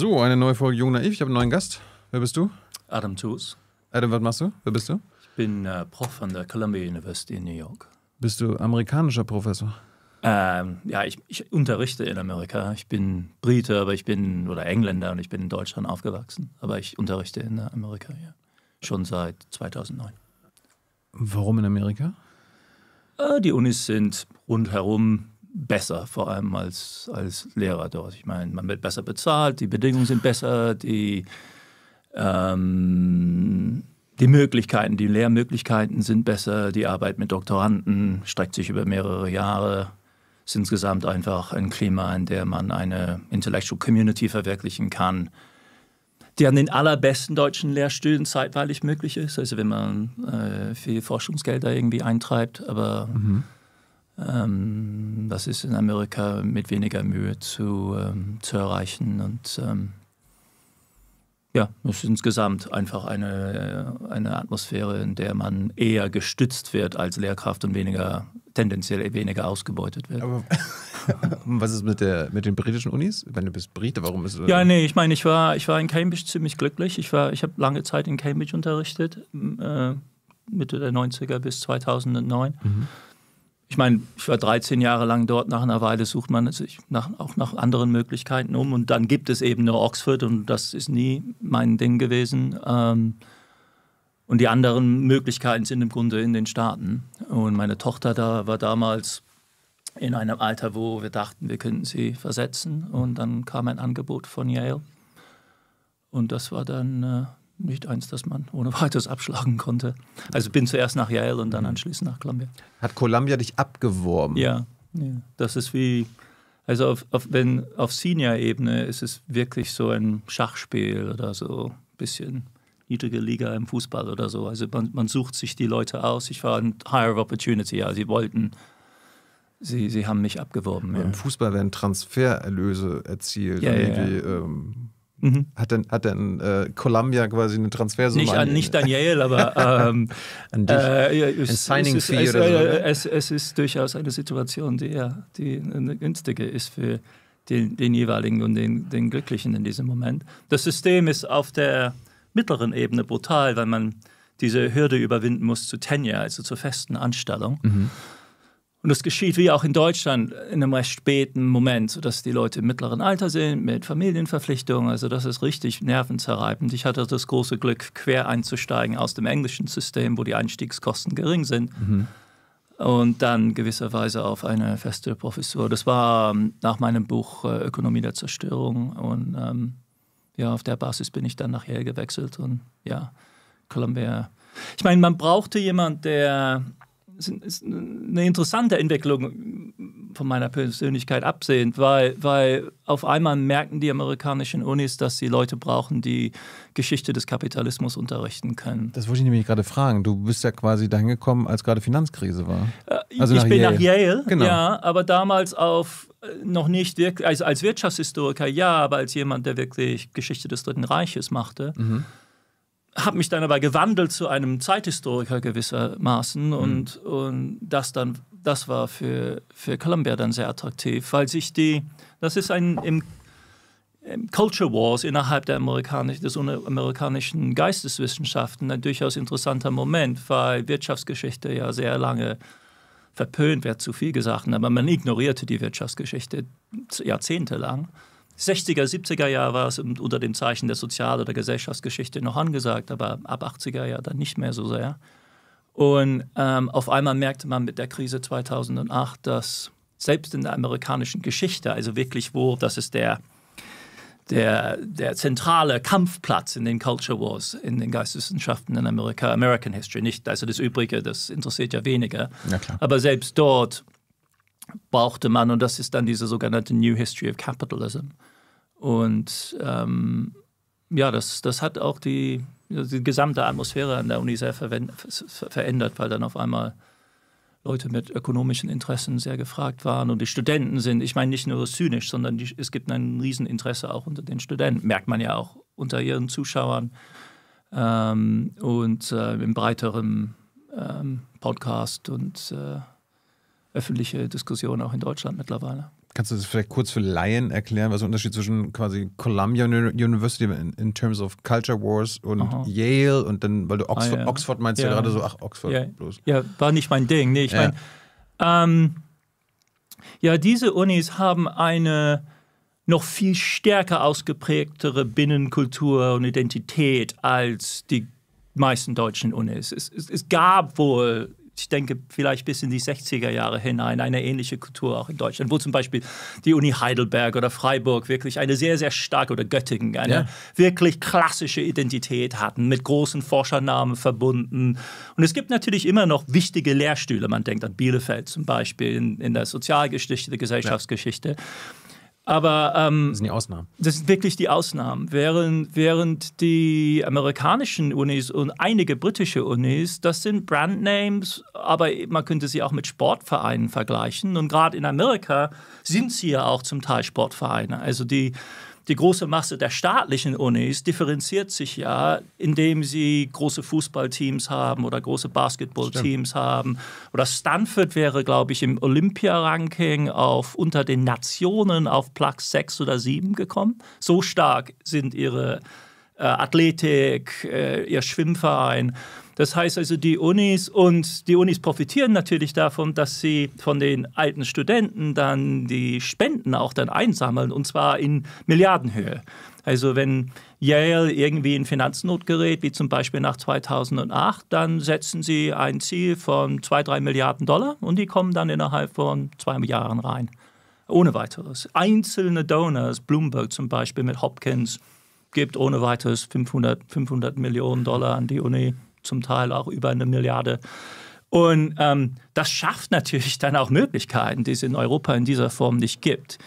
So, eine neue Folge Jung Naiv. Ich habe einen neuen Gast. Wer bist du? Adam Toos. Adam, was machst du? Wer bist du? Ich bin äh, Prof an der Columbia University in New York. Bist du amerikanischer Professor? Ähm, ja, ich, ich, unterrichte in Amerika. Ich bin Brite, aber ich bin, oder Engländer und ich bin in Deutschland aufgewachsen. Aber ich unterrichte in Amerika, ja. Schon seit 2009. Warum in Amerika? Äh, die Unis sind rundherum besser, vor allem als, als Lehrer dort. Ich meine, man wird besser bezahlt, die Bedingungen sind besser, die, ähm, die Möglichkeiten, die Lehrmöglichkeiten sind besser, die Arbeit mit Doktoranden streckt sich über mehrere Jahre. Es ist insgesamt einfach ein Klima, in dem man eine Intellectual Community verwirklichen kann, die an den allerbesten deutschen Lehrstühlen zeitweilig möglich ist. Also wenn man äh, viel Forschungsgelder irgendwie eintreibt, aber... Mhm ähm, das ist in Amerika mit weniger Mühe zu, ähm, zu erreichen. Und ähm, ja, es ist insgesamt einfach eine, äh, eine Atmosphäre, in der man eher gestützt wird als Lehrkraft und weniger tendenziell weniger ausgebeutet wird. Aber was ist mit, der, mit den britischen Unis? Wenn du bist Brite, warum bist du. Ja, nee, ich meine, ich war, ich war in Cambridge ziemlich glücklich. Ich, ich habe lange Zeit in Cambridge unterrichtet, äh, Mitte der 90er bis 2009. Mhm ich meine, ich war 13 Jahre lang dort. Nach einer Weile sucht man sich nach, auch nach anderen Möglichkeiten um. Und dann gibt es eben nur Oxford und das ist nie mein Ding gewesen. Ähm, und die anderen Möglichkeiten sind im Grunde in den Staaten. Und meine Tochter da war damals in einem Alter, wo wir dachten, wir könnten sie versetzen. Und dann kam ein Angebot von Yale. Und das war dann äh, nicht eins, das man ohne weiteres abschlagen konnte. Also bin zuerst nach Yale und dann mhm. anschließend nach Columbia. Hat Columbia dich abgeworben? Ja, ja. das ist wie, also auf, auf, wenn, auf Senior-Ebene ist es wirklich so ein Schachspiel oder so ein bisschen niedrige Liga im Fußball oder so. Also man, man sucht sich die Leute aus. Ich war ein Higher Opportunity, ja, sie wollten Sie, sie haben mich abgeworben. Ja. Im Fußball werden Transfererlöse erzielt. Ja, ja, ja. Ähm, Mhm. Hat denn, hat dann äh, Columbia quasi eine Transfersumme? Nicht an, an nicht Daniel, aber ähm, äh, Ein Signing Fee oder so. es, es, ist durchaus eine Situation, die, ja, die eine günstige ist für den, den jeweiligen und den, den Glücklichen in diesem Moment. Das System ist auf der mittleren Ebene brutal, weil man diese Hürde überwinden muss zu Tenure, also zur festen Anstellung. Mhm. Und das geschieht wie auch in Deutschland in einem recht späten Moment, sodass die Leute im mittleren Alter sind, mit Familienverpflichtungen. Also das ist richtig nervenzerreibend. Ich hatte das große Glück, quer einzusteigen aus dem englischen System, wo die Einstiegskosten gering sind. Mhm. Und dann gewisserweise auf eine feste Professur. Das war ähm, nach meinem Buch äh, Ökonomie der Zerstörung. Und ähm, ja, auf der Basis bin ich dann nachher gewechselt. Und ja, Columbia. Ich meine, man brauchte jemanden, der sind, ist eine interessante Entwicklung von meiner Persönlichkeit absehend, weil, weil auf einmal merken die amerikanischen Unis, dass sie Leute brauchen, die Geschichte des Kapitalismus unterrichten können. Das wollte ich nämlich gerade fragen. Du bist ja quasi dahin gekommen, als gerade Finanzkrise war. Äh, also ich nach bin Yale. nach Yale, genau. ja, aber damals auf äh, noch nicht wirklich, also als Wirtschaftshistoriker ja, aber als jemand, der wirklich Geschichte des Dritten Reiches machte. Mhm habe mich dann aber gewandelt zu einem Zeithistoriker gewissermaßen mhm. und, mhm. und das dann das war für, für Columbia dann sehr attraktiv, weil sich die, das ist ein im, im Culture Wars innerhalb der amerikanischen, des amerikanischen Geisteswissenschaften ein durchaus interessanter Moment, weil Wirtschaftsgeschichte ja sehr lange verpönt wird, zu viel gesagt, aber man ignorierte die Wirtschaftsgeschichte jahrzehntelang. 60er, 70er Jahre war es unter dem Zeichen der Sozial- oder Gesellschaftsgeschichte noch angesagt, aber ab 80er Jahr dann nicht mehr so sehr. Und ähm, auf einmal merkte man mit der Krise 2008, dass selbst in der amerikanischen Geschichte, also wirklich wo, das ist der, der, der zentrale Kampfplatz in den Culture Wars, in den Geisteswissenschaften in Amerika, American History, nicht, also das Übrige, das interessiert ja weniger. Aber selbst dort brauchte man, und das ist dann diese sogenannte New History of Capitalism, und ähm, ja, das, das hat auch die, die gesamte Atmosphäre an der Uni sehr verändert, weil dann auf einmal Leute mit ökonomischen Interessen sehr gefragt waren und die Studenten sind, ich meine nicht nur zynisch, sondern die, es gibt ein Rieseninteresse auch unter den Studenten, merkt man ja auch unter ihren Zuschauern ähm, und äh, im breiteren ähm, Podcast und äh, öffentliche Diskussion auch in Deutschland mittlerweile. Kannst du das vielleicht kurz für Laien erklären, was der Unterschied zwischen quasi Columbia University in, in terms of Culture Wars und Aha. Yale und dann, weil du ah, Oxford, ah, ja. Oxford meinst ja. ja. gerade so, ach, Oxford ja. bloß. Ja, war nicht mein Ding. Nee, ich ja. meine, ähm, ja, diese Unis haben eine noch viel stärker ausgeprägtere Binnenkultur und Identität als die meisten deutschen Unis. Es, es, es gab wohl ich denke, vielleicht bis in die 60er Jahre hinein eine ähnliche Kultur auch in Deutschland, wo zum Beispiel die Uni Heidelberg oder Freiburg wirklich eine sehr, sehr starke oder Göttingen eine ja. wirklich klassische Identität hatten, mit großen Forschernamen verbunden. Und es gibt natürlich immer noch wichtige Lehrstühle. Man denkt an Bielefeld zum Beispiel in, in der Sozialgeschichte, der Gesellschaftsgeschichte. Ja. Aber ähm, das sind die Ausnahmen. Das sind wirklich die Ausnahmen. Während, während die amerikanischen Unis und einige britische Unis, das sind Brandnames, aber man könnte sie auch mit Sportvereinen vergleichen. Und gerade in Amerika sind sie ja auch zum Teil Sportvereine. Also die die große Masse der staatlichen Unis differenziert sich ja, indem sie große Fußballteams haben oder große Basketballteams haben. Oder Stanford wäre, glaube ich, im Olympia-Ranking auf unter den Nationen auf Platz 6 oder 7 gekommen. So stark sind ihre äh, Athletik, äh, ihr Schwimmverein. Das heißt also, die Unis und die Unis profitieren natürlich davon, dass sie von den alten Studenten dann die Spenden auch dann einsammeln und zwar in Milliardenhöhe. Also wenn Yale irgendwie in Finanznot gerät, wie zum Beispiel nach 2008, dann setzen sie ein Ziel von 2, 3 Milliarden Dollar und die kommen dann innerhalb von zwei Jahren rein. Ohne weiteres. Einzelne Donors, Bloomberg zum Beispiel mit Hopkins, gibt ohne weiteres 500, 500 Millionen Dollar an die Uni zum Teil auch über eine Milliarde. Und ähm, das schafft natürlich dann auch Möglichkeiten, die es in Europa in dieser Form nicht gibt.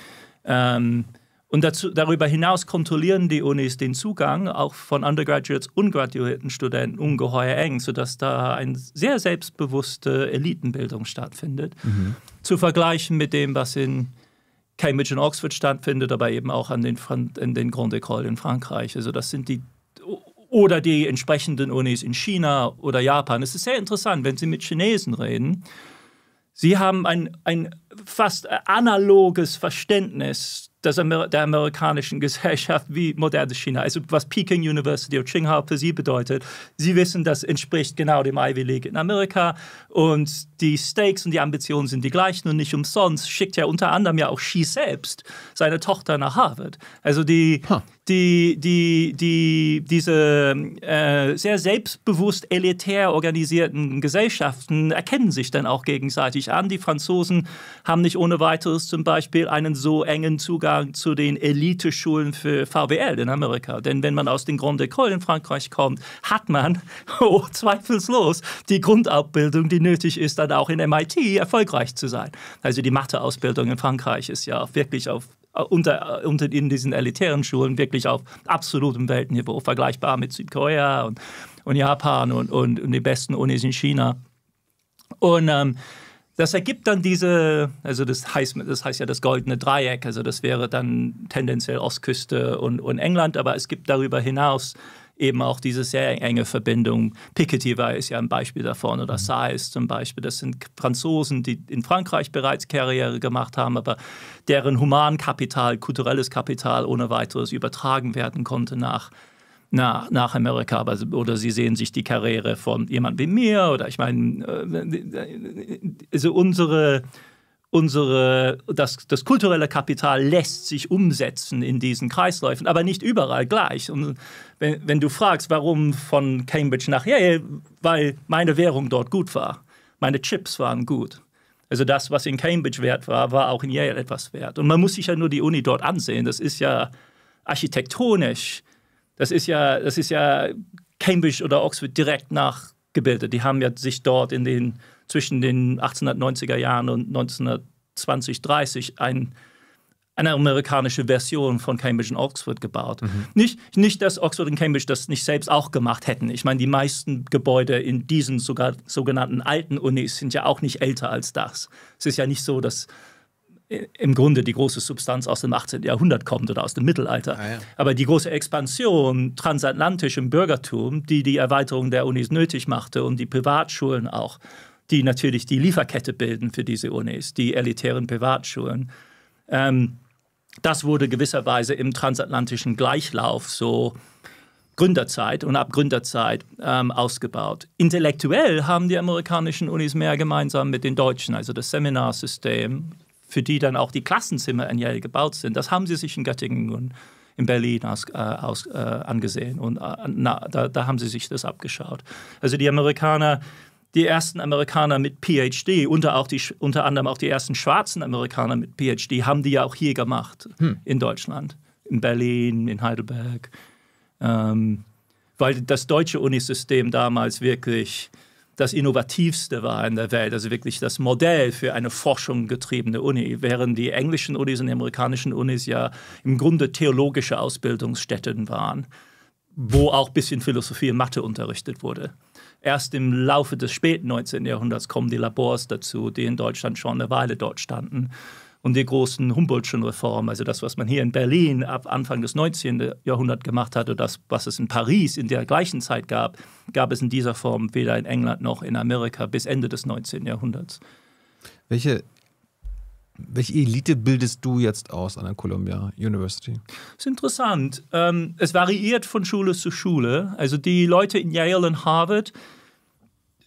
Ähm, und dazu, darüber hinaus kontrollieren die Unis den Zugang auch von Undergraduates und graduierten Studenten ungeheuer eng, sodass da eine sehr selbstbewusste Elitenbildung stattfindet. Mhm. Zu vergleichen mit dem, was in Cambridge und Oxford stattfindet, aber eben auch an den, in den Grand École in Frankreich. Also das sind die oder die entsprechenden Unis in China oder Japan. Es ist sehr interessant, wenn Sie mit Chinesen reden. Sie haben ein, ein fast analoges Verständnis Amer der amerikanischen Gesellschaft wie modernes China, also was Peking University oder Tsinghua für Sie bedeutet. Sie wissen, das entspricht genau dem Ivy League in Amerika und die Stakes und die Ambitionen sind die gleichen und nicht umsonst schickt ja unter anderem ja auch Xi selbst seine Tochter nach Harvard. Also die, huh die, die, die, diese äh, sehr selbstbewusst elitär organisierten Gesellschaften erkennen sich dann auch gegenseitig an. Die Franzosen haben nicht ohne weiteres zum Beispiel einen so engen Zugang zu den Eliteschulen für VWL in Amerika. Denn wenn man aus den Grande École in Frankreich kommt, hat man oh, zweifelslos die Grundausbildung, die nötig ist, dann auch in MIT erfolgreich zu sein. Also die Matheausbildung in Frankreich ist ja wirklich auf äh, unter, äh, unter in diesen elitären Schulen wirklich auf absolutem Weltniveau, vergleichbar mit Südkorea und, und Japan und, und, und, die besten Unis in China. Und ähm, das ergibt dann diese, also das heißt, das heißt ja das goldene Dreieck, also das wäre dann tendenziell Ostküste und, und England, aber es gibt darüber hinaus eben auch diese sehr enge Verbindung. Piketty war ist ja ein Beispiel davon oder mhm. Saez zum Beispiel. Das sind Franzosen, die in Frankreich bereits Karriere gemacht haben, aber deren Humankapital, kulturelles Kapital ohne weiteres übertragen werden konnte nach na, nach Amerika, aber, oder sie sehen sich die Karriere von jemand wie mir oder ich meine, also unsere unsere, das, das kulturelle Kapital lässt sich umsetzen in diesen Kreisläufen, aber nicht überall gleich. Und wenn, wenn du fragst, warum von Cambridge nach Yale, weil meine Währung dort gut war, meine Chips waren gut. Also das, was in Cambridge wert war, war auch in Yale etwas wert. Und man muss sich ja nur die Uni dort ansehen. Das ist ja architektonisch, das ist ja, das ist ja Cambridge oder Oxford direkt nachgebildet. Die haben ja sich dort in den zwischen den 1890er Jahren und 1920, 30 ein, eine amerikanische Version von Cambridge und Oxford gebaut. Mhm. Nicht, nicht, dass Oxford und Cambridge das nicht selbst auch gemacht hätten. Ich meine, die meisten Gebäude in diesen sogar sogenannten alten Unis sind ja auch nicht älter als das. Es ist ja nicht so, dass äh, im Grunde die große Substanz aus dem 18. Jahrhundert kommt oder aus dem Mittelalter. Ah, ja. Aber die große Expansion transatlantisch im Bürgertum, die die Erweiterung der Unis nötig machte und die Privatschulen auch die natürlich die Lieferkette bilden für diese Unis, die elitären Privatschulen. Ähm, das wurde gewisserweise im transatlantischen Gleichlauf so Gründerzeit und ab Gründerzeit ähm, ausgebaut. Intellektuell haben die amerikanischen Unis mehr gemeinsam mit den deutschen, also das Seminarsystem, für die dann auch die Klassenzimmer in Yale gebaut sind. Das haben sie sich in Göttingen und in Berlin aus, äh, aus, äh, angesehen und äh, na, da, da, haben sie sich das abgeschaut. Also die Amerikaner die ersten Amerikaner mit PhD, unter, auch die, unter anderem auch die ersten schwarzen Amerikaner mit PhD, haben die ja auch hier gemacht hm. in Deutschland, in Berlin, in Heidelberg. Ähm, weil das deutsche Unisystem damals wirklich das innovativste war in der Welt, also wirklich das Modell für eine forschunggetriebene Uni, während die englischen Unis und die amerikanischen Unis ja im Grunde theologische Ausbildungsstätten waren, wo auch ein bisschen Philosophie und Mathe unterrichtet wurde. Erst im Laufe des späten 19. Jahrhunderts kommen die Labors dazu, die in Deutschland schon eine Weile dort standen. Und die großen Humboldtschen Reformen, also das, was man hier in Berlin ab Anfang des 19. Jahrhunderts gemacht hat und das, was es in Paris in der gleichen Zeit gab, gab es in dieser Form weder in England noch in Amerika bis Ende des 19. Jahrhunderts. Welche welche Elite bildest du jetzt aus an der Columbia University? Das ist interessant. Ähm, es variiert von Schule zu Schule. Also die Leute in Yale und Harvard,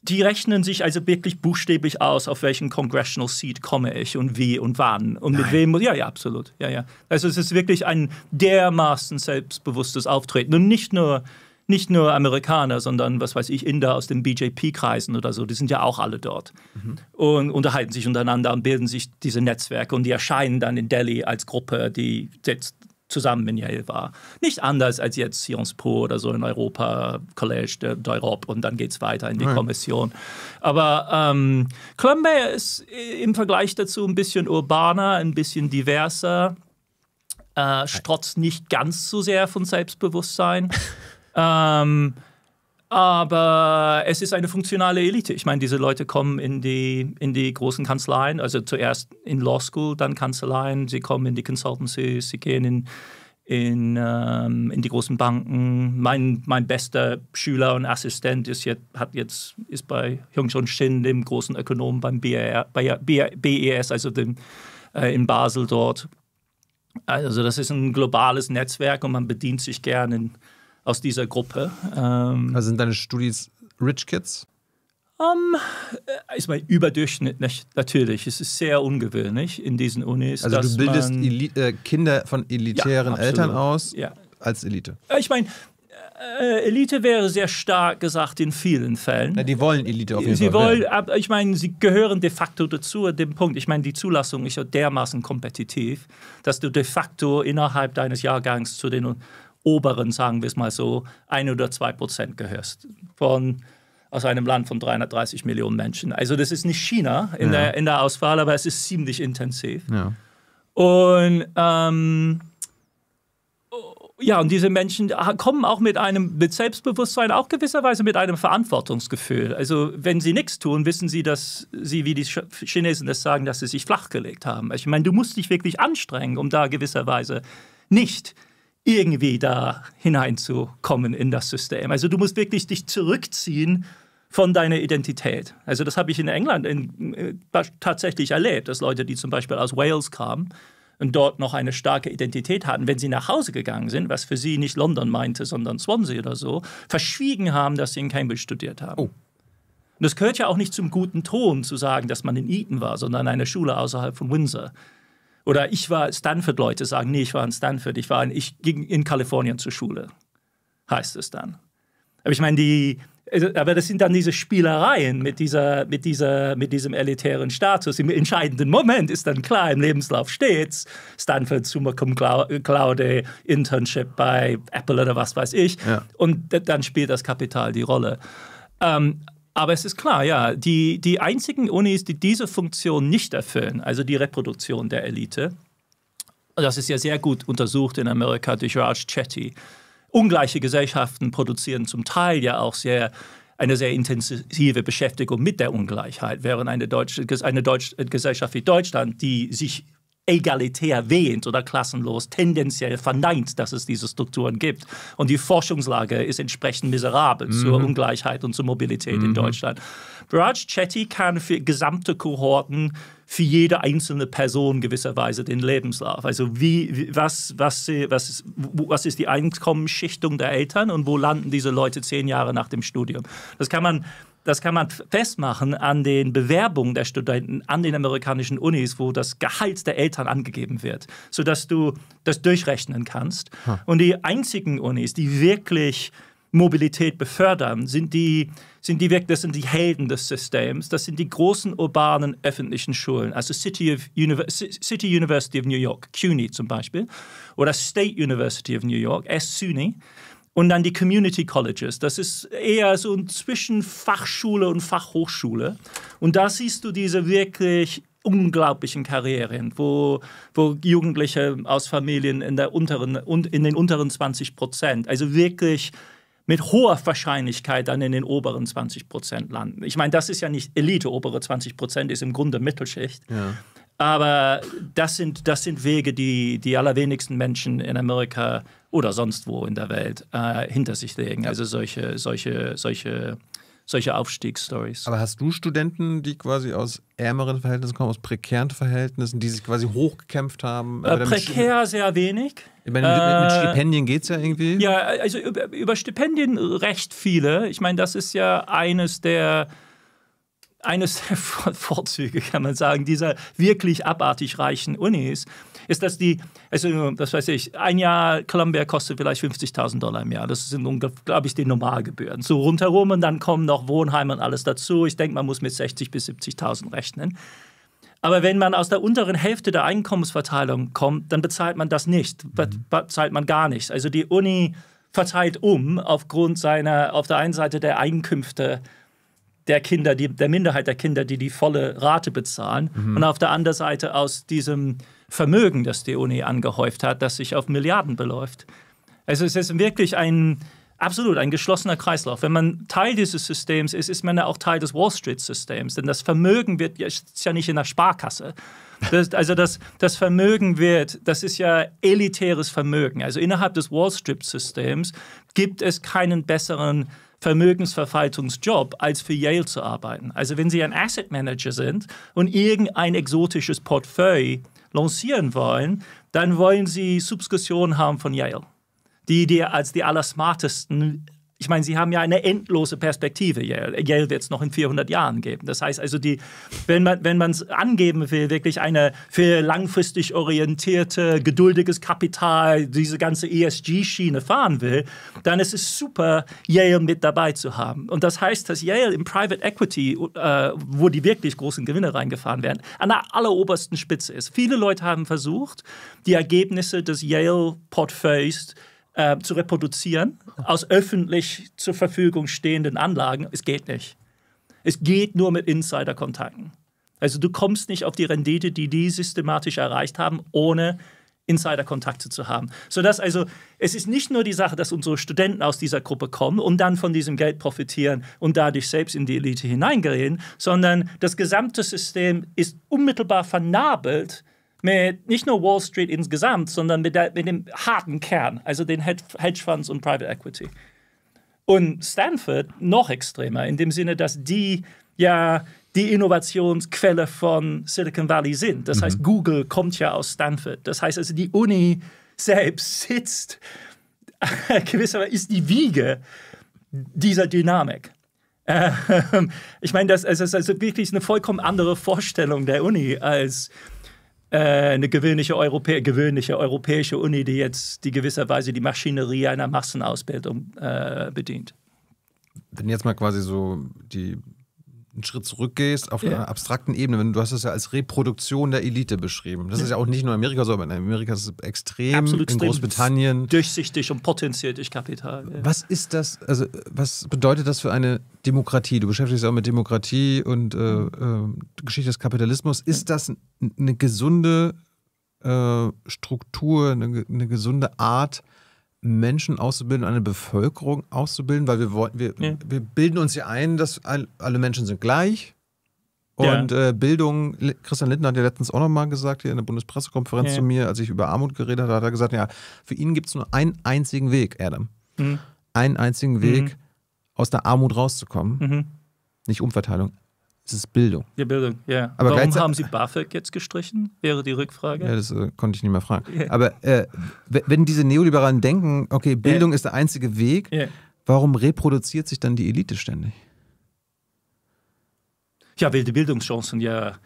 die rechnen sich also wirklich buchstäblich aus, auf welchen Congressional Seat komme ich und wie und wann und Nein. mit wem. Ja, ja, absolut. Ja, ja. Also es ist wirklich ein dermaßen selbstbewusstes Auftreten und nicht nur nicht nur Amerikaner, sondern was weiß ich, Inder aus den BJP-Kreisen oder so, die sind ja auch alle dort mhm. und unterhalten sich untereinander und bilden sich diese Netzwerke und die erscheinen dann in Delhi als Gruppe, die jetzt zusammen in Yale war. Nicht anders als jetzt Sciences Po oder so in Europa, Collège d'Europe und dann geht es weiter in die Nein. Kommission. Aber ähm, Columbia ist im Vergleich dazu ein bisschen urbaner, ein bisschen diverser, äh, strotzt nicht ganz so sehr von Selbstbewusstsein. Ähm, aber es ist eine funktionale Elite. Ich meine, diese Leute kommen in die, in die großen Kanzleien, also zuerst in Law School, dann Kanzleien, sie kommen in die Consultancies, sie gehen in, in, ähm, in die großen Banken. Mein, mein bester Schüler und Assistent ist jetzt, hat jetzt, ist bei Hyung-Chun Shin, dem großen Ökonom beim e BES, e e also dem, äh, in Basel dort. Also das ist ein globales Netzwerk und man bedient sich gerne in aus dieser Gruppe. Ähm, also sind deine Studis Rich Kids? Um, ähm, äh, ist mal überdurchschnittlich natürlich. Es ist sehr ungewöhnlich in diesen Unis. Also du bildest man, Elite, äh, Kinder von elitären ja, Eltern aus ja. als Elite. Äh, ich meine, äh, Elite wäre sehr stark gesagt in vielen Fällen. Na, die wollen Elite auf jeden sie Fall. Wollen, aber ich meine, sie gehören de facto dazu, dem Punkt. Ich meine, die Zulassung ist ja dermaßen kompetitiv, dass du de facto innerhalb deines Jahrgangs zu den oberen, sagen wir es mal so, ein oder zwei Prozent gehörst. Von, aus einem Land von 330 Millionen Menschen. Also das ist nicht China in, ja. der, in der Auswahl, aber es ist ziemlich intensiv. Ja. Und ähm, oh, ja, und diese Menschen kommen auch mit einem mit Selbstbewusstsein, auch gewisserweise mit einem Verantwortungsgefühl. Also wenn sie nichts tun, wissen sie, dass sie, wie die Chinesen das sagen, dass sie sich flachgelegt haben. Ich meine, du musst dich wirklich anstrengen, um da gewisserweise nicht äh, irgendwie da hineinzukommen in das System. Also du musst wirklich dich zurückziehen von deiner Identität. Also das habe ich in England in, äh, tatsächlich erlebt, dass Leute, die zum Beispiel aus Wales kamen und dort noch eine starke Identität hatten, wenn sie nach Hause gegangen sind, was für sie nicht London meinte, sondern Swansea oder so, verschwiegen haben, dass sie in Cambridge studiert haben. Oh. Und das gehört ja auch nicht zum guten Ton zu sagen, dass man in Eton war, sondern an einer Schule außerhalb von Windsor. Oder ich war Stanford-Leute sagen, nee, ich war in Stanford, ich war in, ich ging in Kalifornien zur Schule, heißt es dann. Aber ich meine, die, also, aber das sind dann diese Spielereien mit, dieser, mit, dieser, mit diesem elitären Status. Im entscheidenden Moment ist dann klar, im Lebenslauf stets Stanford Summa Cum Claude, Internship bei Apple oder was weiß ich. Ja. Und dann spielt das Kapital die Rolle. Ähm, aber es ist klar, ja, die, die einzigen Unis, die diese Funktion nicht erfüllen, also die Reproduktion der Elite, das ist ja sehr gut untersucht in Amerika durch Raj Chetty. Ungleiche Gesellschaften produzieren zum Teil ja auch sehr eine sehr intensive Beschäftigung mit der Ungleichheit, während eine, deutsche, eine Deutsch, Gesellschaft wie Deutschland, die sich egalitär wähnt oder klassenlos tendenziell verneint, dass es diese Strukturen gibt. Und die Forschungslage ist entsprechend miserabel mhm. zur Ungleichheit und zur Mobilität mhm. in Deutschland. Biraj Chetty kann für gesamte Kohorten für jede einzelne Person gewisserweise den Lebenslauf. Also wie, was, was, was, ist, was ist die Einkommensschichtung der Eltern und wo landen diese Leute zehn Jahre nach dem Studium? Das kann man das kann man festmachen an den Bewerbungen der Studenten an den amerikanischen Unis, wo das Gehalt der Eltern angegeben wird, sodass du das durchrechnen kannst. Hm. Und die einzigen Unis, die wirklich Mobilität befördern, sind die, sind die das sind die Helden des Systems, das sind die großen urbanen öffentlichen Schulen, also City, of Univers City University of New York, CUNY zum Beispiel, oder State University of New York, SUNY und dann die Community Colleges. Das ist eher so zwischen Fachschule und Fachhochschule. Und da siehst du diese wirklich unglaublichen Karrieren, wo, wo Jugendliche aus Familien in, der unteren, in den unteren 20 Prozent, also wirklich mit hoher Wahrscheinlichkeit dann in den oberen 20 Prozent landen. Ich meine, das ist ja nicht Elite, obere 20 Prozent ist im Grunde Mittelschicht. Ja. Aber das sind, das sind Wege, die die allerwenigsten Menschen in Amerika oder sonst wo in der Welt äh, hinter sich legen. Also solche, solche, solche, solche Aufstiegsstories. Aber hast du Studenten, die quasi aus ärmeren Verhältnissen kommen, aus prekären Verhältnissen, die sich quasi hochgekämpft haben? Äh, prekär sehr wenig. Ich meine, mit, äh, mit Stipendien geht es ja irgendwie. Ja, also über, über Stipendien recht viele. Ich meine, das ist ja eines der eines der Vorzüge, kann man sagen, dieser wirklich abartig reichen Unis, ist, dass die, also, das weiß ich, ein Jahr Columbia kostet vielleicht 50.000 Dollar im Jahr. Das sind, glaube ich, die Normalgebühren. So rundherum und dann kommen noch Wohnheime und alles dazu. Ich denke, man muss mit 60.000 bis 70.000 rechnen. Aber wenn man aus der unteren Hälfte der Einkommensverteilung kommt, dann bezahlt man das nicht, mhm. be bezahlt man gar nichts. Also die Uni verteilt um aufgrund seiner, auf der einen Seite der Einkünfte der Kinder, die, der Minderheit der Kinder, die die volle Rate bezahlen. Mhm. Und auf der anderen Seite aus diesem Vermögen, das die Uni angehäuft hat, das sich auf Milliarden beläuft. Also es ist wirklich ein absolut ein geschlossener Kreislauf. Wenn man Teil dieses Systems ist, ist man ja auch Teil des Wall Street-Systems. Denn das Vermögen wird ja, ist ja nicht in der Sparkasse. Das, also das, das Vermögen wird, das ist ja elitäres Vermögen. Also innerhalb des Wall Street-Systems gibt es keinen besseren Vermögensverwaltungsjob, als für Yale zu arbeiten. Also wenn Sie ein Asset Manager sind und irgendein exotisches Portfolio lancieren wollen, dann wollen Sie Subskussionen haben von Yale, die dir als die allersmartesten ich meine, Sie haben ja eine endlose Perspektive. Yale Yale wird es noch in 400 Jahren geben. Das heißt also, die, wenn man es angeben will, wirklich eine für langfristig orientierte, geduldiges Kapital, diese ganze ESG-Schiene fahren will, dann ist es super, Yale mit dabei zu haben. Und das heißt, dass Yale im Private Equity, äh, wo die wirklich großen Gewinne reingefahren werden, an der allerobersten Spitze ist. Viele Leute haben versucht, die Ergebnisse des Yale-Portfolios äh, zu reproduzieren aus öffentlich zur Verfügung stehenden Anlagen. Es geht nicht. Es geht nur mit Insiderkontakten. Also du kommst nicht auf die Rendite, die die systematisch erreicht haben, ohne Insiderkontakte zu haben. Sodass also, es ist nicht nur die Sache, dass unsere Studenten aus dieser Gruppe kommen und dann von diesem Geld profitieren und dadurch selbst in die Elite hineingehen, sondern das gesamte System ist unmittelbar vernabelt mit nicht nur Wall Street insgesamt, sondern mit, der, mit dem harten Kern, also den Hedgefonds und Private Equity. Und Stanford noch extremer, in dem Sinne, dass die ja die Innovationsquelle von Silicon Valley sind. Das mhm. heißt, Google kommt ja aus Stanford. Das heißt also, die Uni selbst sitzt gewissermaßen, ist die Wiege dieser Dynamik. Ähm, ich meine, das, das ist also wirklich eine vollkommen andere Vorstellung der Uni als äh, eine gewöhnliche, Europä gewöhnliche europäische Uni, die jetzt die gewisserweise die Maschinerie einer Massenausbildung äh, bedient. Wenn jetzt mal quasi so die einen Schritt zurückgehst auf yeah. einer abstrakten Ebene, wenn du hast es ja als Reproduktion der Elite beschrieben. Das ja. ist ja auch nicht nur Amerika sondern in Amerika ist es extrem, Absolut in extrem Großbritannien durchsichtig und potenziell durch Kapital. Ja. Was ist das? Also was bedeutet das für eine Demokratie? Du beschäftigst dich auch mit Demokratie und äh, äh, Geschichte des Kapitalismus. Ist das eine gesunde äh, Struktur, eine, eine gesunde Art? Menschen auszubilden, eine Bevölkerung auszubilden, weil wir wollen, wir, ja. wir bilden uns ja ein, dass alle Menschen sind gleich. Und ja. äh, Bildung, Christian Lindner hat ja letztens auch nochmal gesagt, hier in der Bundespressekonferenz ja. zu mir, als ich über Armut geredet habe, hat er gesagt, ja, für ihn gibt es nur einen einzigen Weg, Adam. Mhm. Einen einzigen Weg, mhm. aus der Armut rauszukommen. Mhm. Nicht Umverteilung, es ist Bildung. Ja, Bildung, ja. Aber Warum haben Sie BAföG jetzt gestrichen, wäre die Rückfrage. Ja, das äh, konnte ich nicht mehr fragen. Aber äh, wenn diese Neoliberalen denken, okay, Bildung ja. ist der einzige Weg, ja. warum reproduziert sich dann die Elite ständig? Ja, weil die Bildungschancen ja,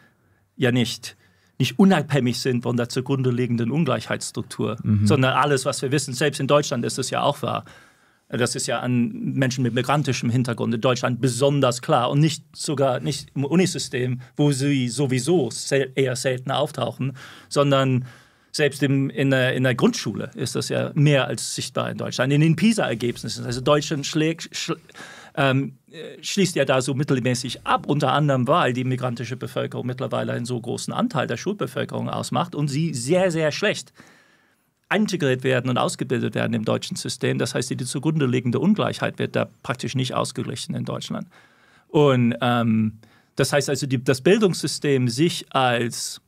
ja nicht, nicht unabhängig sind von der zugrunde liegenden Ungleichheitsstruktur, mhm. sondern alles, was wir wissen, selbst in Deutschland ist es ja auch wahr. Das ist ja an Menschen mit migrantischem Hintergrund in Deutschland besonders klar und nicht sogar nicht im Unisystem, wo sie sowieso sel eher selten auftauchen, sondern selbst im, in, der, in der Grundschule ist das ja mehr als sichtbar in Deutschland. In den PISA-Ergebnissen, also Deutschland schlägt, schl ähm, schließt ja da so mittelmäßig ab, unter anderem weil die migrantische Bevölkerung mittlerweile einen so großen Anteil der Schulbevölkerung ausmacht und sie sehr, sehr schlecht äh, integriert werden und ausgebildet werden im deutschen System. Das heißt, die zugrunde liegende Ungleichheit wird da praktisch nicht ausgeglichen in Deutschland. Und ähm, das heißt also, die, das Bildungssystem sich als,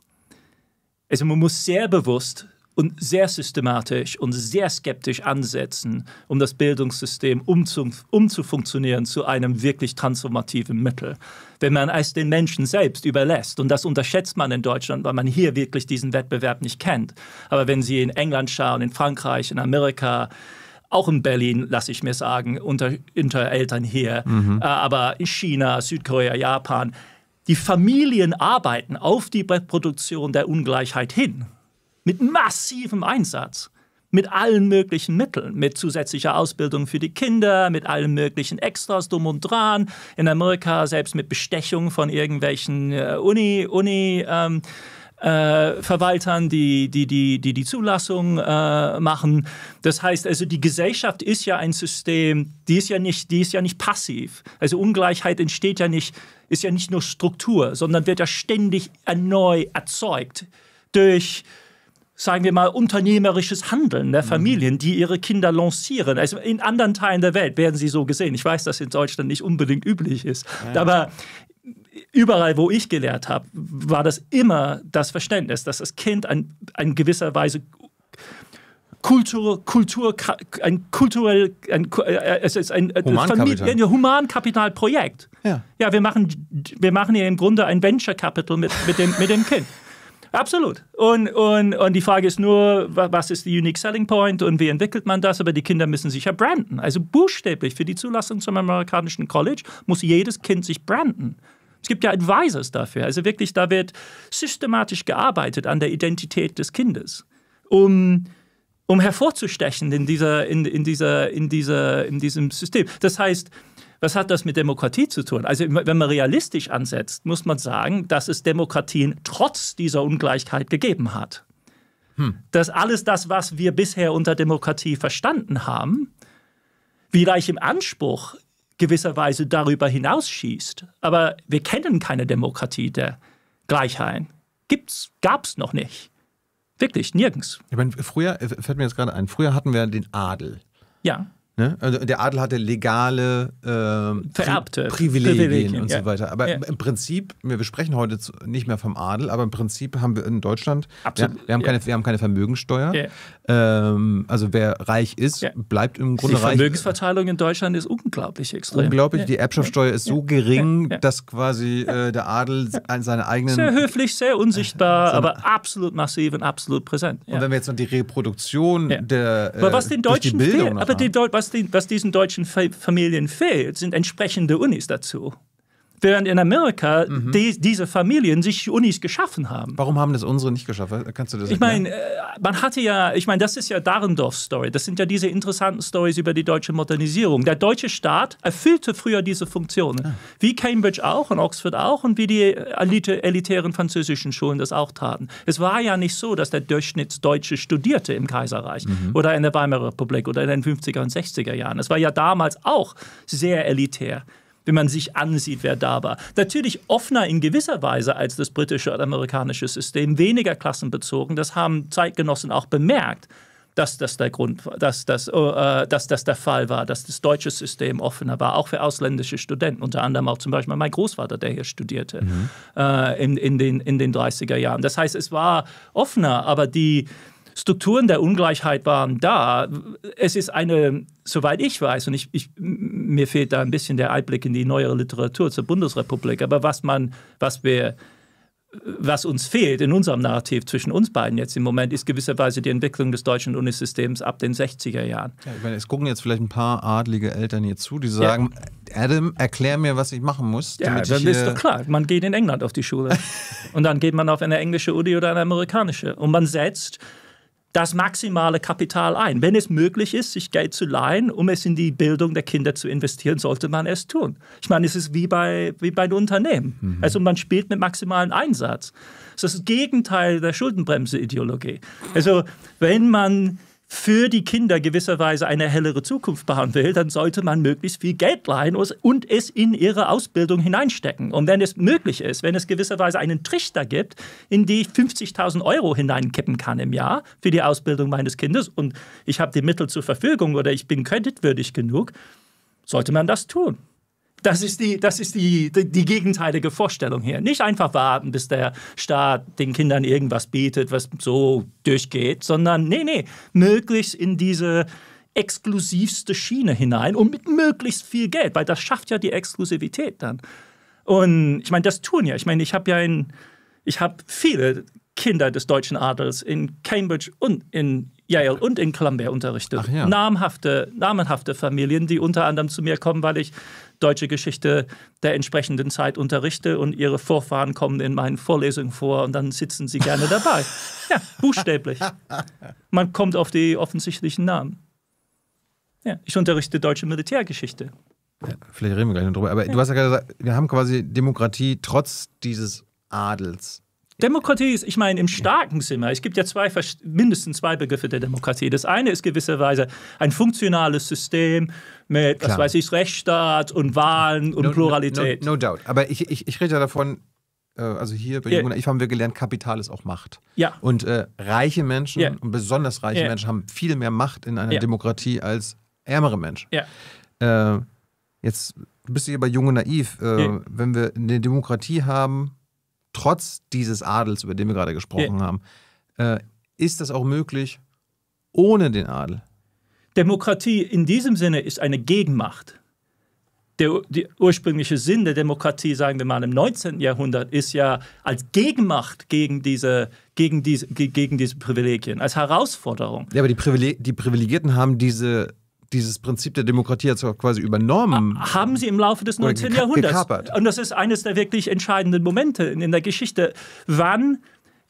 also man muss sehr bewusst und sehr systematisch und sehr skeptisch ansetzen, um das Bildungssystem umzufunktionieren zu einem wirklich transformativen Mittel. Wenn man es den Menschen selbst überlässt, und das unterschätzt man in Deutschland, weil man hier wirklich diesen Wettbewerb nicht kennt, aber wenn Sie in England schauen, in Frankreich, in Amerika, auch in Berlin, lasse ich mir sagen, unter, unter Eltern hier, mhm. Äh, aber in China, Südkorea, Japan, die Familien arbeiten auf die Produktion der Ungleichheit hin mit massivem Einsatz, mit allen möglichen Mitteln, mit zusätzlicher Ausbildung für die Kinder, mit allen möglichen Extras dumm und dran, in Amerika selbst mit Bestechung von irgendwelchen äh, Uni, Uni ähm, äh, Verwaltern, die die, die, die, die Zulassung äh, machen. Das heißt also, die Gesellschaft ist ja ein System, die ist ja nicht, die ist ja nicht passiv. Also Ungleichheit entsteht ja nicht, ist ja nicht nur Struktur, sondern wird ja ständig neu erzeugt durch sagen wir mal, unternehmerisches Handeln der ne, mhm. Familien, die ihre Kinder lancieren. Also in anderen Teilen der Welt werden sie so gesehen. Ich weiß, dass in Deutschland nicht unbedingt üblich ist, ja. aber überall, wo ich gelehrt habe, war das immer das Verständnis, dass das Kind ein, ein gewisser Weise Kultur, Kultur, ein kulturell, ein, äh, äh, es ist ein äh, Humankapital. Ja, Humankapitalprojekt. Ja. ja, wir machen, wir machen ja im Grunde ein Venture Capital mit, mit, dem, mit dem Kind. Absolut. Und, und, und die Frage ist nur, was ist die Unique Selling Point und wie entwickelt man das? Aber die Kinder müssen sich ja branden. Also buchstäblich für die Zulassung zum amerikanischen College muss jedes Kind sich branden. Es gibt ja Advisors dafür. Also wirklich, da wird systematisch gearbeitet an der Identität des Kindes, um, um hervorzustechen in, dieser, in, in, dieser, in, dieser, in diesem System. Das heißt, was hat das mit Demokratie zu tun? Also wenn man realistisch ansetzt, muss man sagen, dass es Demokratien trotz dieser Ungleichheit gegeben hat. Hm. Dass alles das, was wir bisher unter Demokratie verstanden haben, vielleicht im Anspruch gewisserweise darüber hinausschießt. Aber wir kennen keine Demokratie der Gleichheit. Gibt's, gab's noch nicht. Wirklich, nirgends. Ich meine, früher, äh, fällt mir jetzt gerade ein, früher hatten wir den Adel. Ja. Ne? Also der Adel hatte legale äh, Vererbte, Privilegien, Privilegien, und ja. so weiter. Aber ja. im Prinzip, wir sprechen heute nicht mehr vom Adel, aber im Prinzip haben wir in Deutschland, Absolut. Wir, wir, haben ja. keine, wir haben keine Vermögensteuer. Ähm, also wer reich ist, bleibt im Grunde reich. Die Vermögensverteilung reich. in Deutschland ist unglaublich extrem. Unglaublich, die Erbschaftssteuer ist so gering, dass quasi äh, der Adel seine eigenen... Sehr höflich, sehr unsichtbar, aber absolut massiv und absolut präsent. Und wenn wir jetzt noch die Reproduktion der... Äh, aber was äh, den Deutschen fehlt, aber den Deu was was, diesen deutschen Familien fehlt, sind entsprechende Unis dazu. Während in Amerika mhm. die, diese Familien sich Unis geschaffen haben. Warum haben das unsere nicht geschafft? Äh, kannst du das erklären? Ich meine, äh, man hatte ja, ich meine, das ist ja Dahrendorf-Story. Das sind ja diese interessanten Stories über die deutsche Modernisierung. Der deutsche Staat erfüllte früher diese Funktionen. Ah. Wie Cambridge auch und Oxford auch und wie die Elite, elitären französischen Schulen das auch taten. Es war ja nicht so, dass der Durchschnittsdeutsche studierte im Kaiserreich mhm. oder in der Weimarer Republik oder in den 50er und 60er Jahren. Es war ja damals auch sehr elitär wenn man sich ansieht, wer da war. Natürlich offener in gewisser Weise als das britische oder amerikanische System, weniger klassenbezogen. Das haben Zeitgenossen auch bemerkt, dass das der Grund, dass das, äh, dass das der Fall war, dass das deutsche System offener war, auch für ausländische Studenten, unter anderem auch zum Beispiel mein Großvater, der hier studierte mhm. äh, in, in, den, in den 30er Jahren. Das heißt, es war offener, aber die, Strukturen der Ungleichheit waren da. Es ist eine, soweit ich weiß, und ich, ich, mir fehlt da ein bisschen der Einblick in die neuere Literatur zur Bundesrepublik, aber was man, was wir was uns fehlt in unserem Narrativ zwischen uns beiden jetzt im Moment, ist gewisserweise die Entwicklung des deutschen Unisystems ab den 60er Jahren. Ja, meine, es gucken jetzt vielleicht ein paar adlige Eltern hier zu, die sagen, ja. Adam, erklär mir, was ich machen muss. Damit Ja, damit dann ist doch klar, man geht in England auf die Schule. und dann geht man auf eine englische Uni oder eine amerikanische. Und man setzt das maximale Kapital ein. Wenn es möglich ist, sich Geld zu leihen, um es in die Bildung der Kinder zu investieren, sollte man es tun. Ich meine, es ist wie bei, wie bei einem Unternehmen. Mhm. Also man spielt mit maximalem Einsatz. Das ist das Gegenteil der Schuldenbremse-Ideologie. Also wenn man für die Kinder gewisserweise eine hellere Zukunft bauen will, dann sollte man möglichst viel Geld leihen und es in ihre Ausbildung hineinstecken. Und wenn es möglich ist, wenn es gewisserweise einen Trichter gibt, in die ich 50.000 Euro hineinkippen kann im Jahr für die Ausbildung meines Kindes und ich habe die Mittel zur Verfügung oder ich bin kreditwürdig genug, sollte man das tun. Das ist, die, das ist die, die, die gegenteilige Vorstellung hier. Nicht einfach warten, bis der Staat den Kindern irgendwas bietet, was so durchgeht, sondern nee, nee, möglichst in diese exklusivste Schiene hinein und mit möglichst viel Geld, weil das schafft ja die Exklusivität dann. Und ich meine, das tun ja. Ich meine, ich habe ja ein, ich habe viele Kinder des deutschen Adels in Cambridge und in Yale und in Columbia unterrichtet. Ja. Namhafte, namenhafte Familien, die unter anderem zu mir kommen, weil ich deutsche Geschichte der entsprechenden Zeit unterrichte und ihre Vorfahren kommen in meinen Vorlesungen vor und dann sitzen sie gerne dabei. ja, buchstäblich. Man kommt auf die offensichtlichen Namen. Ja, ich unterrichte deutsche Militärgeschichte. Ja, vielleicht reden wir gleich noch drüber. Aber ja. du hast ja gerade gesagt, wir haben quasi Demokratie trotz dieses Adels. Demokratie ist, ich meine, im starken Sinne. Es gibt ja zwei, mindestens zwei Begriffe der Demokratie. Das eine ist gewisserweise ein funktionales System mit, Klar. was weiß ich, Rechtsstaat und Wahlen und no, Pluralität. No, no, no, doubt. Aber ich, ich, ich rede ja davon, äh, also hier bei yeah. und ich haben wir gelernt, Kapital ist auch Macht. Ja. Und äh, reiche Menschen yeah. und besonders reiche yeah. Menschen haben viel mehr Macht in einer Demokratie als ärmere Menschen. Ja. Äh, jetzt bist du hier bei Jung und Naiv. Äh, wenn wir eine Demokratie haben, trotz dieses Adels, über den wir gerade gesprochen ja. haben, äh, ist das auch möglich ohne den Adel? Demokratie in diesem Sinne ist eine Gegenmacht. Der, der ursprüngliche Sinn der Demokratie, sagen wir mal im 19. Jahrhundert, ist ja als Gegenmacht gegen diese, gegen diese, gegen diese Privilegien, als Herausforderung. Ja, aber die, Privile die Privilegierten haben diese dieses Prinzip der Demokratie jetzt auch quasi übernommen. Haben sie im Laufe des 19. Jahrhunderts. Gekapert. Und das ist eines der wirklich entscheidenden Momente in, der Geschichte. Wann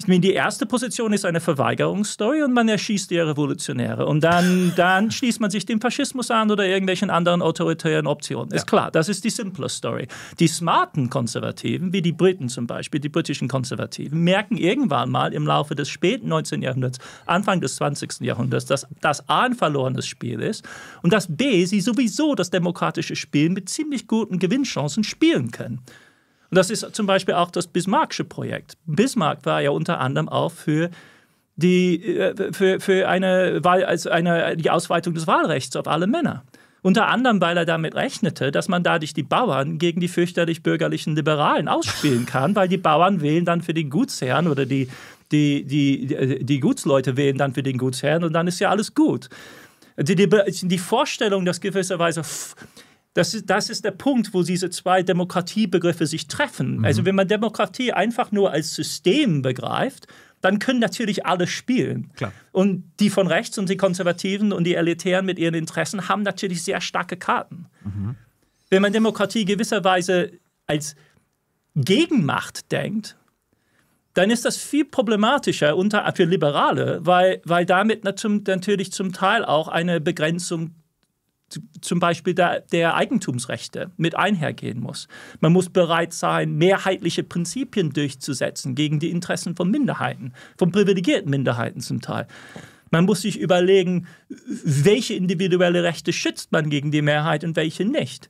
ich meine, die erste Position ist eine Verweigerungsstory und man erschießt die Revolutionäre. Und dann, dann schließt man sich dem Faschismus an oder irgendwelchen anderen autoritären Optionen. Ja. Ist klar, das ist die simple Story. Die smarten Konservativen, wie die Briten zum Beispiel, die britischen Konservativen, merken irgendwann mal im Laufe des späten 19. Jahrhunderts, Anfang des 20. Jahrhunderts, dass das A ein verlorenes Spiel ist und dass B sie sowieso das demokratische Spiel mit ziemlich guten Gewinnchancen spielen können. Und das ist zum Beispiel auch das Bismarcksche Projekt. Bismarck war ja unter anderem auch für die, äh, für, für eine, Wahl, also eine, die Ausweitung des Wahlrechts auf alle Männer. Unter anderem, weil er damit rechnete, dass man dadurch die Bauern gegen die fürchterlich bürgerlichen Liberalen ausspielen kann, weil die Bauern wählen dann für den Gutsherrn oder die, die, die, äh, die Gutsleute wählen dann für den Gutsherrn und dann ist ja alles gut. Die, die, die Vorstellung, dass gewisserweise das ist, das ist der Punkt, wo diese zwei Demokratiebegriffe sich treffen. Mhm. Also wenn man Demokratie einfach nur als System begreift, dann können natürlich alle spielen. Klar. Und die von rechts und die Konservativen und die Elitären mit ihren Interessen haben natürlich sehr starke Karten. Mhm. Wenn man Demokratie gewisserweise als Gegenmacht denkt, dann ist das viel problematischer unter, für Liberale, weil, weil damit natürlich zum Teil auch eine Begrenzung zum Beispiel der, der, Eigentumsrechte mit einhergehen muss. Man muss bereit sein, mehrheitliche Prinzipien durchzusetzen gegen die Interessen von Minderheiten, von privilegierten Minderheiten zum Teil. Man muss sich überlegen, welche individuelle Rechte schützt man gegen die Mehrheit und welche nicht.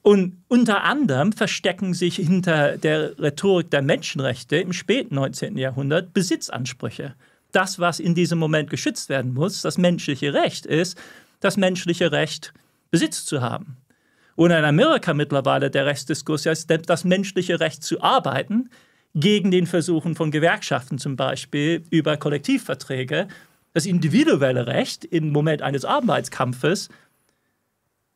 Und unter anderem verstecken sich hinter der Rhetorik der Menschenrechte im späten 19. Jahrhundert Besitzansprüche. Das, was in diesem Moment geschützt werden muss, das menschliche Recht ist, das menschliche Recht, Besitz zu haben. Und in Amerika mittlerweile der Rechtsdiskurs ist das menschliche Recht zu arbeiten, gegen den Versuchen von Gewerkschaften zum Beispiel über Kollektivverträge, das individuelle Recht im Moment eines Arbeitskampfes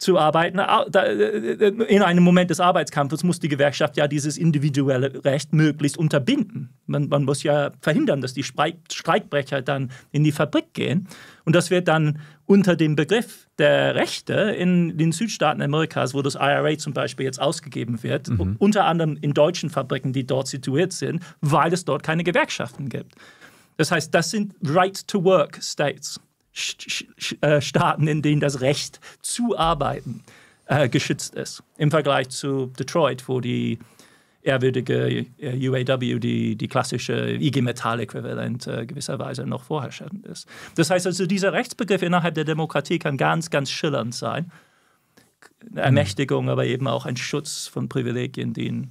zu arbeiten. Äh, äh, äh, in einem Moment des Arbeitskampfes muss die Gewerkschaft ja dieses individuelle Recht möglichst unterbinden. Man, man muss ja verhindern, dass die Streikbrecher dann in die Fabrik gehen. Und das wird dann unter dem Begriff der Rechte in den Südstaaten Amerikas, wo das IRA zum Beispiel jetzt ausgegeben wird, mhm. unter anderem in deutschen Fabriken, die dort situiert sind, weil es dort keine Gewerkschaften gibt. Das heißt, das sind Right-to-Work-States. Äh, Staaten, in denen das Recht zu arbeiten äh, geschützt ist. Im Vergleich zu Detroit, wo die ehrwürdige äh, UAW, die, die klassische IG Metall-Äquivalent äh, gewisserweise noch vorherrschend ist. Das heißt also, dieser Rechtsbegriff innerhalb der Demokratie kann ganz, ganz schillernd sein. Ermächtigung, aber eben auch ein Schutz von Privilegien, die ihn.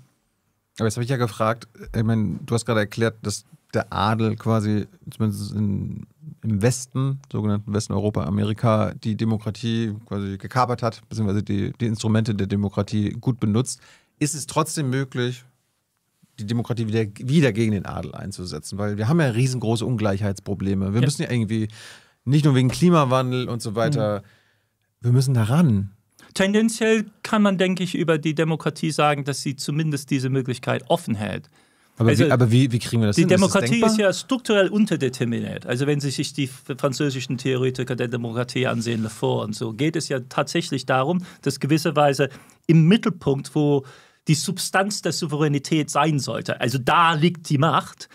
Aber jetzt habe ich ja gefragt, ich meine, du hast gerade erklärt, dass der Adel quasi, zumindest in im Westen, sogenannten Westen Europa, Amerika, die Demokratie quasi gekapert hat, beziehungsweise die, die Instrumente der Demokratie gut benutzt, ist es trotzdem möglich, die Demokratie wieder, wieder gegen den Adel einzusetzen. Weil wir haben ja riesengroße Ungleichheitsprobleme. Wir ja. müssen ja irgendwie, nicht nur wegen Klimawandel und so weiter, mhm. wir müssen da ran. Tendenziell kann man, denke ich, über die Demokratie sagen, dass sie zumindest diese Möglichkeit offen hält. Aber, also, wie, aber wie, wie, kriegen wir das die hin? Die Demokratie ist, ist, ja strukturell unterdeterminiert. Also wenn Sie sich die französischen Theoretiker der Demokratie ansehen, Lefort und so, geht es ja tatsächlich darum, dass gewisserweise im Mittelpunkt, wo die Substanz der Souveränität sein sollte, also da liegt die Macht,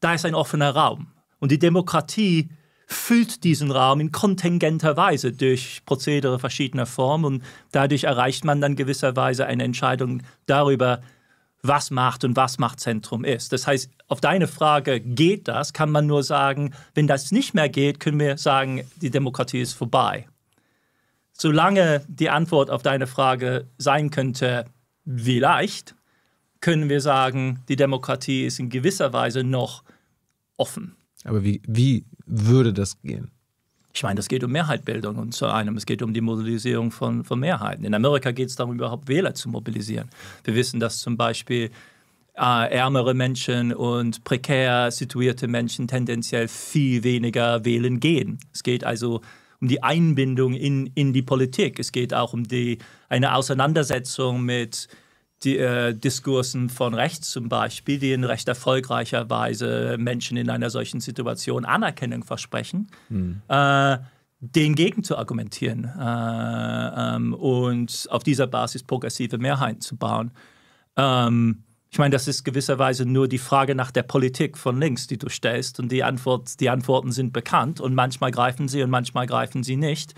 da ist ein offener Raum. Und die Demokratie füllt diesen Raum in kontingenter Weise durch Prozedere verschiedener Formen und dadurch erreicht man dann gewisserweise eine Entscheidung darüber, was Macht und was Machtzentrum ist. Das heißt, auf deine Frage, geht das, kann man nur sagen, wenn das nicht mehr geht, können wir sagen, die Demokratie ist vorbei. Solange die Antwort auf deine Frage sein könnte, vielleicht, können wir sagen, die Demokratie ist in gewisser Weise noch offen. Aber wie, wie würde das gehen? Ich meine, es geht um Mehrheitbildung und zu einem, es geht um die Mobilisierung von, von Mehrheiten. In Amerika geht es darum, überhaupt Wähler zu mobilisieren. Wir wissen, dass zum Beispiel äh, ärmere Menschen und prekär situierte Menschen tendenziell viel weniger wählen gehen. Es geht also um die Einbindung in, in die Politik. Es geht auch um die, eine Auseinandersetzung mit die, äh, Diskursen von rechts zum Beispiel, die in recht erfolgreicher Weise Menschen in einer solchen Situation Anerkennung versprechen, mhm. äh, den gegen zu argumentieren äh, ähm, und auf dieser Basis progressive Mehrheiten zu bauen. Ähm, ich meine, das ist gewisserweise nur die Frage nach der Politik von links, die du stellst. Und die, Antwort, die Antworten sind bekannt und manchmal greifen sie und manchmal greifen sie nicht.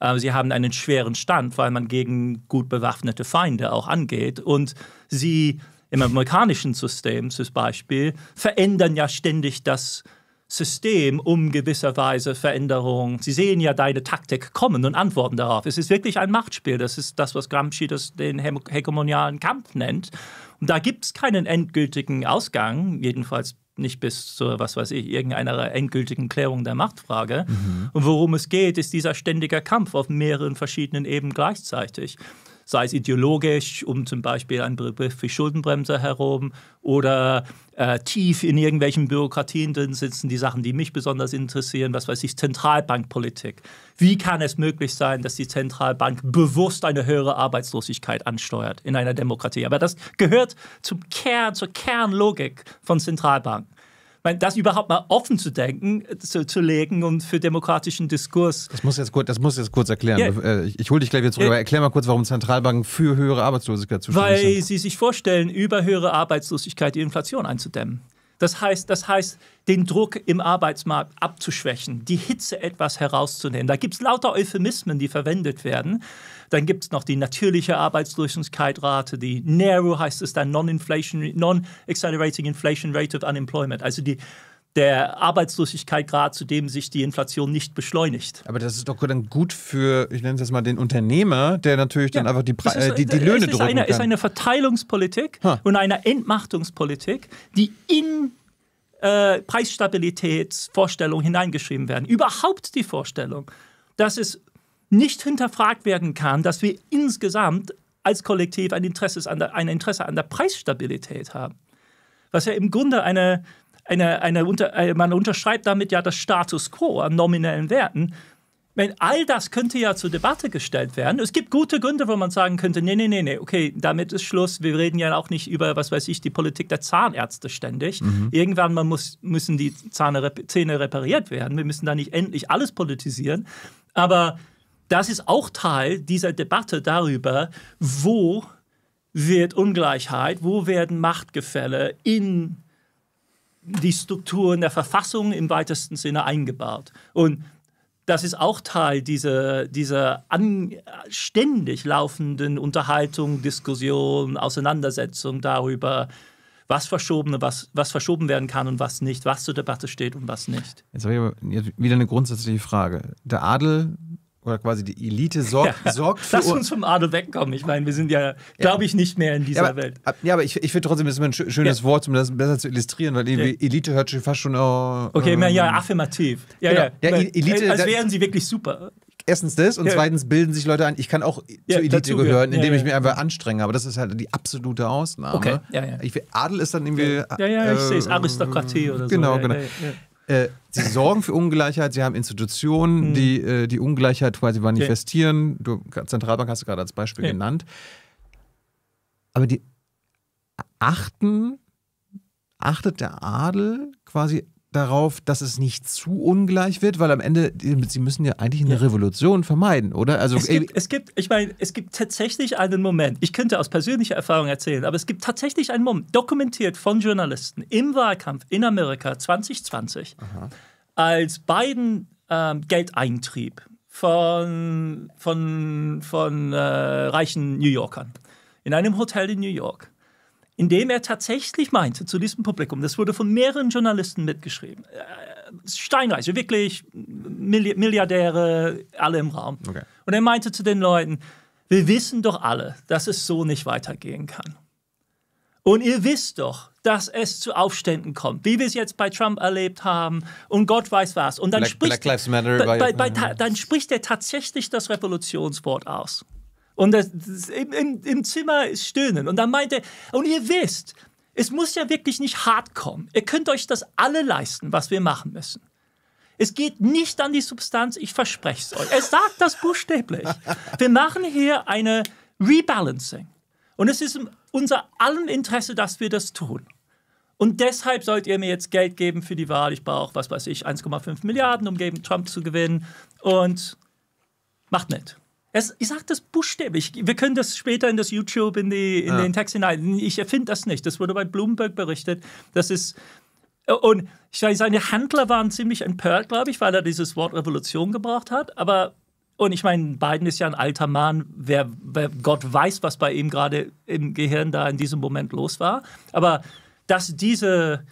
Ähm, sie haben einen schweren Stand, weil man gegen gut bewaffnete Feinde auch angeht. Und sie im amerikanischen System zum Beispiel verändern ja ständig das System um gewisserweise Veränderungen. Sie sehen ja deine Taktik kommen und antworten darauf. Es ist wirklich ein Machtspiel. Das ist das, was Gramsci das den hegemonialen Kampf nennt. Und da gibt es keinen endgültigen Ausgang, jedenfalls nicht bis zur, was weiß ich, irgendeiner endgültigen Klärung der Machtfrage. Mhm. Und worum es geht, ist dieser ständige Kampf auf mehreren verschiedenen Ebenen gleichzeitig sei es ideologisch, um zum Beispiel einen Begriff wie Schuldenbremse herum oder äh, tief in irgendwelchen Bürokratien drin sitzen, die Sachen, die mich besonders interessieren, was weiß ich, Zentralbankpolitik. Wie kann es möglich sein, dass die Zentralbank bewusst eine höhere Arbeitslosigkeit ansteuert in einer Demokratie? Aber das gehört zum Kern, zur Kernlogik von Zentralbanken meine, das überhaupt mal offen zu denken, zu, zu, legen und für demokratischen Diskurs. Das muss jetzt das muss jetzt kurz erklären. Ja. Äh, ich, ich hole dich gleich wieder zurück, ja. aber erklär mal kurz, warum Zentralbanken für höhere Arbeitslosigkeit zuständig sind. Weil sie sich vorstellen, über höhere Arbeitslosigkeit die Inflation einzudämmen. Das heißt, das heißt, den Druck im Arbeitsmarkt abzuschwächen, die Hitze etwas herauszunehmen. Da gibt es lauter Euphemismen, die verwendet werden. Dann gibt es noch die natürliche Arbeitslosigkeitsrate, die NERO heißt es dann, Non-Inflation, Non-Accelerating Inflation Rate of Unemployment. Also die der Arbeitslosigkeitsgrad, zu dem sich die Inflation nicht beschleunigt. Aber das ist doch dann gut für, ich nenne es jetzt mal den Unternehmer, der natürlich ja, dann einfach die, Pre ist, die, die Löhne drücken eine, kann. Es ist eine Verteilungspolitik ha. und eine Entmachtungspolitik, die in äh, Preisstabilitätsvorstellungen hineingeschrieben werden. Überhaupt die Vorstellung, dass es nicht hinterfragt werden kann, dass wir insgesamt als Kollektiv ein Interesse, an der, ein Interesse an der Preisstabilität haben. Was ja im Grunde eine, eine, eine unter, äh, man unterschreibt damit ja das Status quo an nominellen Werten. Meine, all das könnte ja zur Debatte gestellt werden. Es gibt gute Gründe, wo man sagen könnte, nee, nee, nee, nee, okay, damit ist Schluss. Wir reden ja auch nicht über, was weiß ich, die Politik der Zahnärzte ständig. Mhm. Irgendwann man muss, müssen die Zähne repariert werden. Wir müssen da nicht endlich alles politisieren. Aber das ist auch Teil dieser Debatte darüber, wo wird Ungleichheit, wo werden Machtgefälle in die Strukturen der Verfassung im weitesten Sinne eingebaut. Und das ist auch Teil dieser, dieser an, ständig laufenden Unterhaltung, Diskussion, Auseinandersetzung darüber, was verschoben, was, was verschoben werden kann und was nicht, was zur Debatte steht und was nicht. Jetzt habe ich aber wieder eine grundsätzliche Frage. Der Adel oder quasi die Elite sorgt, ja. sorgt für. Lass uns vom Adel wegkommen. Ich meine, wir sind ja, glaube ich, nicht mehr in dieser ja, aber, Welt. Ja, aber ich, ich finde trotzdem, das ist ein schönes ja. Wort, um das besser zu illustrieren, weil Elite hört schon fast schon. Oh, okay, ähm, ja, affirmativ. Ja, genau. ja. Elite, als wären sie wirklich super. Erstens das und zweitens bilden sich Leute ein, ich kann auch zur Elite gehören, indem ich mich einfach anstrenge, aber das ist halt die absolute Ausnahme. Okay. Ja, ja. Ich, Adel ist dann irgendwie. Ja, ja, ich äh, sehe es, Aristokratie oder genau, so. Genau, genau. Äh, sie sorgen für Ungleichheit, sie haben Institutionen, hm. die äh, die Ungleichheit quasi manifestieren. Okay. Du, Zentralbank hast du gerade als Beispiel ja. genannt. Aber die achten, achtet der Adel quasi darauf, dass es nicht zu ungleich wird, weil am Ende, sie müssen ja eigentlich eine ja. Revolution vermeiden, oder? Also, es gibt, es gibt ich meine, es gibt tatsächlich einen Moment, ich könnte aus persönlicher Erfahrung erzählen, aber es gibt tatsächlich einen Moment, dokumentiert von Journalisten im Wahlkampf in Amerika 2020, Aha. als Biden ähm, Geld eintrieb von, von, von äh, reichen New Yorkern in einem Hotel in New York indem er tatsächlich meinte zu diesem Publikum, das wurde von mehreren Journalisten mitgeschrieben, äh, Steinreiche, wirklich Milliardäre, alle im Raum. Okay. Und er meinte zu den Leuten, wir wissen doch alle, dass es so nicht weitergehen kann. Und ihr wisst doch, dass es zu Aufständen kommt, wie wir es jetzt bei Trump erlebt haben und Gott weiß was. Und dann, Black, spricht, Black er, bei, bei, bei, mhm. dann spricht er tatsächlich das Revolutionswort aus. Und das, das, im, im Zimmer ist Stöhnen. Und dann meinte er, und ihr wisst, es muss ja wirklich nicht hart kommen. Ihr könnt euch das alle leisten, was wir machen müssen. Es geht nicht an die Substanz, ich verspreche es euch. Er sagt das buchstäblich. Wir machen hier eine Rebalancing. Und es ist in unser allem Interesse, dass wir das tun. Und deshalb sollt ihr mir jetzt Geld geben für die Wahl. Ich brauche, was weiß ich, 1,5 Milliarden, um gegen Trump zu gewinnen. Und macht mit. Es, ich sage das buchstäblich. Wir können das später in das YouTube, in, die, in ja. den Text hinein. Ich erfinde das nicht. Das wurde bei Bloomberg berichtet. Das ist. Und ich weiß, seine Handler waren ziemlich empört, glaube ich, weil er dieses Wort Revolution gebraucht hat. Aber und ich meine, Biden ist ja ein alter Mann. Wer, wer, Gott weiß, was bei ihm gerade im Gehirn da in diesem Moment los war. Aber dass diese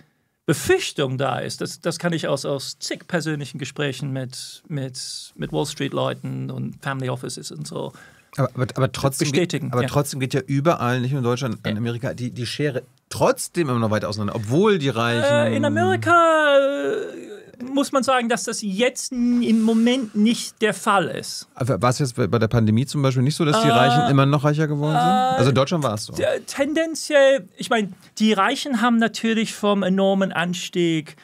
Befürchtung da ist, das, das kann ich aus, aus zig persönlichen Gesprächen mit, mit, mit Wall Street-Leuten und Family Offices und so. Aber, aber, aber trotzdem, bestätigen, geht, aber ja. trotzdem geht ja überall, nicht nur in Deutschland, in ja. Amerika, die, die Schere trotzdem immer noch weit auseinander, obwohl die Reichen. Äh, in Amerika äh, muss man sagen, dass das jetzt im Moment nicht der Fall ist. War es jetzt bei der Pandemie zum Beispiel nicht so, dass die äh, Reichen immer noch reicher geworden sind? Äh, also in Deutschland war es so. Tendenziell, ich meine, die Reichen haben natürlich vom enormen Anstieg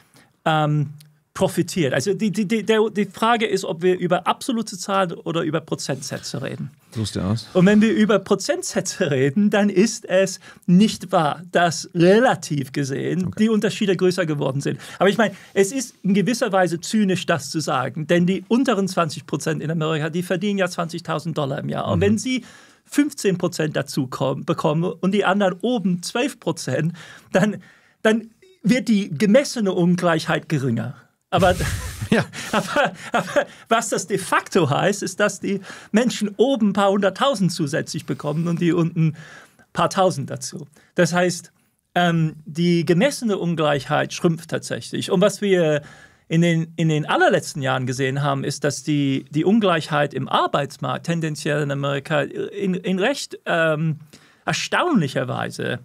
ähm, profitiert. Also die, die, die, die Frage ist, ob wir über absolute Zahlen oder über Prozentsätze reden. Lust aus. Und wenn wir über Prozentsätze reden, dann ist es nicht wahr, dass relativ gesehen okay. die Unterschiede größer geworden sind. Aber ich meine, es ist in gewisser Weise zynisch, das zu sagen, denn die unteren 20 Prozent in Amerika, die verdienen ja 20.000 Dollar im Jahr. Und mhm. wenn sie 15 Prozent dazu kommen, bekommen und die anderen oben 12 Prozent, dann, dann wird die gemessene Ungleichheit geringer. Aber, ja, aber, aber was das de facto heißt, ist, dass die Menschen oben ein paar hunderttausend zusätzlich bekommen und die unten ein paar tausend dazu. Das heißt, ähm, die gemessene Ungleichheit schrumpft tatsächlich. Und was wir in den, in den allerletzten Jahren gesehen haben, ist, dass die, die Ungleichheit im Arbeitsmarkt tendenziell in Amerika in, in recht ähm, erstaunlicher Weise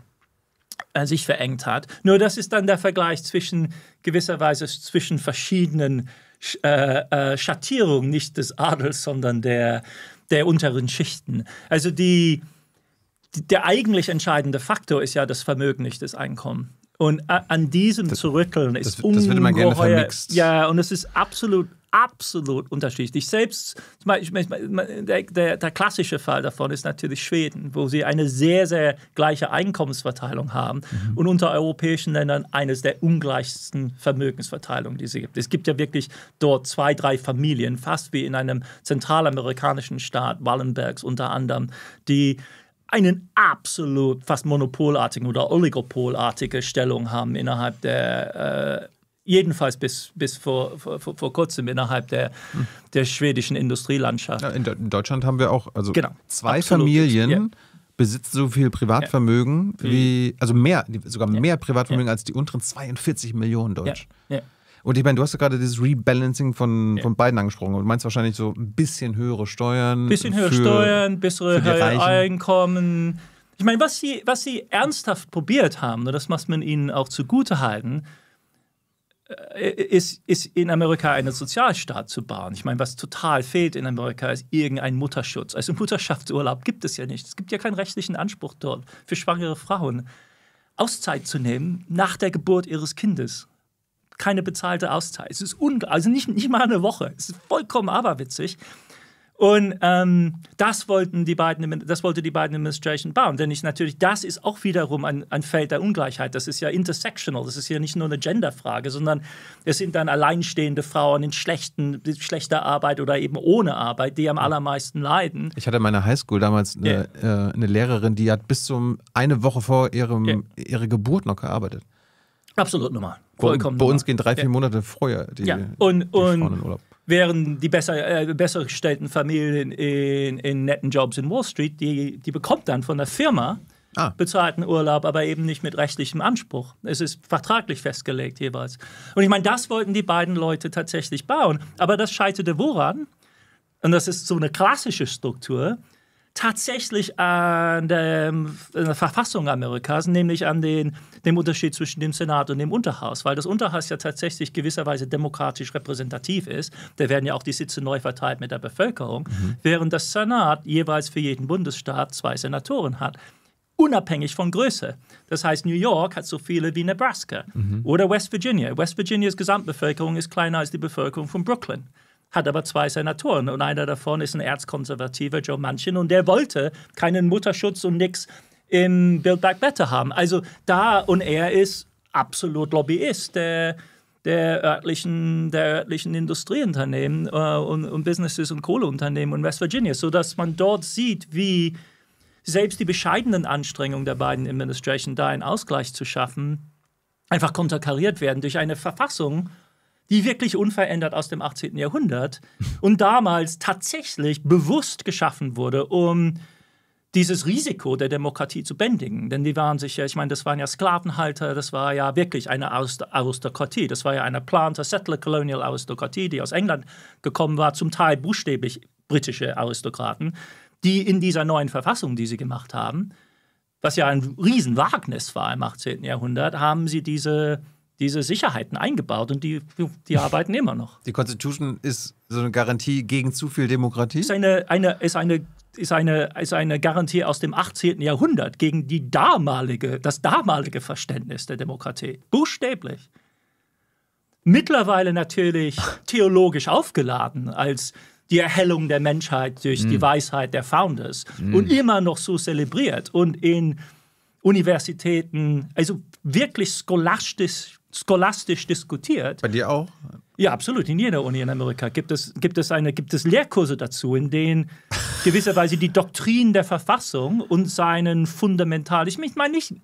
äh, sich verengt hat. Nur das ist dann der Vergleich zwischen gewisserweise zwischen verschiedenen äh, äh, Schattierungen, nicht des Adels, sondern der, der unteren Schichten. Also die, die, der eigentlich entscheidende Faktor ist ja das Vermögen, nicht das Einkommen. Und äh, an diesem das, zu rütteln ist das, das ungeheuer. Ja, und es ist absolut absolut unterschiedlich. Selbst zum Beispiel der, der, der, klassische Fall davon ist natürlich Schweden, wo sie eine sehr, sehr gleiche Einkommensverteilung haben mhm. und unter europäischen Ländern eines der ungleichsten Vermögensverteilungen, die es gibt. Es gibt ja wirklich dort zwei, drei Familien, fast wie in einem zentralamerikanischen Staat, Wallenbergs unter anderem, die einen absolut fast monopolartigen oder oligopolartige Stellung haben innerhalb der äh, jedenfalls bis, bis vor, vor, vor kurzem innerhalb der, hm. der schwedischen Industrielandschaft. Ja, in, De in, Deutschland haben wir auch also genau, zwei absolut. Familien. Ja. besitzen so viel Privatvermögen ja. wie, mhm. also mehr, sogar mehr Privatvermögen als die unteren 42 Millionen Deutschen. Und ich meine, du hast ja gerade dieses Rebalancing von, ja. von beiden angesprochen und meinst wahrscheinlich so ein bisschen höhere Steuern. Bisschen höhere Steuern, bessere Einkommen. Ich meine, was sie, was sie ernsthaft probiert haben, und das muss man ihnen auch zugute halten, äh, ist, ist in Amerika einen Sozialstaat zu bauen. Ich meine, was total fehlt in Amerika ist irgendein Mutterschutz. Also Mutterschaftsurlaub gibt es ja nicht. Es gibt ja keinen rechtlichen Anspruch dort für schwangere Frauen, Auszeit zu nehmen nach der Geburt ihres Kindes. Keine bezahlte Auszeit. Es ist also nicht, nicht mal eine Woche. Es ist vollkommen aberwitzig. Und ähm, das, wollten die beiden, das wollte die Biden Administration bauen. Denn ich natürlich, das ist auch wiederum ein, ein Feld der Ungleichheit. Das ist ja intersectional. Das ist ja nicht nur eine Genderfrage, sondern es sind dann alleinstehende Frauen in schlechten, schlechter Arbeit oder eben ohne Arbeit, die am allermeisten leiden. Ich hatte in meiner Highschool damals eine, yeah. äh, eine Lehrerin, die hat bis zum eine Woche vor ihrem, yeah. ihrer Geburt noch gearbeitet. Absolut normal. Vollkommen bei, bei normal. uns gehen drei, vier Monate vorher die, ja. und, die und, Frauen in Urlaub wären die besser, äh, besser gestellten Familien in, in netten Jobs in Wall Street, die, die bekommt dann von der Firma ah. bezahlten Urlaub, aber eben nicht mit rechtlichem Anspruch. Es ist vertraglich festgelegt jeweils. Und ich meine, das wollten die beiden Leute tatsächlich bauen. Aber das scheiterte woran? Und das ist so eine klassische Struktur tatsächlich an der, der, Verfassung Amerikas, nämlich an den, dem Unterschied zwischen dem Senat und dem Unterhaus, weil das Unterhaus ja tatsächlich gewisserweise demokratisch repräsentativ ist. Da werden ja auch die Sitze neu verteilt mit der Bevölkerung, mhm. während das Senat jeweils für jeden Bundesstaat zwei Senatoren hat unabhängig von Größe. Das heißt, New York hat so viele wie Nebraska mhm. oder West Virginia. West Virginias Gesamtbevölkerung ist kleiner als die Bevölkerung von Brooklyn hat aber zwei Senatoren und einer davon ist ein erzkonservativer Joe Manchin und der wollte keinen Mutterschutz und nichts im Build Back Better haben. Also da und er ist absolut Lobbyist der, der örtlichen, der örtlichen Industrieunternehmen äh, und, und Businesses und Kohleunternehmen in West Virginia, sodass man dort sieht, wie selbst die bescheidenen Anstrengungen der beiden Administration, da einen Ausgleich zu schaffen, einfach konterkariert werden durch eine Verfassung, die wirklich unverändert aus dem 18. Jahrhundert und damals tatsächlich bewusst geschaffen wurde, um dieses Risiko der Demokratie zu bändigen. Denn die waren sich ja, ich meine, das waren ja Sklavenhalter, das war ja wirklich eine Aristokratie, das war ja eine Planter, Settler Colonial Aristokratie, die aus England gekommen war, zum Teil buchstäblich britische Aristokraten, die in dieser neuen Verfassung, die sie gemacht haben, was ja ein Riesenwagnis war im 18. Jahrhundert, haben sie diese diese Sicherheiten eingebaut und die, die arbeiten immer noch. Die Constitution ist so eine Garantie gegen zu viel Demokratie? Ist eine, eine, ist eine ist eine, ist eine Garantie aus dem 18. Jahrhundert gegen die damalige, das damalige Verständnis der Demokratie. Buchstäblich. Mittlerweile natürlich theologisch aufgeladen als die Erhellung der Menschheit durch mm. die hm. Weisheit der Founders mm. und immer noch so zelebriert und in Universitäten, also wirklich scholastisch scholastisch diskutiert. Bei dir auch? Ja, absolut. In jeder Uni in Amerika gibt es, gibt es, eine, gibt es Lehrkurse dazu, in denen gewisserweise die Doktrin der Verfassung und seinen fundamental, ich meine nicht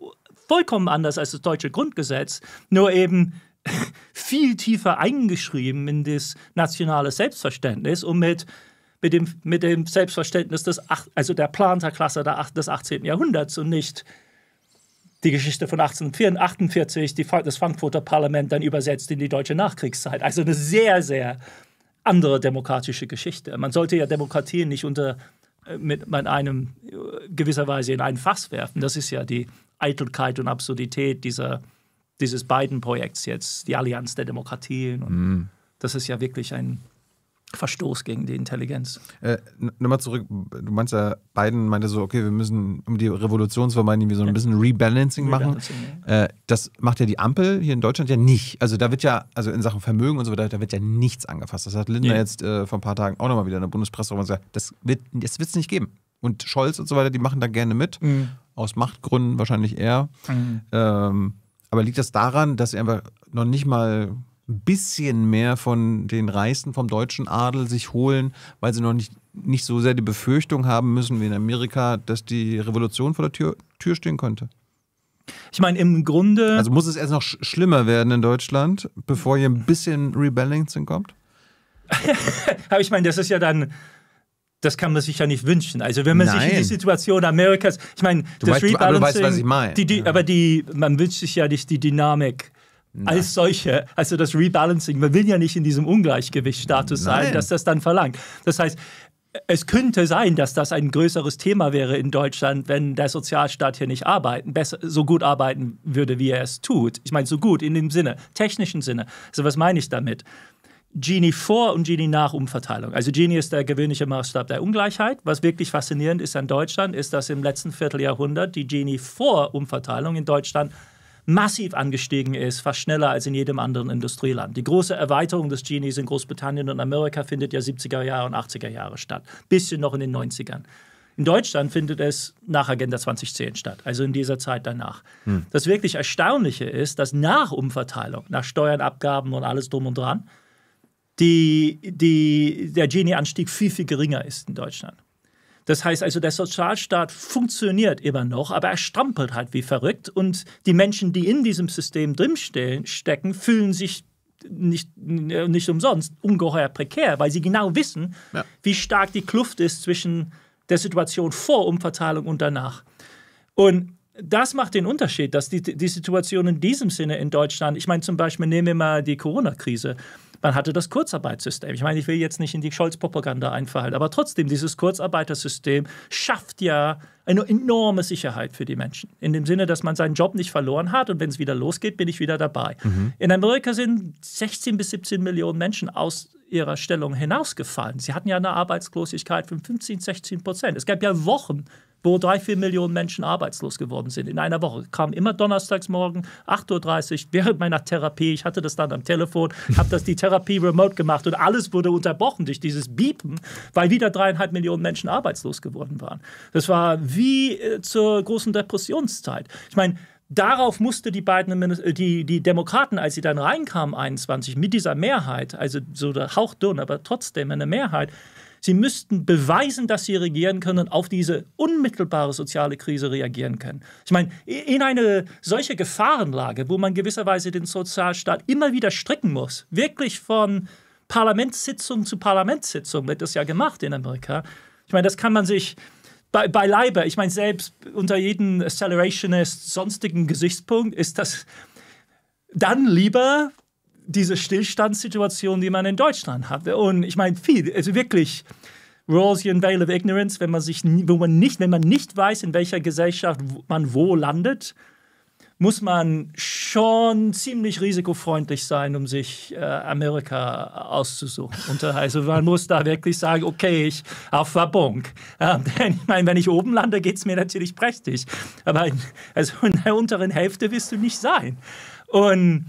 vollkommen anders als das deutsche Grundgesetz, nur eben viel tiefer eingeschrieben in das nationale Selbstverständnis und mit, mit, dem, mit dem Selbstverständnis des, also der Planterklasse des 18. Jahrhunderts und nicht die Geschichte von 1848, die, das Frankfurter Parlament dann übersetzt in die deutsche Nachkriegszeit. Also eine sehr, sehr andere demokratische Geschichte. Man sollte ja Demokratien nicht unter äh, mit man einem äh, gewisserweise in ein Fass werfen. Das ist ja die Eitelkeit und Absurdität dieser, dieses beiden Projekts jetzt, die Allianz der Demokratien. Mm. Das ist ja wirklich ein Verstoß gegen die Intelligenz. Äh, Nochmal zurück, du meinst ja, Biden meinte so, okay, wir müssen, um die Revolution zu vermeiden, so ein bisschen Rebalancing, Rebalancing machen. Ja. Äh, das macht ja die Ampel hier in Deutschland ja nicht. Also da wird ja, also in Sachen Vermögen und so weiter, da wird ja nichts angefasst. Das hat Lindner ja. jetzt äh, vor ein paar Tagen auch nochmal wieder in der Bundespressekonferenz gesagt, das wird es nicht geben. Und Scholz und so weiter, die machen da gerne mit. Mhm. Aus Machtgründen wahrscheinlich eher. Mhm. Ähm, aber liegt das daran, dass sie einfach noch nicht mal ein bisschen mehr von den Reichsten vom deutschen Adel sich holen, weil sie noch nicht, nicht so sehr die Befürchtung haben müssen wie in Amerika, dass die Revolution vor der Tür, Tür stehen könnte? Ich meine, im Grunde. Also muss es erst noch sch schlimmer werden in Deutschland, bevor hier ein bisschen Rebalancing kommt? Aber ich meine, das ist ja dann das kann man sich ja nicht wünschen. Also wenn man Nein. sich in die Situation Amerikas, ich meine, das weißt, Rebalancing, du weißt, was ich meine. Die, die, ja. aber die, man wünscht sich ja nicht die Dynamik Nein. als solche, also das Rebalancing. Man will ja nicht in diesem Ungleichgewichtsstatus sein, dass das dann verlangt. Das heißt, es könnte sein, dass das ein größeres Thema wäre in Deutschland, wenn der Sozialstaat hier nicht arbeiten, besser, so gut arbeiten würde, wie er es tut. Ich meine, so gut in dem Sinne, technischen Sinne. Also, was meine ich damit? Genie vor und Genie nach Umverteilung. Also Genie ist der gewöhnliche Maßstab der Ungleichheit. Was wirklich faszinierend ist an Deutschland, ist, dass im letzten Vierteljahrhundert die Genie vor Umverteilung in Deutschland massiv angestiegen ist, fast schneller als in jedem anderen Industrieland. Die große Erweiterung des Genies in Großbritannien und Amerika findet ja 70er Jahre und 80er Jahre statt. Bisschen noch in den 90ern. In Deutschland findet es nach Agenda 2010 statt, also in dieser Zeit danach. Hm. Das wirklich Erstaunliche ist, dass nach Umverteilung, nach Steuern, Abgaben und alles drum und dran, die, die, der genie anstieg viel, viel geringer ist in Deutschland. Das heißt also, der Sozialstaat funktioniert immer noch, aber er strampelt halt wie verrückt und die Menschen, die in diesem System drinstecken, fühlen sich nicht, nicht umsonst ungeheuer prekär, weil sie genau wissen, ja. wie stark die Kluft ist zwischen der Situation vor Umverteilung und danach. Und das macht den Unterschied, dass die, die Situation in diesem Sinne in Deutschland, ich meine zum Beispiel, nehmen wir mal die Corona-Krise. Man hatte das Kurzarbeitssystem. Ich meine, ich will jetzt nicht in die Scholz-Propaganda einfallen, aber trotzdem, dieses Kurzarbeitersystem schafft ja eine enorme Sicherheit für die Menschen. In dem Sinne, dass man seinen Job nicht verloren hat und wenn es wieder losgeht, bin ich wieder dabei. Mhm. In Amerika sind 16 bis 17 Millionen Menschen aus ihrer Stellung hinausgefallen. Sie hatten ja eine Arbeitslosigkeit von 15, 16 Prozent. Es gab ja Wochen, wo drei, vier Millionen Menschen arbeitslos geworden sind in einer Woche. Kam immer donnerstags morgen, 8.30 Uhr, während meiner Therapie. Ich hatte das dann am Telefon, habe die Therapie remote gemacht und alles wurde unterbrochen durch dieses Biepen, weil wieder dreieinhalb Millionen Menschen arbeitslos geworden waren. Das war wie äh, zur großen Depressionszeit. Ich meine, Darauf musste die beiden, äh, die, die Demokraten, als sie dann reinkamen, 21, mit dieser Mehrheit, also so hauchdünn, aber trotzdem eine Mehrheit, Sie müssten beweisen, dass sie regieren können und auf diese unmittelbare soziale Krise reagieren können. Ich meine, in eine solche Gefahrenlage, wo man gewisserweise den Sozialstaat immer wieder stricken muss, wirklich von Parlamentssitzung zu Parlamentssitzung wird das ja gemacht in Amerika. Ich meine, das kann man sich bei, beileibe, ich meine, selbst unter jedem Accelerationist sonstigen Gesichtspunkt ist das dann lieber diese Stillstandssituation, die man in Deutschland hatte. Und ich meine, viel, also wirklich. Rosian Veil of Ignorance, wenn man sich, wenn man nicht, wenn man nicht weiß, in welcher Gesellschaft man wo landet, muss man schon ziemlich risikofreundlich sein, um sich äh, Amerika auszusuchen. Und, äh, also man muss da wirklich sagen, okay, ich auf Verbunk. Ähm, denn ich meine, wenn ich oben lande, geht es mir natürlich prächtig. Aber in, also in der unteren Hälfte wirst du nicht sein. Und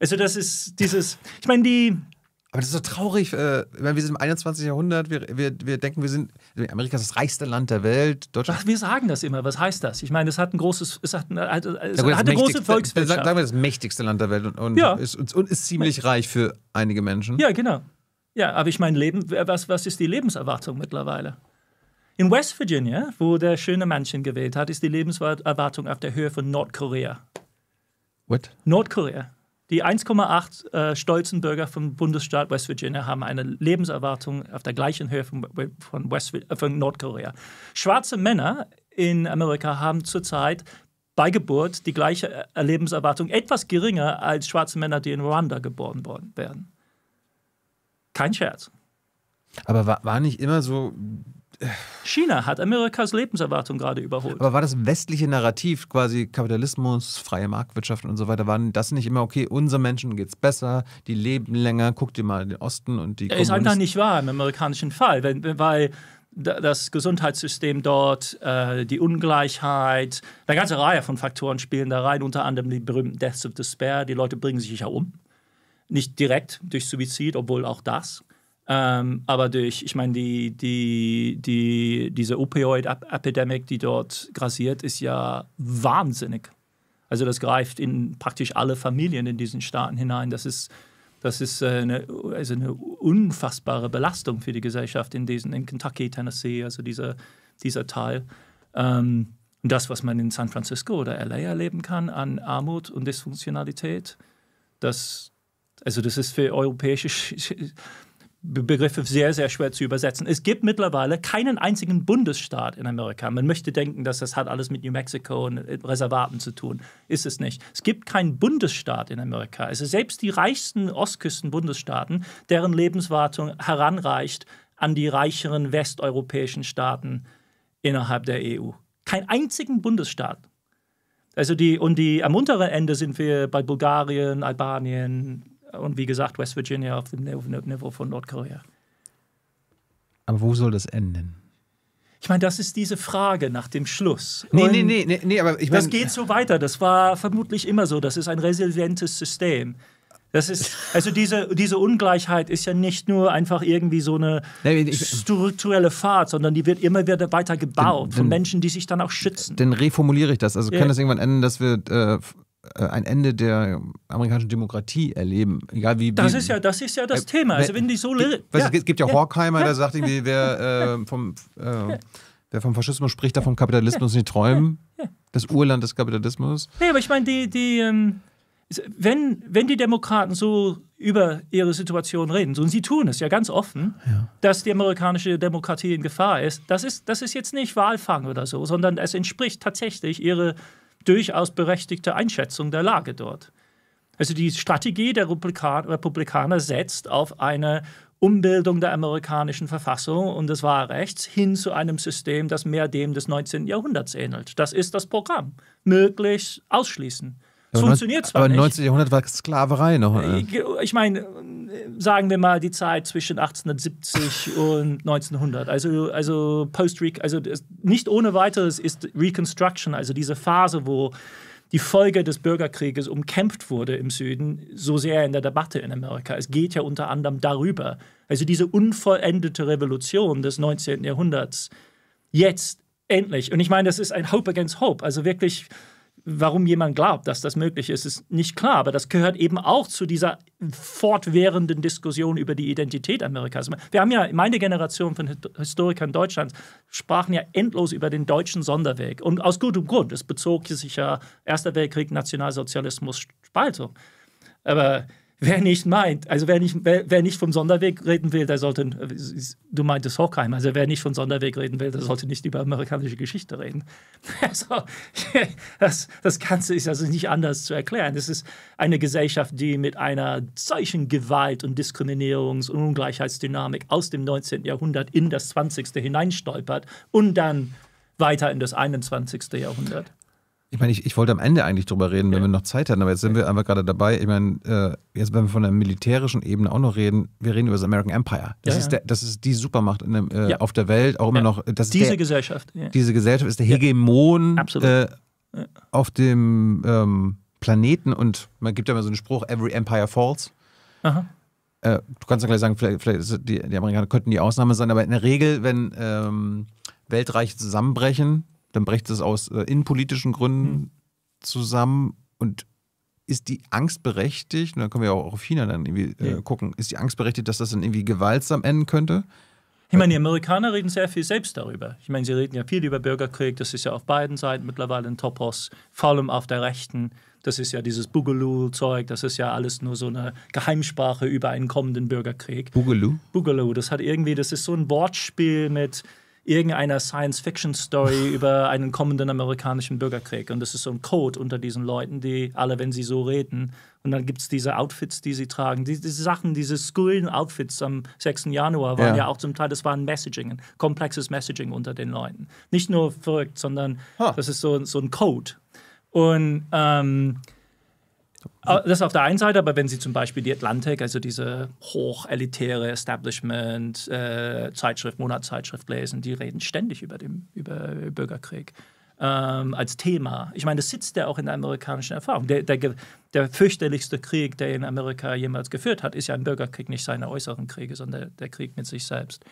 also, das ist dieses. Ich meine, die. Aber das ist doch traurig. Äh, wir sind im 21. Jahrhundert, wir, wir, wir denken, wir sind. Amerika ist das reichste Land der Welt. Deutschland. Ach, wir sagen das immer. Was heißt das? Ich meine, es hat ein großes. Es hat, ein, also, es ja, gut, hat eine große Volkswirtschaft. Sagen wir das mächtigste Land der Welt und, und, ja. ist, und ist ziemlich Mächtig. reich für einige Menschen. Ja, genau. Ja, aber ich meine, Leben, was, was ist die Lebenserwartung mittlerweile? In West Virginia, wo der schöne Mansion gewählt hat, ist die Lebenserwartung auf der Höhe von Nordkorea. What? Nordkorea. Die 1,8 äh, stolzen Bürger vom Bundesstaat West Virginia haben eine Lebenserwartung auf der gleichen Höhe von, von, West, äh, von Nordkorea. Schwarze Männer in Amerika haben zurzeit bei Geburt die gleiche äh, Lebenserwartung, etwas geringer als schwarze Männer, die in Ruanda geboren worden werden. Kein Scherz. Aber war, war nicht immer so China hat Amerikas Lebenserwartung gerade überholt. Aber war das westliche Narrativ, quasi Kapitalismus, freie Marktwirtschaft und so weiter, waren das nicht immer, okay, unsere Menschen geht es besser, die leben länger, guck dir mal den Osten und die. Ist einfach halt nicht wahr im amerikanischen Fall, wenn, weil das Gesundheitssystem dort, äh, die Ungleichheit, eine ganze Reihe von Faktoren spielen da rein, unter anderem die berühmten Deaths of Despair, die Leute bringen sich ja um. Nicht direkt durch Suizid, obwohl auch das. Ähm, aber durch, ich meine, die, die, die, diese Opioid-Epidemie, die dort grassiert, ist ja wahnsinnig. Also das greift in praktisch alle Familien in diesen Staaten hinein. Das ist, das ist äh, eine, also eine unfassbare Belastung für die Gesellschaft in, diesen, in Kentucky, Tennessee, also dieser, dieser Teil. Ähm, und das, was man in San Francisco oder LA erleben kann an Armut und Dysfunktionalität, das, also das ist für europäische Begriffe sehr, sehr schwer zu übersetzen. Es gibt mittlerweile keinen einzigen Bundesstaat in Amerika. Man möchte denken, dass das hat alles mit New Mexico und äh, Reservaten zu tun. Ist es nicht. Es gibt keinen Bundesstaat in Amerika. Also selbst die reichsten Ostküsten-Bundesstaaten, deren Lebenswartung heranreicht an die reicheren westeuropäischen Staaten innerhalb der EU. Keinen einzigen Bundesstaat. Also die, und die am unteren Ende sind wir bei Bulgarien, Albanien, und wie gesagt West Virginia auf dem Niveau von Nordkorea. Aber wo soll das enden? Ich meine, das ist diese Frage nach dem Schluss. Nee, nee, nee, nee, nee, aber ich meine. Das geht so weiter. Das war vermutlich immer so. Das ist ein resilientes System. Das ist, also diese, diese Ungleichheit ist ja nicht nur einfach irgendwie so eine strukturelle Fahrt, sondern die wird immer wieder weiter gebaut den, von Menschen, die sich dann auch schützen. Dann reformuliere ich das. Also ja. kann das irgendwann enden, dass wir äh, äh, ein Ende der amerikanischen Demokratie erleben. Egal wie, das, ist, ja, das ist ja das äh, Thema. Also wenn die so gibt, ja. Es gibt ja, Horkheimer, der sagt irgendwie, wer, äh, vom, äh, wer vom Faschismus spricht, darf vom Kapitalismus nicht träumen. Das Urland des Kapitalismus. Nee, aber ich meine, die, die, ähm, wenn, wenn die Demokraten so über ihre Situation reden, und sie tun es ja ganz offen, ja. dass die amerikanische Demokratie in Gefahr ist das, ist, das ist jetzt nicht Wahlfang oder so, sondern es entspricht tatsächlich ihre durchaus berechtigte Einschätzung der Lage dort. Also die Strategie der Republikaner setzt auf eine Umbildung der amerikanischen Verfassung und des Wahlrechts hin zu einem System, das mehr dem des 19. Jahrhunderts ähnelt. Das ist das Programm. Möglichst ausschließen. Es funktioniert zwar aber im 19. Jahrhundert war Sklaverei noch. Äh. Äh, ich meine, sagen wir mal die Zeit zwischen 1870 und 1900. Also, also post also nicht ohne weiteres ist Reconstruction, also diese Phase, wo die Folge des Bürgerkrieges umkämpft wurde im Süden, so sehr in der Debatte in Amerika. Es geht ja unter anderem darüber. Also diese unvollendete Revolution des 19. Jahrhunderts jetzt endlich. Und ich meine, das ist ein Hope against Hope. Also wirklich warum jemand glaubt, dass das möglich ist, ist nicht klar. Aber das gehört eben auch zu dieser fortwährenden Diskussion über die Identität Amerikas. Wir haben ja, meine Generation von Historikern Deutschlands sprachen ja endlos über den deutschen Sonderweg. Und aus gutem Grund. Es bezog sich ja Erster Weltkrieg, Nationalsozialismus, Spaltung. Aber wer nicht meint, also wer nicht, wer, wer nicht vom Sonderweg reden will, der sollte, äh, du meintest Hockheim, also wer nicht vom Sonderweg reden will, der sollte nicht über amerikanische Geschichte reden. Also, das, das Ganze ist also nicht anders zu erklären. Es ist eine Gesellschaft, die mit einer solchen Gewalt und Diskriminierungs- und Ungleichheitsdynamik aus dem 19. Jahrhundert in das 20. hineinstolpert und dann weiter in das 21. Jahrhundert. Ich meine, ich, ich wollte am Ende eigentlich drüber reden, wenn ja. wir noch Zeit hatten, aber jetzt sind wir einfach gerade dabei. Ich meine, äh, jetzt, wenn wir von der militärischen Ebene auch noch reden, wir reden über das American Empire. Das, ja, ist, der, das ist die Supermacht dem, äh, auf der Welt, auch immer noch. Äh, das diese der, Gesellschaft. Diese Gesellschaft ist der Hegemon äh, auf dem ähm, Planeten und man gibt ja immer so einen Spruch: Every Empire falls. Aha äh, du kannst ja gleich sagen, vielleicht, vielleicht die, die, Amerikaner könnten die Ausnahme sein, aber in der Regel, wenn ähm, Weltreiche zusammenbrechen, dann bricht es aus äh, innenpolitischen Gründen mhm. zusammen und ist die Angst berechtigt, und dann können wir ja auch auf China dann irgendwie äh, ja. gucken, ist die Angst berechtigt, dass das dann irgendwie gewaltsam enden könnte? Ich meine, die Amerikaner reden sehr viel selbst darüber. Ich meine, sie reden ja viel über Bürgerkrieg, das ist ja auf beiden Seiten mittlerweile ein Topos, vor allem auf der Rechten. Das ist ja dieses Boogaloo-Zeug, das ist ja alles nur so eine Geheimsprache über einen kommenden Bürgerkrieg. Boogaloo? Boogaloo, das hat irgendwie, das ist so ein Wortspiel mit irgendeiner Science-Fiction-Story über einen kommenden amerikanischen Bürgerkrieg. Und das ist so ein Code unter diesen Leuten, die alle, wenn sie so reden, und dann gibt es diese Outfits, die sie tragen. Die, diese Sachen, diese skurrilen Outfits am 6. Januar waren ja. ja auch zum Teil, das war ein Messaging, ein komplexes Messaging unter den Leuten. Nicht nur verrückt, sondern huh. das ist so, so ein Code. Und ähm, das auf der einen Seite, aber wenn Sie zum Beispiel die Atlantic, also diese hochelitäre Establishment-Zeitschrift, äh, Monatszeitschrift lesen, die reden ständig über den über Bürgerkrieg. Ähm, als Thema. Ich meine, das sitzt ja auch in der amerikanischen Erfahrung. Der, der, der, fürchterlichste Krieg, der in Amerika jemals geführt hat, ist ja ein Bürgerkrieg, nicht seine äußeren Kriege, sondern der, Krieg mit sich selbst.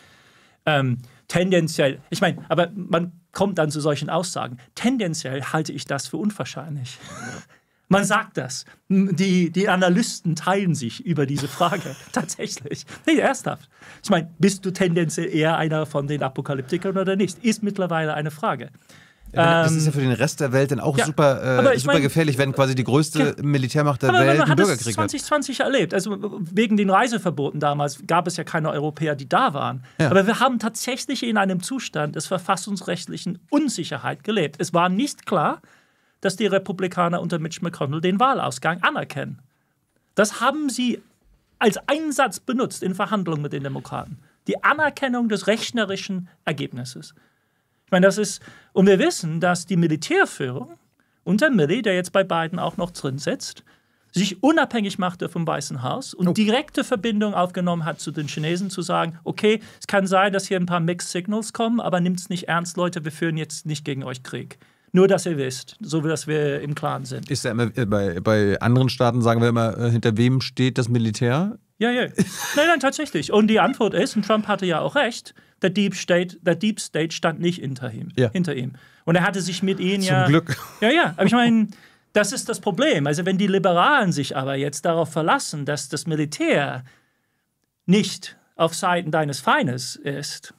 Ähm, tendenziell, ich meine, aber man kommt dann zu solchen Aussagen. Tendenziell halte ich das für unwahrscheinlich. Ja. Man sagt das. Die, die Analysten teilen sich über diese Frage. Tatsächlich. Nee, ernsthaft. Ich meine, bist du tendenziell eher einer von den Apokalyptikern oder nicht? Ist mittlerweile eine Frage. das ähm, ist ja für den Rest der Welt dann auch ja, super, äh, super mein, gefährlich, wenn quasi die größte genau. Militärmacht der aber Welt man einen Bürgerkrieg hat. 2020 erlebt. Also wegen den Reiseverboten damals gab es ja keine Europäer, die da waren. Ja. Aber wir haben tatsächlich in einem Zustand des verfassungsrechtlichen Unsicherheit gelebt. Es war nicht klar, dass die Republikaner unter Mitch McConnell den Wahlausgang anerkennen. Das haben sie als Einsatz benutzt in Verhandlungen mit den Demokraten. Die Anerkennung des rechnerischen Ergebnisses. Ich meine, das ist, und wir wissen, dass die Militärführung unter Milley, der jetzt bei Biden auch noch drin sitzt, sich unabhängig machte vom Weißen Haus und oh. direkte Verbindung aufgenommen hat zu den Chinesen, zu sagen, okay, es kann sein, dass hier ein paar Mixed Signals kommen, aber nimmt es nicht ernst, Leute, wir führen jetzt nicht gegen euch Krieg. Nur, dass ihr wisst, so dass wir im Klaren sind. Ist ja immer, äh, bei, bei anderen Staaten sagen wir immer, äh, hinter wem steht das Militär? Ja, ja. Nein, nein, tatsächlich. Und die Antwort ist, und Trump hatte ja auch recht, der Deep State, der Deep State stand nicht hinter ihm. Ja. Hinter ihm. Und er hatte sich mit ihnen Zum ja. Zum Glück. Ja, ja. Aber ich meine, das ist das Problem. Also, wenn die Liberalen sich aber jetzt darauf verlassen, dass das Militär nicht auf Seiten deines Feindes ist,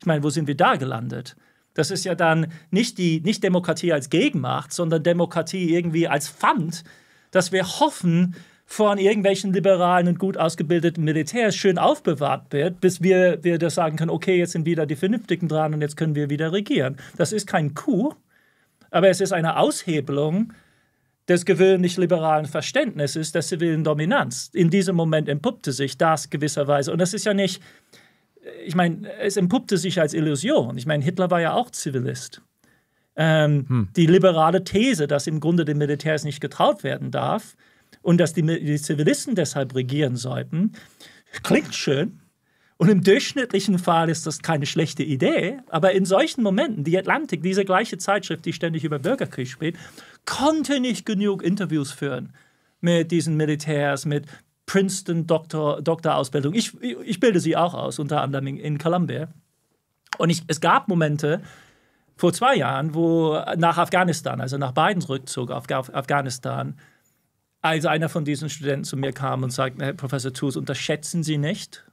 ich meine, wo sind wir da gelandet? Das ist ja dann nicht die nicht Demokratie als Gegenmacht, sondern Demokratie irgendwie als Pfand, dass wir hoffen, von irgendwelchen liberalen und gut ausgebildeten Militärs schön aufbewahrt wird, bis wir, wir das sagen können, okay, jetzt sind wieder die Vernünftigen dran und jetzt können wir wieder regieren. Das ist kein Coup, aber es ist eine Aushebelung des gewöhnlich liberalen Verständnisses der zivilen Dominanz. In diesem Moment entpuppte sich das gewisserweise. Und das ist ja nicht, ich meine, es entpuppte sich als Illusion. Ich meine, Hitler war ja auch Zivilist. Ähm, hm. Die liberale These, dass im Grunde den Militärs nicht getraut werden darf und dass die, die Zivilisten deshalb regieren sollten, klingt schön. Und im durchschnittlichen Fall ist das keine schlechte Idee, aber in solchen Momenten, die Atlantik, diese gleiche Zeitschrift, die ständig über Bürgerkrieg spricht, konnte nicht genug Interviews führen mit diesen Militärs, mit Princeton-Doktorausbildung. Ich, ich bilde sie auch aus, unter anderem in, in Columbia. Und ich, es gab Momente vor zwei Jahren, wo nach Afghanistan, also nach Bidens Rückzug auf Afghanistan, als einer von diesen Studenten zu mir kam und sagte, Herr Professor Tools, unterschätzen Sie nicht,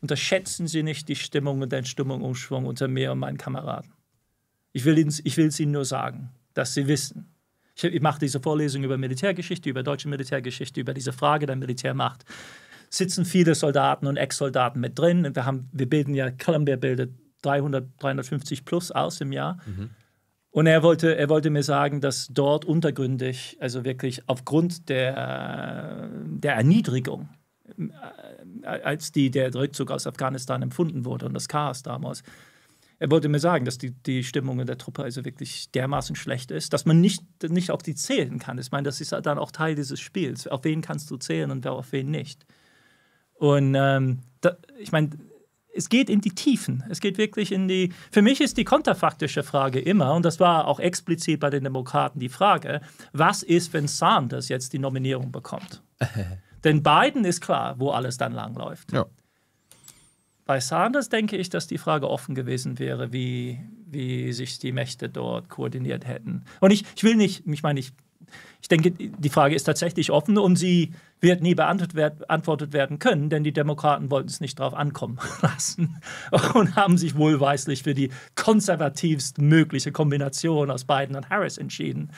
unterschätzen Sie nicht die Stimmung und den Stimmungsumschwung unter mir und meinen Kameraden. ich will es Ihnen nur sagen, dass Sie wissen, ich, ich mache diese Vorlesung über Militärgeschichte, über deutsche Militärgeschichte, über diese Frage der Militärmacht. Sitzen viele Soldaten und Ex-Soldaten mit drin. Und wir, haben, wir bilden ja, Columbia bildet 300, 350 plus aus im Jahr. Mhm. Und er wollte, er wollte mir sagen, dass dort untergründig, also wirklich aufgrund der, äh, der Erniedrigung, äh, als die, der Rückzug aus Afghanistan empfunden wurde und das Chaos damals, er wollte mir sagen, dass die, die Stimmung in der Truppe also wirklich dermaßen schlecht ist, dass man nicht, nicht auf die zählen kann. Ich meine, das ist dann auch Teil dieses Spiels. Auf wen kannst du zählen und wer auf wen nicht. Und ähm, da, ich meine, es geht in die Tiefen. Es geht wirklich in die. Für mich ist die konterfaktische Frage immer, und das war auch explizit bei den Demokraten die Frage, was ist, wenn Sanders jetzt die Nominierung bekommt? Denn Biden ist klar, wo alles dann langläuft. Ja. Bei Sanders denke ich, dass die Frage offen gewesen wäre, wie, wie sich die Mächte dort koordiniert hätten. Und ich, ich will nicht, ich meine, ich, ich denke, die Frage ist tatsächlich offen und sie wird nie beantwortet werden können, denn die Demokraten wollten es nicht darauf ankommen lassen und haben sich wohlweislich für die konservativst mögliche Kombination aus Biden und Harris entschieden,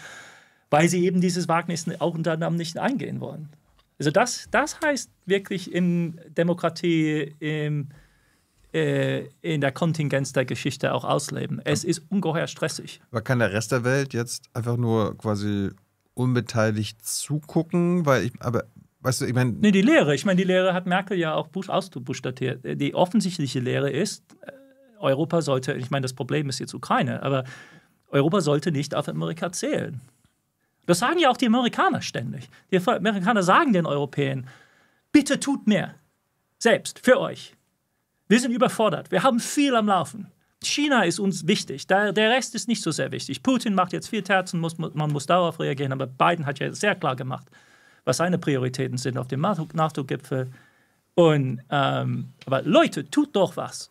weil sie eben dieses Wagnis auch unter anderem nicht eingehen wollen. Also das, das heißt wirklich in Demokratie, im äh, in der Kontingenz der Geschichte auch ausleben. Es ist ungeheuer stressig. Aber kann der Rest der Welt jetzt einfach nur quasi unbeteiligt zugucken? Weil ich, aber weißt du, ich meine. Nee, die Lehre. Ich meine, die Lehre hat Merkel ja auch Bush äh, Die offensichtliche Lehre ist, äh, Europa sollte, ich meine, das Problem ist jetzt Ukraine, aber Europa sollte nicht auf Amerika zählen. Das sagen ja auch die Amerikaner ständig. Die Amerikaner sagen den Europäern, bitte tut mehr. Selbst, für euch. Wir sind überfordert. Wir haben viel am Laufen. China ist uns wichtig. Der, Rest ist nicht so sehr wichtig. Putin macht jetzt viel Terzen, muss, man muss darauf reagieren. Aber Biden hat ja sehr klar gemacht, was seine Prioritäten sind auf dem NATO-Gipfel. Und, ähm, aber Leute, tut doch was,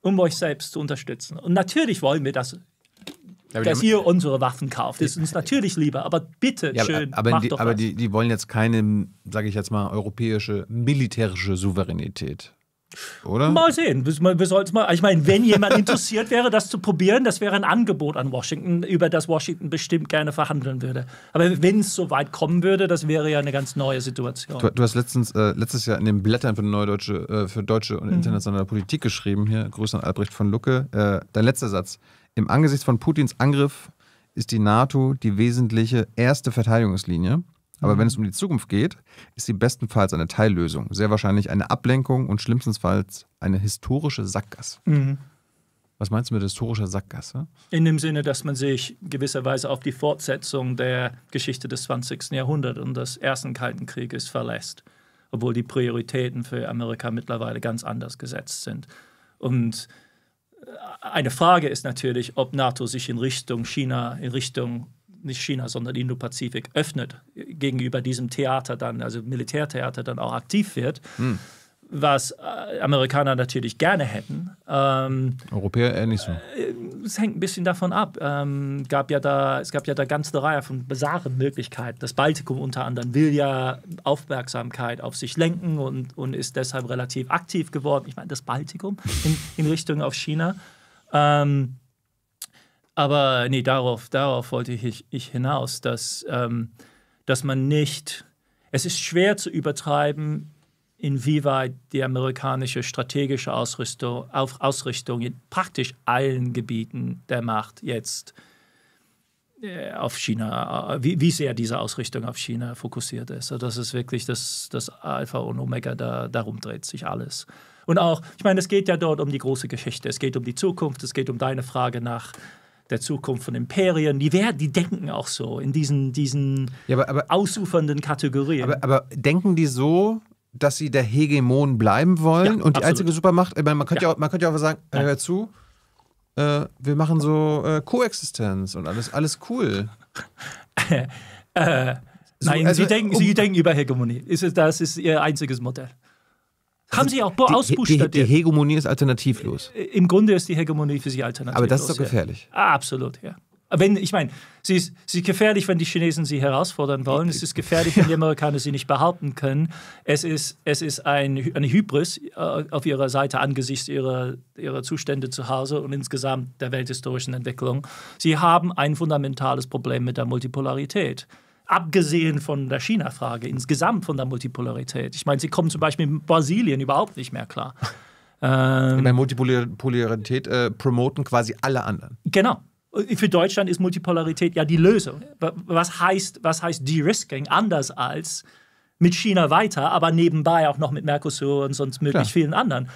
um euch selbst zu unterstützen. Und natürlich wollen wir das ja, dass ihr unsere Waffen kauft. Ist uns natürlich lieber, aber bitte ja, schön. Aber, aber, die, aber die, die, wollen jetzt keine, sage ich jetzt mal, europäische militärische Souveränität. Oder? Mal sehen. Wir, mal. Ich meine, wenn jemand interessiert wäre, das zu probieren, das wäre ein Angebot an Washington, über das Washington bestimmt gerne verhandeln würde. Aber wenn es so weit kommen würde, das wäre ja eine ganz neue Situation. Du, du hast letztens, äh, letztes Jahr in den Blättern für, Neudeutsche, äh, für deutsche und mhm. internationale mhm. Politik geschrieben, hier, Grüße an Albrecht von Lucke. Äh, dein letzter Satz. Im Angesicht von Putins Angriff ist die NATO die wesentliche erste Verteidigungslinie. Aber mhm. wenn es um die Zukunft geht, ist sie bestenfalls eine Teillösung, sehr wahrscheinlich eine Ablenkung und schlimmstenfalls eine historische Sackgasse. Mhm. Was meinst du mit historischer Sackgasse? In dem Sinne, dass man sich gewisserweise auf die Fortsetzung der Geschichte des 20. Jahrhunderts und des Ersten Kalten Krieges verlässt, obwohl die Prioritäten für Amerika mittlerweile ganz anders gesetzt sind. Und äh, eine Frage ist natürlich, ob NATO sich in Richtung China, in Richtung nicht China, sondern Indo-Pazifik öffnet äh, gegenüber diesem Theater dann, also Militärtheater dann auch aktiv wird. Hm was äh, Amerikaner natürlich gerne hätten. Ähm, Europäer eher nicht so. Äh, es hängt ein bisschen davon ab. Ähm, gab ja da, es gab ja da ganze Reihe von bizarren Möglichkeiten. Das Baltikum unter anderem will ja Aufmerksamkeit auf sich lenken und, und ist deshalb relativ aktiv geworden. Ich meine, das Baltikum in, in Richtung auf China. Ähm, aber nee, darauf, darauf wollte ich, ich hinaus, dass, ähm, dass man nicht, es ist schwer zu übertreiben, inwieweit die amerikanische strategische Ausrüstung, Ausrichtung in praktisch allen Gebieten der Macht jetzt äh, auf China, äh, wie, wie, sehr diese Ausrichtung auf China fokussiert ist. Also das ist wirklich das, das Alpha und Omega, da, darum dreht sich alles. Und auch, ich meine, es geht ja dort um die große Geschichte, es geht um die Zukunft, es geht um deine Frage nach, der Zukunft von Imperien. Die, werden, die denken auch so in diesen, diesen ja, aber, aber, ausufernden Kategorien. Aber, aber denken die so, dass sie der Hegemon bleiben wollen ja, und die einzige Supermacht, man könnte ja, ja auch, man könnte ja auch sagen, ja. Äh, hör zu, äh, wir machen so äh, Koexistenz und alles, alles cool. Äh, äh, so, nein, also, sie, denken, um, sie denken über Hegemonie. Ist, das ist ihr einziges Modell. Haben also Sie auch ausbuchstabiert. Die, die, Hegemonie ist alternativlos. Im Grunde ist die Hegemonie für Sie alternativlos. Aber das ist doch gefährlich. Ja. Ah, absolut, ja. Wenn, ich meine, sie ist, sie ist gefährlich, wenn die Chinesen sie herausfordern wollen. Es ist gefährlich, wenn die Amerikaner sie nicht behaupten können. Es ist, es ist ein, eine Hybris äh, auf ihrer Seite angesichts ihrer, ihrer Zustände zu Hause und insgesamt der welthistorischen Entwicklung. Sie haben ein fundamentales Problem mit der Multipolarität abgesehen von der China-Frage, insgesamt von der Multipolarität. Ich meine, sie kommen zum Beispiel mit Brasilien überhaupt nicht mehr klar. Ähm, meine, Multipolarität äh, promoten quasi alle anderen. Genau. Für Deutschland ist Multipolarität ja die Lösung. Was heißt, was heißt De-Risking? Anders als mit China weiter, aber nebenbei auch noch mit Mercosur und sonst möglich Klar. vielen anderen.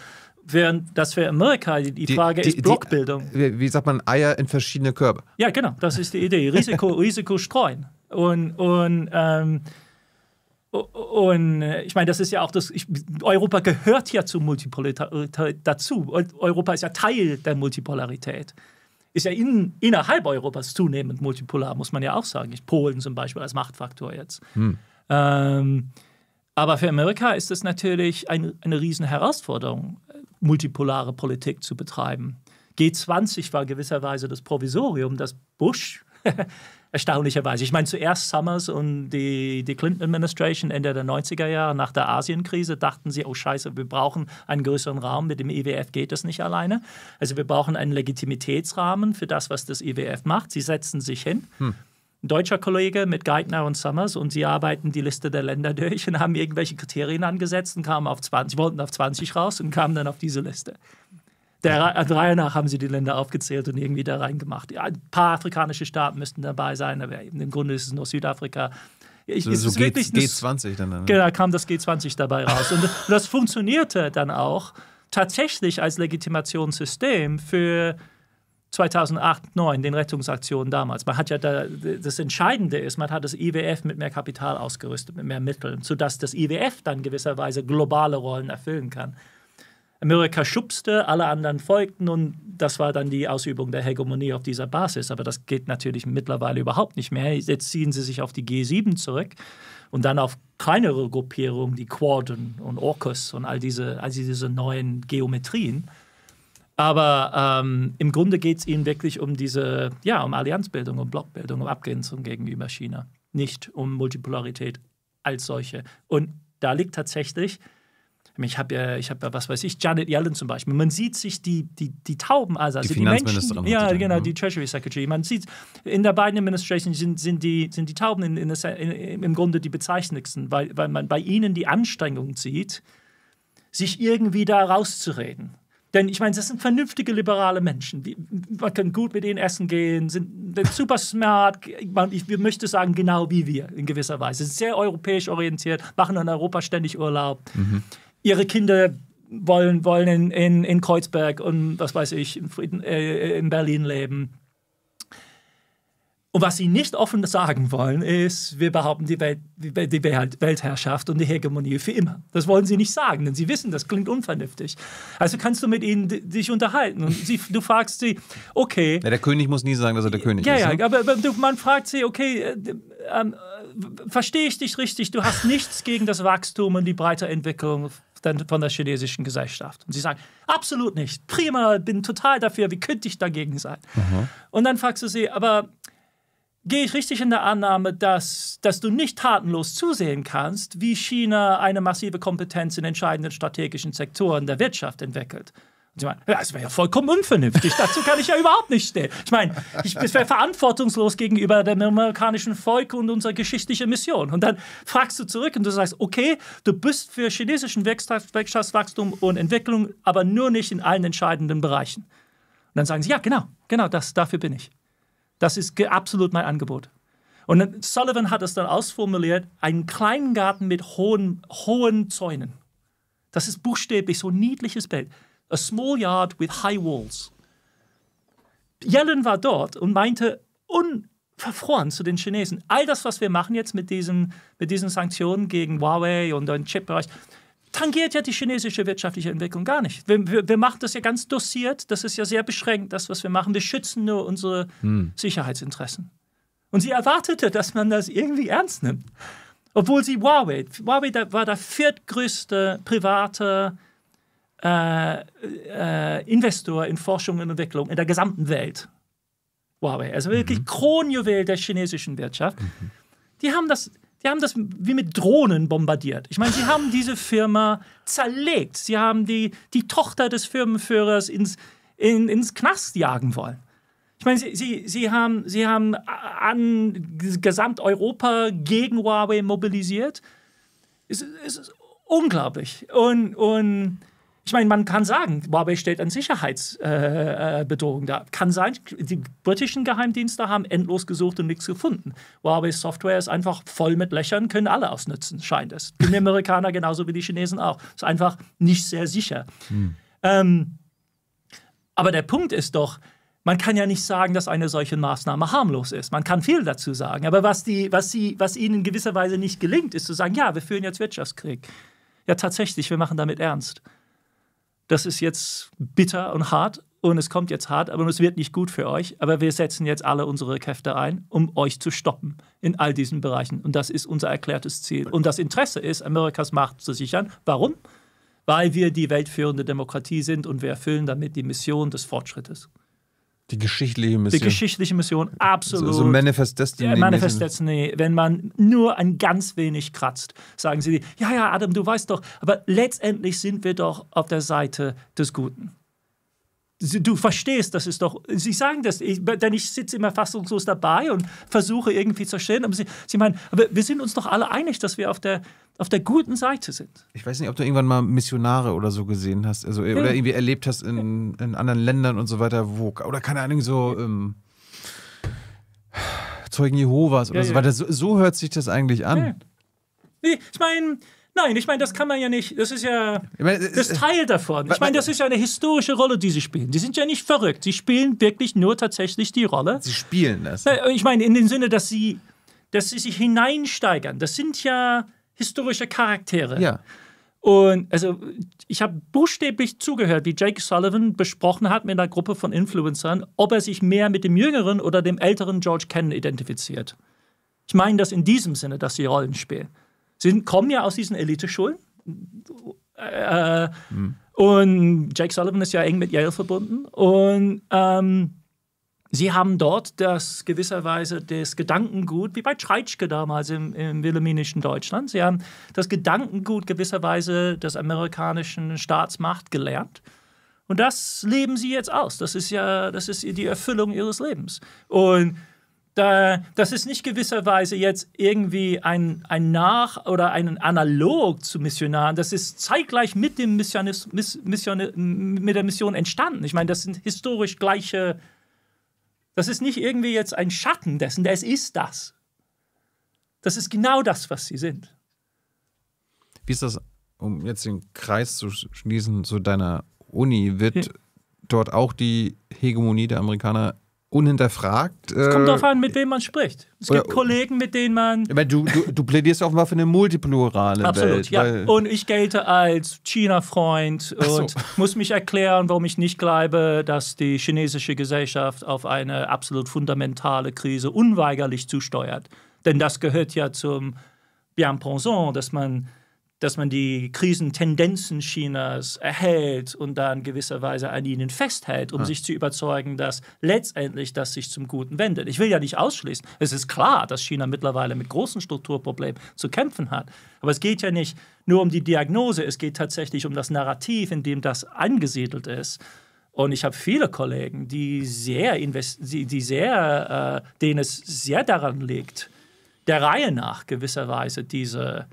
Während das für Amerika die, die Frage die, ist die, Blockbildung. wie sagt man, Eier in verschiedene Körbe. Ja, genau, das ist die Idee. Risiko, Risiko streuen. Und, und, ähm, und äh, ich meine, das ist ja auch das, ich, Europa gehört ja zu Multipolarität äh, dazu. Europa ist ja Teil der Multipolarität. Ist ja in, innerhalb Europas zunehmend multipolar, muss man ja auch sagen. Polen zum Beispiel als Machtfaktor jetzt. Hm. Ähm, aber für Amerika ist es natürlich ein, eine riesen Herausforderung, multipolare Politik zu betreiben. G20 war gewisserweise das Provisorium, das Bush Erstaunlicherweise. Ich meine, zuerst Summers und die, die Clinton-Administration Ende der 90er Jahre nach der Asienkrise dachten sie, oh scheiße, wir brauchen einen größeren Raum, mit dem IWF e geht das nicht alleine. Also wir brauchen einen Legitimitätsrahmen für das, was das IWF e macht. Sie setzen sich hin. Hm ein deutscher Kollege mit Geithner und Summers und sie arbeiten die Liste der Länder durch und haben irgendwelche Kriterien angesetzt und kamen auf 20, wollten auf 20 raus und kamen dann auf diese Liste. Der, der also Reihe nach haben sie die Länder aufgezählt und irgendwie da reingemacht. Ja, ein paar afrikanische Staaten müssten dabei sein, aber im Grunde ist es nur Südafrika. Ich, so, so G, G20 dann. Ne? Genau, kam das G20 dabei raus. und das funktionierte dann auch tatsächlich als Legitimationssystem für 2008, 2009, den Rettungsaktionen damals. Man hat ja da, das Entscheidende ist, man hat das IWF mit mehr Kapital ausgerüstet, mit mehr Mitteln, sodass das IWF dann gewisserweise globale Rollen erfüllen kann. Amerika schubste, alle anderen folgten und das war dann die Ausübung der Hegemonie auf dieser Basis. Aber das geht natürlich mittlerweile überhaupt nicht mehr. Jetzt ziehen sie sich auf die G7 zurück und dann auf kleinere Gruppierungen, die Quaden und Orcus und all diese, all diese neuen Geometrien. Aber ähm, im Grunde geht es ihnen wirklich um diese, ja, um Allianzbildung, um Blockbildung, um Abgrenzung gegenüber China, nicht um Multipolarität als solche. Und da liegt tatsächlich ich habe ja, ich habe ja, was weiß ich, Janet Yellen zum Beispiel. Man sieht sich die, die, die Tauben, also die, also die Menschen, ja, genau, ne? die Treasury Secretary. Man sieht, in der Biden Administration sind, sind, die, sind die Tauben in, in, in, im Grunde die bezeichnendsten, weil, weil man bei ihnen die Anstrengung sieht, sich irgendwie da rauszureden. Denn ich meine, das sind vernünftige liberale Menschen. Die, man kann gut mit ihnen essen gehen, sind, sind super smart. Man, ich, ich möchte sagen, genau wie wir in gewisser Weise. sehr europäisch orientiert, machen in Europa ständig Urlaub. Mhm ihre Kinder wollen, wollen in, in, in Kreuzberg und was weiß ich, in, Frieden, äh, in Berlin leben. Und was sie nicht offen sagen wollen, ist, wir behaupten die, Welt, die, Weltherrschaft und die Hegemonie für immer. Das wollen sie nicht sagen, denn sie wissen, das klingt unvernünftig. Also kannst du mit ihnen dich unterhalten. Und sie, du fragst sie, okay. Ja, der König muss nie sagen, dass er der König ja, ist. Ja, ja, ne? aber, aber man fragt sie, okay, äh, äh, verstehe ich dich richtig? Du hast nichts gegen das Wachstum und die breite Entwicklung von der chinesischen Gesellschaft. Und sie sagen, absolut nicht, prima, bin total dafür, wie könnte ich dagegen sein? Mhm. Und dann fragst du sie, aber gehe ich richtig in der Annahme, dass, dass du nicht tatenlos zusehen kannst, wie China eine massive Kompetenz in entscheidenden strategischen Sektoren der Wirtschaft entwickelt? Sie meinen, das wäre ja vollkommen unvernünftig. Dazu kann ich ja überhaupt nicht stehen. Ich meine, es wäre verantwortungslos gegenüber dem amerikanischen Volk und unserer geschichtlichen Mission. Und dann fragst du zurück und du sagst, okay, du bist für chinesischen Wirtschaftswachstum und Entwicklung, aber nur nicht in allen entscheidenden Bereichen. Und dann sagen sie, ja, genau, genau, das, dafür bin ich. Das ist absolut mein Angebot. Und Sullivan hat es dann ausformuliert, einen kleinen Garten mit hohen, hohen Zäunen. Das ist buchstäblich so ein niedliches Bild a small yard with high walls. Yellen war dort und meinte unverfroren zu den Chinesen, all das, was wir machen jetzt mit diesen, mit diesen Sanktionen gegen Huawei und den Chipbereich, tangiert ja die chinesische wirtschaftliche Entwicklung gar nicht. Wir, wir, wir, machen das ja ganz dosiert, das ist ja sehr beschränkt, das, was wir machen. Wir schützen nur unsere hm. Sicherheitsinteressen. Und sie erwartete, dass man das irgendwie ernst nimmt. Obwohl sie Huawei, Huawei war der viertgrößte private äh, äh, Investor in Forschung und Entwicklung in der gesamten Welt. Huawei, also wirklich mhm. Kronjuwel der chinesischen Wirtschaft. Mhm. Die haben das die haben das wie mit Drohnen bombardiert. Ich meine, sie haben diese Firma zerlegt. Sie haben die, die Tochter des Firmenführers ins, in, ins Knast jagen wollen. Ich meine, sie, sie, sie, haben, sie haben an Gesamteuropa gegen Huawei mobilisiert. Es, es ist unglaublich. Und, und ich meine, man kann sagen, Huawei stellt eine Sicherheitsbedrohung äh, äh dar. Kann sein, die britischen Geheimdienste haben endlos gesucht und nichts gefunden. Huawei Software ist einfach voll mit Löchern, können alle ausnutzen, scheint es. Die Amerikaner genauso wie die Chinesen auch. Ist einfach nicht sehr sicher. Hm. Ähm, aber der Punkt ist doch, man kann ja nicht sagen, dass eine solche Maßnahme harmlos ist. Man kann viel dazu sagen. Aber was, die, was, sie, was ihnen in gewisser Weise nicht gelingt, ist zu sagen, ja, wir führen jetzt Wirtschaftskrieg. Ja, tatsächlich, wir machen damit ernst das ist jetzt bitter und hart und es kommt jetzt hart, aber es wird nicht gut für euch. Aber wir setzen jetzt alle unsere Kräfte ein, um euch zu stoppen in all diesen Bereichen. Und das ist unser erklärtes Ziel. Und das Interesse ist, Amerikas Macht zu sichern. Warum? Weil wir die weltführende Demokratie sind und wir erfüllen damit die Mission des Fortschrittes. Die geschichtliche Mission. Die geschichtliche Mission, absolut. So, Manifest Destiny. Ja, Manifest Destiny. Wenn man nur ein ganz wenig kratzt, sagen sie, ja, ja, Adam, du weißt doch, aber letztendlich sind wir doch auf der Seite des Guten du verstehst, das ist doch, sie sagen das, ich, denn ich sitze immer fassungslos dabei und versuche irgendwie zu verstehen, aber sie, sie meinen, aber wir sind uns doch alle einig, dass wir auf der, auf der guten Seite sind. Ich weiß nicht, ob du irgendwann mal Missionare oder so gesehen hast, also, ja. oder irgendwie erlebt hast in, in anderen Ländern und so weiter, wo, oder keine Ahnung, so... Ähm, Zeugen Jehovas oder ja, so ja. weiter. So, so, hört sich das eigentlich an. Nee, ich meine, Nein, ich meine, das kann man ja nicht. Das ist ja ich mein, das ist äh, Teil davon. Ich meine, das ist ja eine historische Rolle, die sie spielen. Die sind ja nicht verrückt. Sie spielen wirklich nur tatsächlich die Rolle. Sie spielen das. Ich meine, in dem Sinne, dass sie, dass sie sich hineinsteigern. Das sind ja historische Charaktere. Ja. Und also ich habe buchstäblich zugehört, wie Jake Sullivan besprochen hat mit einer Gruppe von Influencern, ob er sich mehr mit dem jüngeren oder dem älteren George Kennan identifiziert. Ich meine das in diesem Sinne, dass sie Rollen spielen. Sie kommen ja aus diesen Eliteschulen. Äh, mhm. Und Jake Sullivan ist ja eng mit Yale verbunden. Und ähm, sie haben dort das gewisserweise das Gedankengut, wie bei Treitschke damals im, im wilhelminischen Deutschland, sie haben das Gedankengut gewisserweise des amerikanischen Staatsmacht gelernt. Und das leben sie jetzt aus. Das ist ja, das ist die Erfüllung ihres Lebens. Und da, das ist nicht gewisserweise jetzt irgendwie ein, ein Nach- oder ein Analog zu Missionaren. Das ist zeitgleich mit, dem Missionis, Miss, Mission, mit der Mission entstanden. Ich meine, das sind historisch gleiche. Das ist nicht irgendwie jetzt ein Schatten dessen. Es ist das. Das ist genau das, was sie sind. Wie ist das, um jetzt den Kreis zu schließen zu deiner Uni, wird dort auch die Hegemonie der Amerikaner unhinterfragt. Es kommt äh, darauf an, mit wem man spricht. Es gibt Kollegen, mit denen man. Aber du, du, du plädierst offenbar für eine multiplurale Absolut, Welt, ja. Und ich gelte als China-Freund und so. muss mich erklären, warum ich nicht glaube, dass die chinesische Gesellschaft auf eine absolut fundamentale Krise unweigerlich zusteuert. Denn das gehört ja zum Bien-Pensant, dass man dass man die Krisentendenzen Chinas erhält und dann gewisserweise an ihnen festhält, um ja. sich zu überzeugen, dass letztendlich das sich zum Guten wendet. Ich will ja nicht ausschließen, es ist klar, dass China mittlerweile mit großen Strukturproblemen zu kämpfen hat. Aber es geht ja nicht nur um die Diagnose, es geht tatsächlich um das Narrativ, in dem das angesiedelt ist. Und ich habe viele Kollegen, die sehr, die, sehr äh, denen es sehr daran liegt, der Reihe nach gewisserweise diese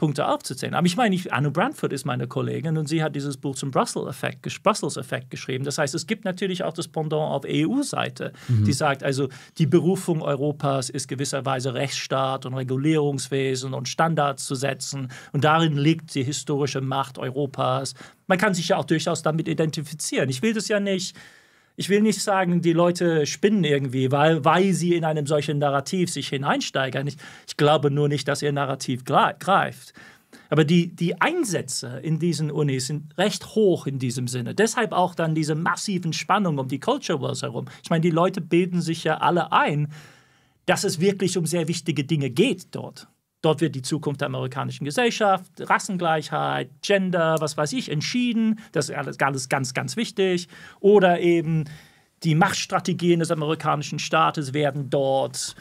Punkte aufzuzählen. Aber ich meine, ich, Anne Brandford ist meine Kollegin und sie hat dieses Buch zum Brussels-Effekt Brussels -Effekt geschrieben. Das heißt, es gibt natürlich auch das Pendant auf EU-Seite, mhm. die sagt, also die Berufung Europas ist gewisserweise Rechtsstaat und Regulierungswesen und Standards zu setzen. Und darin liegt die historische Macht Europas. Man kann sich ja auch durchaus damit identifizieren. Ich will das ja nicht ich will nicht sagen, die Leute spinnen irgendwie, weil, weil sie in einem solchen Narrativ sich hineinsteigern. Ich, ich glaube nur nicht, dass ihr Narrativ greift. Aber die, die Einsätze in diesen Unis sind recht hoch in diesem Sinne. Deshalb auch dann diese massiven Spannungen um die Culture Wars herum. Ich meine, die Leute bilden sich ja alle ein, dass es wirklich um sehr wichtige Dinge geht dort. Dort wird die Zukunft der amerikanischen Gesellschaft, Rassengleichheit, Gender, was weiß ich, entschieden. Das ist alles, alles ganz, ganz wichtig. Oder eben die Machtstrategien des amerikanischen Staates werden dort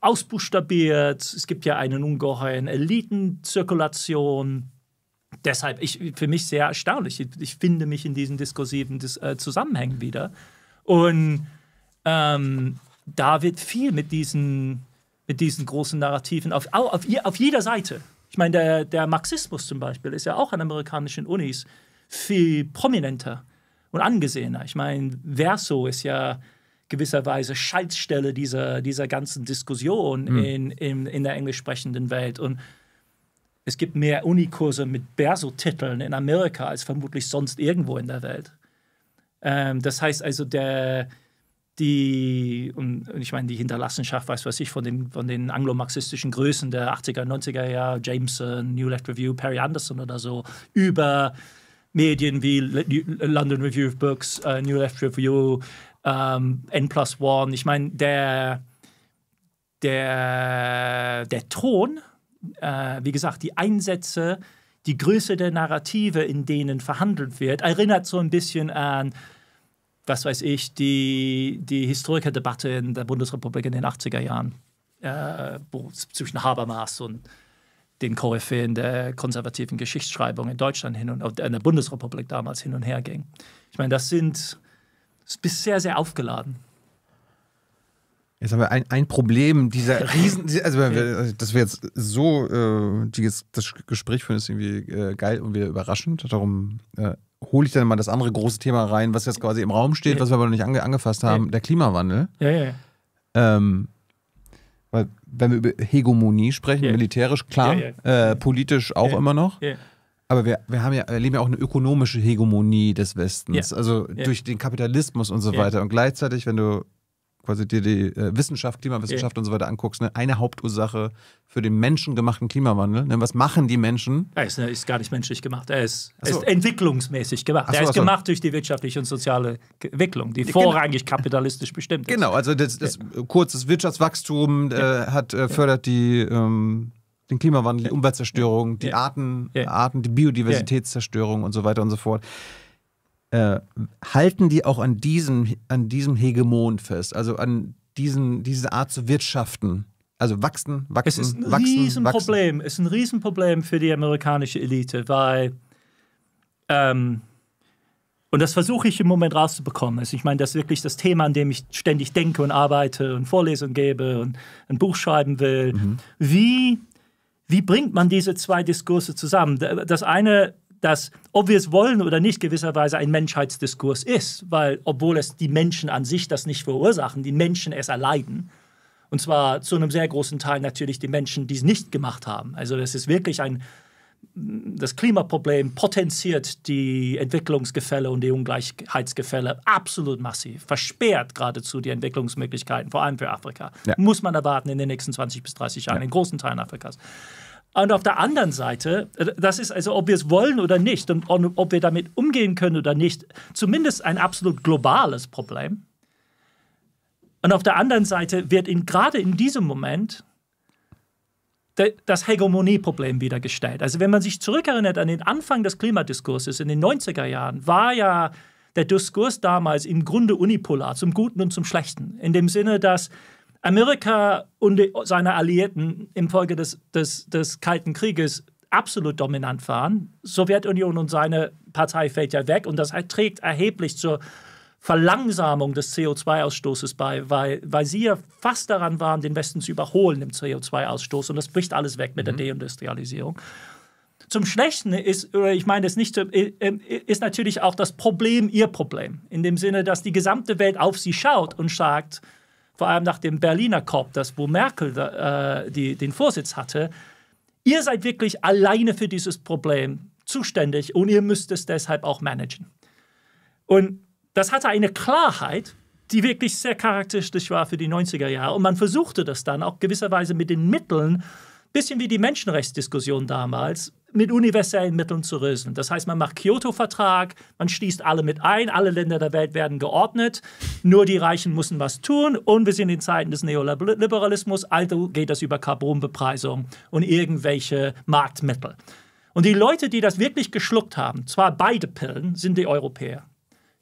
ausbuchstabiert. Es gibt ja einen ungeheuren Elitenzirkulation. Deshalb, ich, für mich sehr erstaunlich. Ich, ich finde mich in diesen diskursiven Dis äh, Zusammenhängen wieder. Und ähm, da wird viel mit diesen mit diesen großen Narrativen auf, auf, auf jeder Seite. Ich meine, der, der Marxismus zum Beispiel ist ja auch an amerikanischen Unis viel prominenter und angesehener. Ich meine, Verso ist ja gewisserweise Schaltstelle dieser, dieser ganzen Diskussion mhm. in, in, in der englisch sprechenden Welt. Und es gibt mehr Unikurse mit verso titeln in Amerika als vermutlich sonst irgendwo in der Welt. Ähm, das heißt also, der, die, und ich meine, die Hinterlassenschaft, weiß was ich, von den, von den anglomarxistischen Größen der 80er, 90er Jahre, Jameson, äh, New Left Review, Perry Anderson oder so, über Medien wie London Review of Books, uh, New Left Review, um, ähm, N plus One. Ich meine, der, der, der Ton, äh, wie gesagt, die Einsätze, die Größe der Narrative, in denen verhandelt wird, erinnert so ein bisschen an was weiß ich, die, die Historikerdebatte in der Bundesrepublik in den 80er Jahren äh, zwischen Habermas und den Koryphäen der konservativen Geschichtsschreibung in Deutschland hin und äh, in der Bundesrepublik damals hin und her ging. Ich meine, das sind bis sehr, sehr aufgeladen. Jetzt haben wir ein, ein Problem dieser Riesen, also okay. Also, dass wir jetzt so äh, die, das Gespräch finden, ist irgendwie äh, geil und wieder überraschend. Darum äh, hole ich dann mal das andere große Thema rein, was jetzt quasi im Raum steht, ja. was wir aber noch nicht ange angefasst haben, ja. der Klimawandel. Ja, ja. Ähm, weil, wenn wir über Hegemonie sprechen, militärisch, klar, äh, politisch auch immer noch. Aber wir, wir haben ja, erleben ja auch eine ökonomische Hegemonie des Westens, also durch den Kapitalismus und so weiter. Und gleichzeitig, wenn du quasi dir die äh, Wissenschaft, Klimawissenschaft ja. und so weiter anguckst, ne? eine Hauptursache für den menschengemachten Klimawandel. Ne? Was machen die Menschen? Er ist, ist gar nicht menschlich gemacht. Er ist, so. ist entwicklungsmäßig gemacht. So, er ist so. gemacht durch die wirtschaftliche und soziale Entwicklung, die genau. vorrangig genau. kapitalistisch bestimmt ist. Genau, also das, das ja. kurzes Wirtschaftswachstum äh, hat äh, fördert die ähm, den Klimawandel, die Umweltzerstörung, die Arten, Arten, die Biodiversitätszerstörung und so weiter und so fort äh, halten die auch an diesem, an diesem Hegemon fest, also an diesen, diese Art zu wirtschaften? Also wachsen, wachsen, es ist ein wachsen, Riesenproblem. Wachsen. Es ist ein Riesenproblem für die amerikanische Elite, weil ähm, und das versuche ich im Moment rauszubekommen. Also ich meine, das ist wirklich das Thema, an dem ich ständig denke und arbeite und Vorlesungen gebe und ein Buch schreiben will. Mhm. Wie, wie bringt man diese zwei Diskurse zusammen? Das eine dass, ob wir es wollen oder nicht, gewisserweise ein Menschheitsdiskurs ist, weil obwohl es die Menschen an sich das nicht verursachen, die Menschen es erleiden. Und zwar zu einem sehr großen Teil natürlich die Menschen, die es nicht gemacht haben. Also das ist wirklich ein, das Klimaproblem potenziert die Entwicklungsgefälle und die Ungleichheitsgefälle absolut massiv, versperrt geradezu die Entwicklungsmöglichkeiten, vor allem für Afrika. Ja. Muss man erwarten in den nächsten 20 bis 30 Jahren, ja. in großen Teilen Afrikas. Und auf der anderen Seite, äh, das ist also, ob wir es wollen oder nicht und ob wir damit umgehen können oder nicht, zumindest ein absolut globales Problem. Und auf der anderen Seite wird in, gerade in diesem Moment das Hegemonieproblem wieder gestellt. Also wenn man sich zurückerinnert an den Anfang des Klimadiskurses in den 90er Jahren, war ja der Diskurs damals im Grunde unipolar, zum Guten und zum Schlechten. In dem Sinne, dass Amerika und seine Alliierten infolge des, des, des Kalten Krieges absolut dominant waren. Sowjetunion und seine Partei fällt ja weg und das trägt erheblich zur Verlangsamung des CO2-Ausstoßes bei, weil, weil sie ja fast daran waren, den Westen zu überholen im CO2-Ausstoß und das bricht alles weg mit mhm. der Deindustrialisierung. Zum Schlechten ist, ich meine das nicht, äh, äh, ist natürlich auch das Problem ihr Problem. In dem Sinne, dass die gesamte Welt auf sie schaut und sagt, vor allem nach dem Berliner Korb, das, wo Merkel äh, die, den Vorsitz hatte, ihr seid wirklich alleine für dieses Problem zuständig und ihr müsst es deshalb auch managen. Und das hatte eine Klarheit, die wirklich sehr charakteristisch war für die 90er Jahre. Und man versuchte das dann auch gewisserweise mit den Mitteln, bisschen wie die Menschenrechtsdiskussion damals, mit universellen Mitteln zu lösen. Das heißt, man macht Kyoto-Vertrag, man schließt alle mit ein, alle Länder der Welt werden geordnet, nur die Reichen müssen was tun und wir sind in Zeiten des Neoliberalismus, also geht das über Carbonbepreisung und irgendwelche Marktmittel. Und die Leute, die das wirklich geschluckt haben, zwar beide Pillen, sind die Europäer.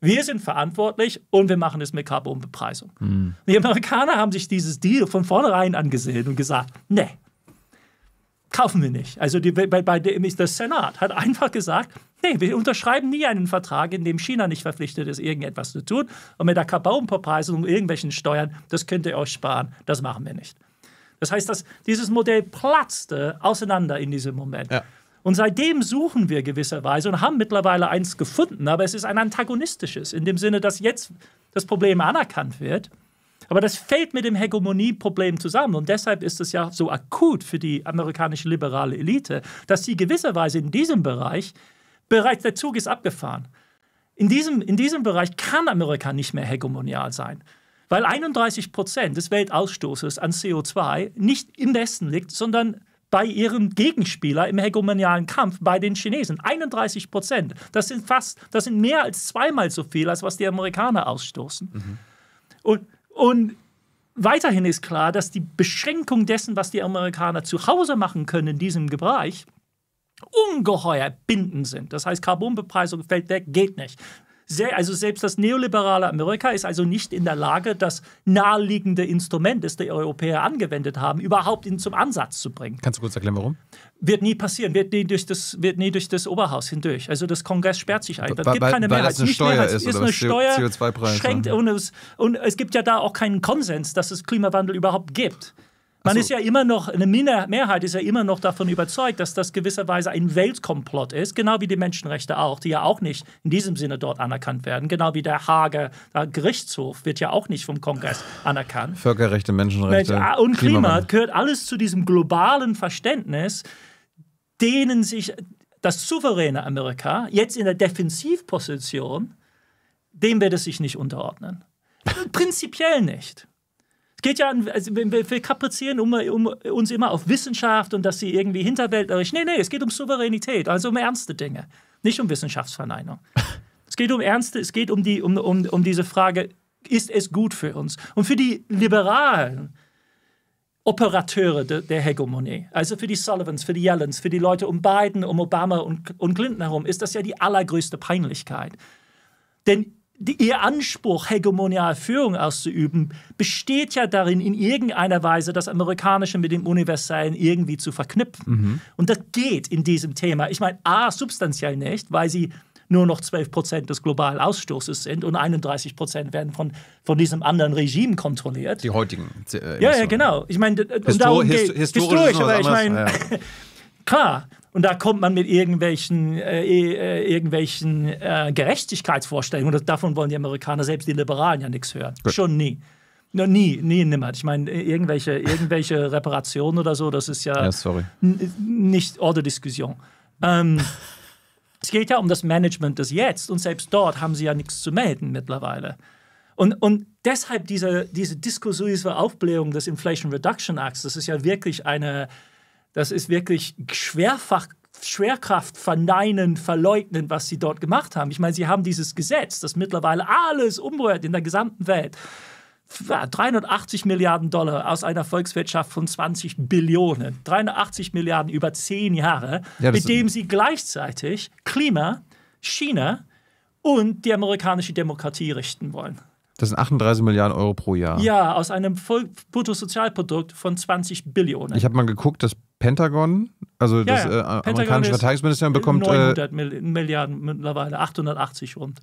Wir sind verantwortlich und wir machen es mit Carbonbepreisung. Mhm. Die Amerikaner haben sich dieses Deal von vornherein angesehen und gesagt, nee, kaufen wir nicht. Also die, bei, bei dem ist der Senat hat einfach gesagt, nee, wir unterschreiben nie einen Vertrag, in dem China nicht verpflichtet ist, irgendetwas zu tun. Und mit der Karbonpreises und irgendwelchen Steuern, das könnt ihr euch sparen, das machen wir nicht. Das heißt, dass dieses Modell platzte auseinander in diesem Moment. Ja. Und seitdem suchen wir gewisserweise und haben mittlerweile eins gefunden, aber es ist ein antagonistisches, in dem Sinne, dass jetzt das Problem anerkannt wird aber das fällt mit dem Hegemonieproblem zusammen. Und deshalb ist es ja so akut für die amerikanische liberale Elite, dass sie gewisserweise in diesem Bereich bereits der Zug ist abgefahren. In diesem, in diesem Bereich kann Amerika nicht mehr hegemonial sein, weil 31 Prozent des Weltausstoßes an CO2 nicht im Westen liegt, sondern bei ihrem Gegenspieler im hegemonialen Kampf bei den Chinesen. 31 Prozent. Das sind fast, das sind mehr als zweimal so viel, als was die Amerikaner ausstoßen. Mhm. Und und weiterhin ist klar, dass die Beschränkung dessen, was die Amerikaner zu Hause machen können in diesem Bereich, ungeheuer bindend sind. Das heißt, Carbonbepreisung fällt weg, geht nicht. Sehr, also selbst das neoliberale Amerika ist also nicht in der Lage, das naheliegende Instrument, das die Europäer angewendet haben, überhaupt in, zum Ansatz zu bringen. Kannst du kurz erklären, warum? Wird nie passieren, wird nie durch das, wird nie durch das Oberhaus hindurch. Also das Kongress sperrt sich ein. Es gibt keine weil Mehrheit. Das eine Steuer ist, ist eine Steuer, co Schränkt, und es, und es gibt ja da auch keinen Konsens, dass es Klimawandel überhaupt gibt man so. Also ist ja immer noch, eine Mehrheit ist ja immer noch davon überzeugt, dass das gewisserweise ein Weltkomplott ist, genau wie die Menschenrechte auch, die ja auch nicht in diesem Sinne dort anerkannt werden, genau wie der Hager der Gerichtshof wird ja auch nicht vom Kongress anerkannt. Völkerrechte, Menschenrechte. Ah, und Klima gehört alles zu diesem globalen Verständnis, denen sich das souveräne Amerika jetzt in der Defensivposition, dem wird es sich nicht unterordnen. Prinzipiell nicht. Es geht ja, also wir kaprizieren um, um, uns immer auf Wissenschaft und dass sie irgendwie hinterwäldlerisch. Nee, nee, es geht um Souveränität, also um ernste Dinge, nicht um Wissenschaftsverneinung. es geht um ernste, es geht um, die, um, um, um diese Frage, ist es gut für uns? Und für die Liberalen, Operateure de, der Hegemonie. Also für die Sullivans, für die Yellens, für die Leute um Biden, um Obama und, und Clinton herum ist das ja die allergrößte Peinlichkeit. Denn ihr Anspruch, hegemoniale Führung auszuüben, besteht ja darin, in irgendeiner Weise das Amerikanische mit dem Universellen irgendwie zu verknüpfen. Mhm. Und das geht in diesem Thema. Ich meine, A, substanziell nicht, weil sie nur noch 12 Prozent des globalen Ausstoßes sind und 31 Prozent werden von, von diesem anderen Regime kontrolliert. Die heutigen. Äh, ja, ja, genau. Ich meine, Histor Histo historisch, historisch aber ich meine, ja. klar. Und da kommt man mit irgendwelchen, äh, e, äh, irgendwelchen äh, Gerechtigkeitsvorstellungen. Und davon wollen die Amerikaner, selbst die Liberalen, ja nichts hören. Gut. Schon nie. No, nie, nie, nimmer. Ich meine, äh, irgendwelche, irgendwelche Reparationen oder so, das ist ja, ja nicht hors de discussion. Ähm, es geht ja um das Management des Jetzt. Und selbst dort haben sie ja nichts zu melden mittlerweile. Und, und deshalb diese, diese diskursive Aufblähung des Inflation Reduction Acts, das ist ja wirklich eine das ist wirklich schwerfach Schwerkraft verneinen, verleugnen, was sie dort gemacht haben. Ich meine, sie haben dieses Gesetz, das mittlerweile alles umrührt in der gesamten Welt. 380 Milliarden Dollar aus einer Volkswirtschaft von 20 Billionen. 380 Milliarden über zehn Jahre, ja, mit dem sie gleichzeitig Klima, China und die amerikanische Demokratie richten wollen. Das sind 38 Milliarden Euro pro Jahr. Ja, aus einem Bruttosozialprodukt von 20 Billionen. Ich habe mal geguckt, das Pentagon, also ja, das äh, amerikanische Verteidigungsministerium, bekommt. 900 äh, Milliarden mittlerweile, 880 rund.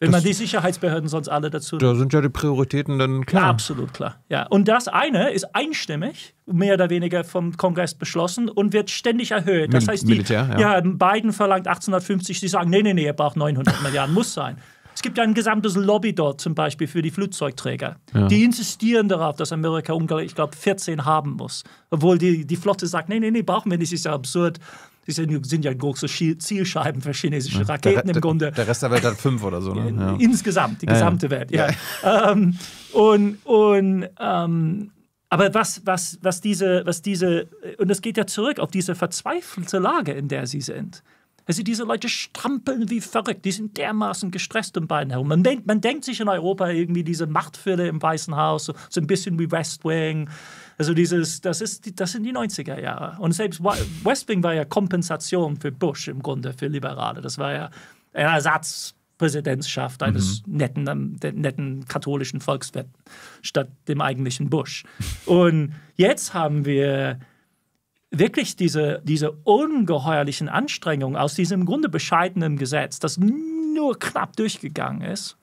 Wenn man die Sicherheitsbehörden sonst alle dazu. Da sind ja die Prioritäten dann klar. Ja, absolut klar. Ja. Und das eine ist einstimmig, mehr oder weniger vom Kongress beschlossen und wird ständig erhöht. Das heißt, die, Militär, ja. ja. Biden verlangt 1850, sie sagen, nee, nee, nee, ihr braucht 900 Milliarden, muss sein. Es gibt ja ein gesamtes Lobby dort zum Beispiel für die Flugzeugträger. Ja. Die insistieren darauf, dass Amerika ungefähr, ich glaube, 14 haben muss. Obwohl die, die Flotte sagt, nee, nee, nee, brauchen wir nicht, ist ja absurd. Die sind ja große Zielscheiben für chinesische Raketen der, im Grunde. Der Rest der Welt hat fünf oder so. Ne? Ja. Insgesamt, die gesamte ja, Welt. Ja. Ähm, und und ähm, aber was, was, was diese, was diese, und das geht ja zurück auf diese verzweifelte Lage, in der sie sind. Also diese Leute strampeln wie verrückt, die sind dermaßen gestresst um beiden herum. Man denkt, man denkt sich in Europa irgendwie diese Machtfülle im Weißen Haus, so, so ein bisschen wie West Wing. Also dieses, das, ist, das sind die 90er Jahre. Und selbst West Wing war ja Kompensation für Bush im Grunde, für Liberale. Das war ja ein Ersatz Präsidentschaft eines mhm. netten, ähm, netten katholischen Volkswetten statt dem eigentlichen Bush. Und jetzt haben wir wirklich diese, diese ungeheuerlichen Anstrengungen aus diesem im Grunde bescheidenen Gesetz, das nur knapp durchgegangen ist,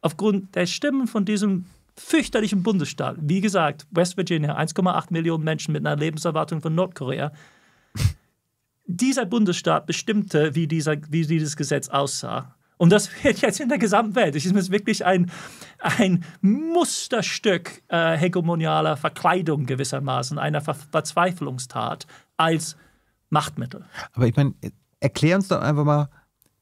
aufgrund der Stimmen von diesem fürchterlichen Bundesstaat. Wie gesagt, West Virginia, 1,8 Millionen Menschen mit einer Lebenserwartung von Nordkorea. Dieser Bundesstaat bestimmte, wie, dieser, wie dieses Gesetz aussah. Und das wird jetzt in der gesamten Welt. Es ist wirklich ein, ein Musterstück äh, hegemonialer Verkleidung gewissermaßen, einer Ver Verzweiflungstat als Machtmittel. Aber ich meine, erklär uns doch einfach mal,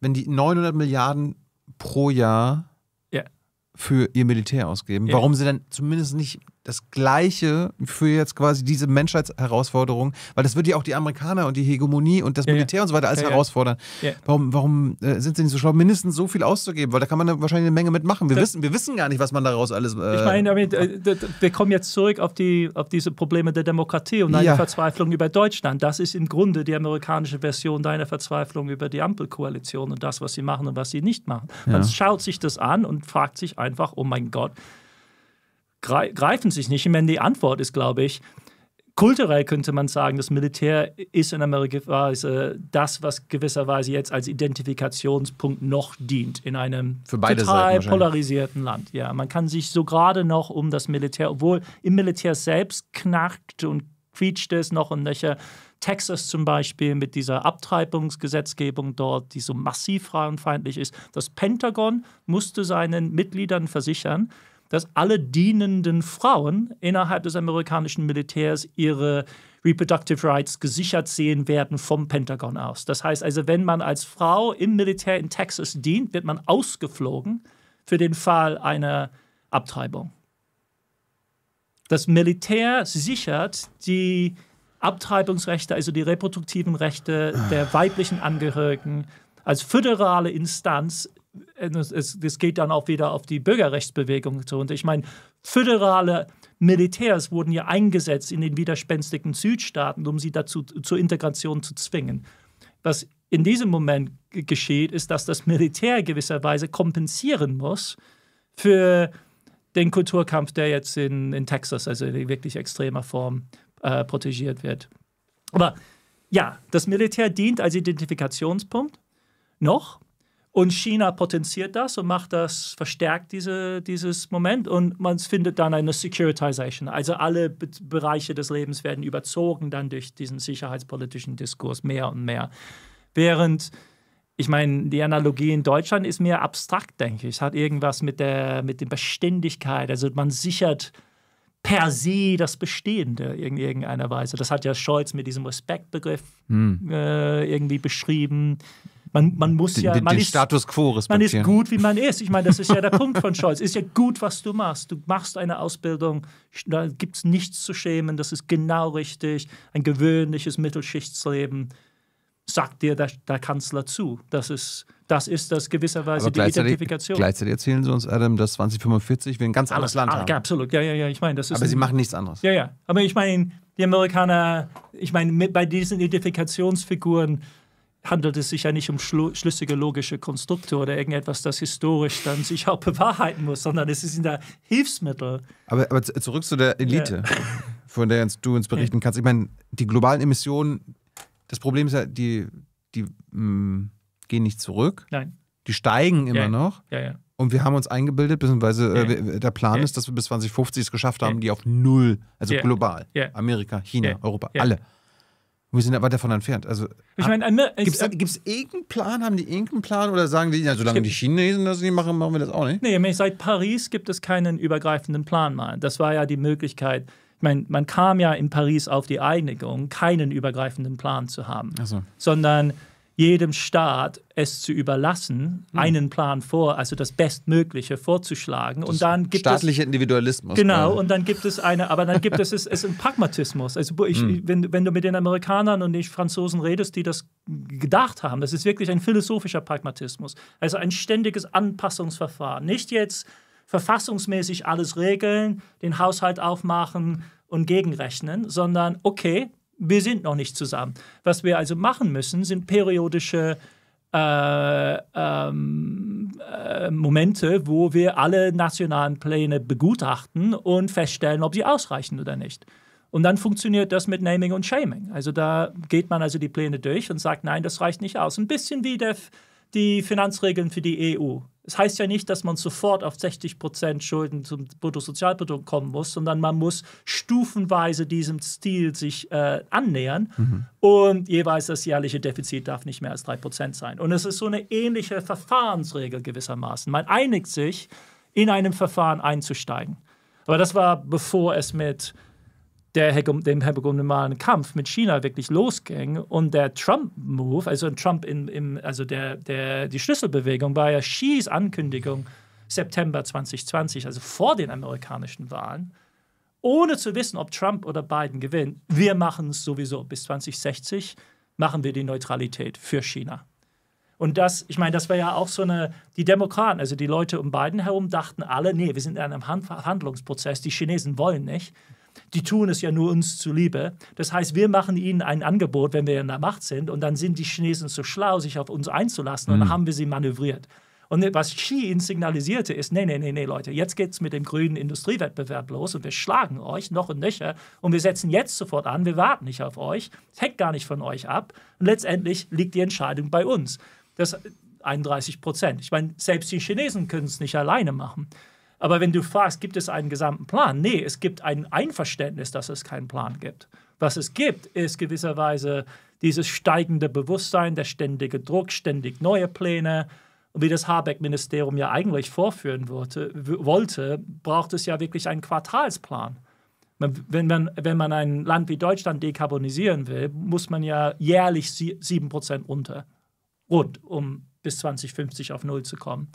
wenn die 900 Milliarden pro Jahr yeah. für ihr Militär ausgeben, yeah. warum sie dann zumindest nicht das Gleiche für jetzt quasi diese Menschheitsherausforderung, weil das würde ja auch die Amerikaner und die Hegemonie und das Militär ja. und so weiter alles ja, herausfordern. Warum, warum äh, sind sie nicht so schlau, mindestens so viel auszugeben? Weil da kann man wahrscheinlich eine Menge mitmachen. Wir, wissen, wir wissen gar nicht, was man daraus alles. Äh, ich meine, äh, wir kommen jetzt zurück auf, die, auf diese Probleme der Demokratie und deine Verzweiflung über Deutschland. Das ist im Grunde die amerikanische Version deiner Verzweiflung über die Ampelkoalition und das, was sie machen und was sie nicht machen. Man schaut sich das an und fragt sich einfach, oh mein Gott, greifen sich nicht. Ich meine, die Antwort ist, glaube ich, kulturell könnte man sagen, das Militär ist in Amerika äh, das, was gewisserweise jetzt als Identifikationspunkt noch dient in einem total polarisierten Land. Ja, man kann sich so gerade noch um das Militär, obwohl im Militär selbst knackt und quietscht es noch und nöcher. Texas zum Beispiel mit dieser Abtreibungsgesetzgebung dort, die so massiv frauenfeindlich ist. Das Pentagon musste seinen Mitgliedern versichern, dass alle dienenden Frauen innerhalb des amerikanischen Militärs ihre Reproductive Rights gesichert sehen werden vom Pentagon aus. Das heißt also, wenn man als Frau im Militär in Texas dient, wird man ausgeflogen für den Fall einer Abtreibung. Das Militär sichert die Abtreibungsrechte, also die reproduktiven Rechte der weiblichen Angehörigen als föderale Instanz äh, es, es geht dann auch wieder auf die Bürgerrechtsbewegung zu. Und ich meine, föderale Militärs wurden ja eingesetzt in den widerspenstigen Südstaaten, um sie dazu zur Integration zu zwingen. Was in diesem Moment geschieht, ist, dass das Militär gewisserweise kompensieren muss für den Kulturkampf, der jetzt in, in Texas, also in wirklich extremer Form, äh, protegiert wird. Aber ja, das Militär dient als Identifikationspunkt noch, und China potenziert das und macht das, verstärkt diese, dieses Moment und man findet dann eine Securitization. Also alle Be Bereiche des Lebens werden überzogen dann durch diesen sicherheitspolitischen Diskurs mehr und mehr. Während, ich meine, die Analogie in Deutschland ist mehr abstrakt, denke ich. Es hat irgendwas mit der, mit der Beständigkeit. Also man sichert per se das Bestehende in irgendeiner Weise. Das hat ja Scholz mit diesem Respektbegriff hm. äh, irgendwie beschrieben. Man, man muss ja. Den, man den ist, Status quo respektieren. Man ist gut, wie man ist. Ich meine, das ist ja der Punkt von Scholz. Ist ja gut, was du machst. Du machst eine Ausbildung, da gibt es nichts zu schämen. Das ist genau richtig. Ein gewöhnliches Mittelschichtsleben sagt dir der, der Kanzler zu. Das ist. Das ist das gewisserweise die Identifikation. Gleichzeitig erzählen sie uns, Adam, dass 2045 wir ein ganz anderes Land haben. Absolut, ja, ja, ja. Ich meine, das ist Aber sie machen nichts anderes. Ja, ja. Aber ich meine, die Amerikaner, ich meine, bei diesen Identifikationsfiguren handelt es sich ja nicht um schlüssige logische Konstrukte oder irgendetwas, das historisch dann sich auch bewahrheiten muss, sondern es sind da Hilfsmittel. Aber, aber zurück zu der Elite, ja. von der du uns berichten kannst. Ich meine, die globalen Emissionen, das Problem ist ja, die, die mh, mm, gehen nicht zurück. Nein. Die steigen immer ja. noch. Ja, ja. Und wir haben uns eingebildet, beziehungsweise äh, der Plan ist, dass wir bis 2050 es geschafft haben, die auf null, also global, Amerika, China, Europa, alle wir sind aber davon entfernt. Also, ich meine, gibt es irgendeinen Plan? Haben die irgendeinen Plan? Oder sagen die, ja, solange die Chinesen das nicht machen, machen wir das auch nicht? Nee, seit Paris gibt es keinen übergreifenden Plan mal. Das war ja die Möglichkeit. Ich meine, man kam ja in Paris auf die Einigung, keinen übergreifenden Plan zu haben. So. Sondern jedem Staat es zu überlassen, hm. einen Plan vor, also das Bestmögliche vorzuschlagen. Das und dann gibt staatliche es, Individualismus. Genau, und dann gibt es eine, aber dann gibt es es, es einen Pragmatismus. Also ich, hm. wenn, wenn du mit den Amerikanern und den Franzosen redest, die das gedacht haben, das ist wirklich ein philosophischer Pragmatismus. Also ein ständiges Anpassungsverfahren. Nicht jetzt verfassungsmäßig alles regeln, den Haushalt aufmachen und gegenrechnen, sondern okay, wir sind noch nicht zusammen. Was wir also machen müssen, sind periodische äh, ähm, äh, Momente, wo wir alle nationalen Pläne begutachten und feststellen, ob sie ausreichen oder nicht. Und dann funktioniert das mit Naming und Shaming. Also da geht man also die Pläne durch und sagt, nein, das reicht nicht aus. Ein bisschen wie der die Finanzregeln für die EU. Es das heißt ja nicht, dass man sofort auf 60 Prozent Schulden zum Bruttosozialprodukt kommen muss, sondern man muss stufenweise diesem Stil sich äh, annähern. Mhm. Und jeweils das jährliche Defizit darf nicht mehr als 3 Prozent sein. Und es ist so eine ähnliche Verfahrensregel gewissermaßen. Man einigt sich, in einem Verfahren einzusteigen. Aber das war, bevor es mit der dem einen Kampf mit China wirklich losging und der Trump-Move, also Trump im, im also der, der, die Schlüsselbewegung war ja Xis Ankündigung September 2020, also vor den amerikanischen Wahlen, ohne zu wissen, ob Trump oder Biden gewinnt, wir machen es sowieso bis 2060, machen wir die Neutralität für China. Und das, ich meine, das war ja auch so eine, die Demokraten, also die Leute um Biden herum dachten alle, nee, wir sind in einem Handlungsprozess, die Chinesen wollen nicht die tun es ja nur uns zuliebe. Das heißt, wir machen ihnen ein Angebot, wenn wir in der Macht sind, und dann sind die Chinesen so schlau, sich auf uns einzulassen, und mhm. dann haben wir sie manövriert. Und was Xi ihnen signalisierte, ist, nee, nee, nee, nee, Leute, jetzt geht es mit dem grünen Industriewettbewerb los und wir schlagen euch noch und nöcher und wir setzen jetzt sofort an, wir warten nicht auf euch, es hängt gar nicht von euch ab und letztendlich liegt die Entscheidung bei uns. Das 31 äh, Prozent. Ich meine, selbst die Chinesen können es nicht alleine machen. Aber wenn du fragst, gibt es einen gesamten Plan? Nee, es gibt ein Einverständnis, dass es keinen Plan gibt. Was es gibt, ist gewisserweise dieses steigende Bewusstsein, der ständige Druck, ständig neue Pläne. Und wie das Habeck-Ministerium ja eigentlich vorführen wollte, wollte, braucht es ja wirklich einen Quartalsplan. Wenn man, wenn man ein Land wie Deutschland dekarbonisieren will, muss man ja jährlich 7% runter, rund, um bis 2050 auf Null zu kommen.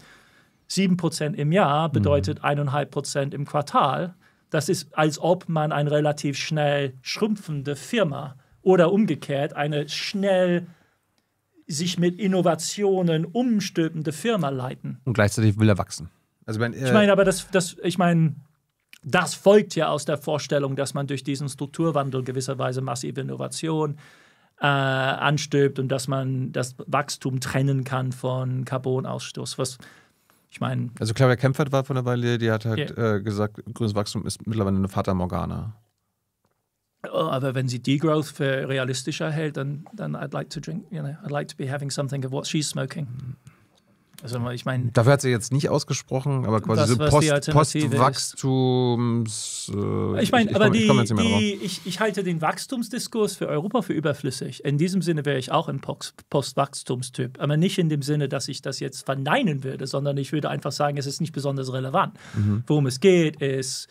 7% im Jahr mhm. bedeutet mhm. 1,5% im Quartal. Das ist, als ob man eine relativ schnell schrumpfende Firma oder umgekehrt eine schnell sich mit Innovationen umstülpende Firma leiten. Und gleichzeitig will er wachsen. Also wenn, äh ich meine, aber das, das, ich meine, das folgt ja aus der Vorstellung, dass man durch diesen Strukturwandel gewisserweise massive Innovation äh, anstülpt und dass man das Wachstum trennen kann von Carbonausstoß, was ich meine. Also Claudia Kempfert war von der Weile, die hat halt yeah. äh, gesagt, grünes Wachstum ist mittlerweile eine Fata Morgana. Oh, aber wenn sie Degrowth für realistischer hält, dann, dann I'd like to drink, you know, I'd like to be having something of what she's smoking. Mhm. Also ich meine. Dafür hat sie jetzt nicht ausgesprochen, aber quasi so Post, Postwachstums. Äh, ich meine, aber komm, die, ich, jetzt die, ich, ich, halte den Wachstumsdiskurs für Europa für überflüssig. In diesem Sinne wäre ich auch ein Postwachstumstyp. Aber nicht in dem Sinne, dass ich das jetzt verneinen würde, sondern ich würde einfach sagen, es ist nicht besonders relevant. Mhm. Worum es geht, ist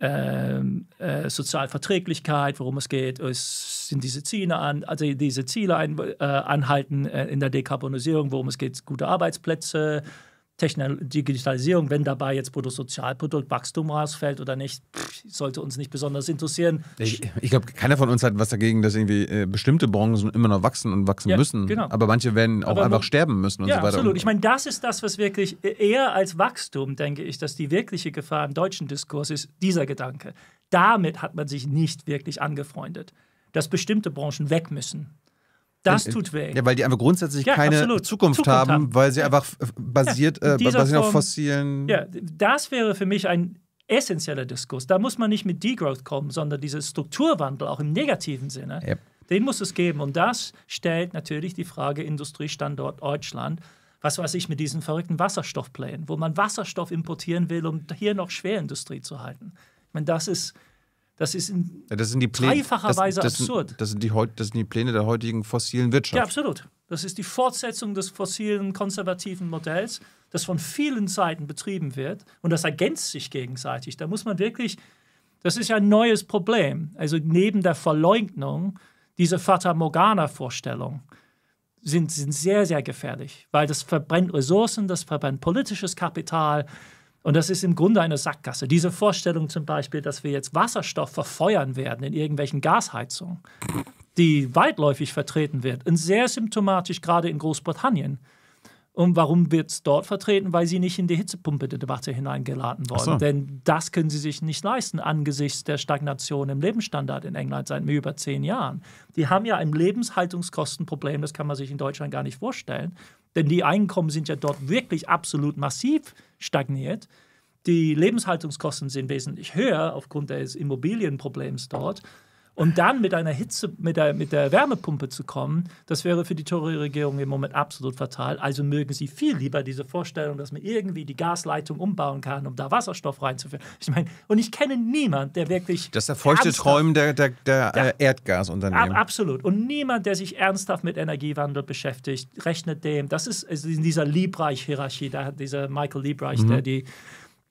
ähm, äh, Sozialverträglichkeit, worum es geht, ist, sind diese Ziele, an, also diese Ziele ein, äh, anhalten äh, in der Dekarbonisierung, worum es geht, gute Arbeitsplätze, Techno Digitalisierung, wenn dabei jetzt Bruttosozialprodukt, Wachstum rausfällt oder nicht, sollte uns nicht besonders interessieren. Ich, ich glaube, keiner von uns hat was dagegen, dass irgendwie äh, bestimmte Branchen immer noch wachsen und wachsen ja, müssen. Genau. Aber manche werden auch Aber einfach sterben müssen und ja, so weiter. Absolut. Ich meine, das ist das, was wirklich e-, eher als Wachstum, denke ich, dass die wirkliche Gefahr im deutschen Diskurs ist, dieser Gedanke. Damit hat man sich nicht wirklich angefreundet, dass bestimmte Branchen weg müssen das äh, tut weh. Ja, weil die einfach grundsätzlich ja, keine Zukunft, Zukunft, haben, haben. weil sie ja. einfach basiert, äh, basiert äh, Form, auf fossilen. Ja, das wäre für mich ein essentieller Diskurs. Da muss man nicht mit Degrowth kommen, sondern dieser Strukturwandel auch im negativen Sinne. Yep. Den muss es geben. Und das stellt natürlich die Frage Industriestandort Deutschland. Was weiß ich mit diesen verrückten Wasserstoffplänen, wo man Wasserstoff importieren will, um hier noch Schwerindustrie zu halten. Ich meine, das ist das ist in ja, das sind die Pläne, dreifacher das, Weise das, absurd. das sind, die, das sind die Pläne der heutigen fossilen Wirtschaft. Ja, absolut. Das ist die Fortsetzung des fossilen konservativen Modells, das von vielen Seiten betrieben wird und das ergänzt sich gegenseitig. Da muss man wirklich, das ist ja ein neues Problem. Also neben der Verleugnung diese Fata Morgana-Vorstellung sind, sind sehr, sehr gefährlich, weil das verbrennt Ressourcen, das verbrennt politisches Kapital, und das ist im Grunde eine Sackgasse. Diese Vorstellung zum Beispiel, dass wir jetzt Wasserstoff verfeuern werden in irgendwelchen Gasheizungen, die weitläufig vertreten wird, und sehr symptomatisch gerade in Großbritannien. Und warum wird es dort vertreten? Weil sie nicht in die Hitzepumpe der Debatte hineingeladen worden. So. Denn das können sie sich nicht leisten angesichts der Stagnation im Lebensstandard in England seit über zehn Jahren. Die haben ja ein Lebenshaltungskostenproblem, das kann man sich in Deutschland gar nicht vorstellen denn die Einkommen sind ja dort wirklich absolut massiv stagniert. Die Lebenshaltungskosten sind wesentlich höher aufgrund des Immobilienproblems dort und dann mit einer Hitze, mit der, mit der Wärmepumpe zu kommen, das wäre für die Tory-Regierung im Moment absolut fatal. Also mögen sie viel lieber diese Vorstellung, dass man irgendwie die Gasleitung umbauen kann, um da Wasserstoff reinzuführen. Ich meine, und ich kenne niemanden, der wirklich. Das erfeuchte Träumen der, der, der, der äh, Erdgasunternehmen. Ab, absolut. Und niemand, der sich ernsthaft mit Energiewandel beschäftigt, rechnet dem. Das ist also in dieser Liebreich-Hierarchie, da hat dieser Michael Liebreich, mhm. der die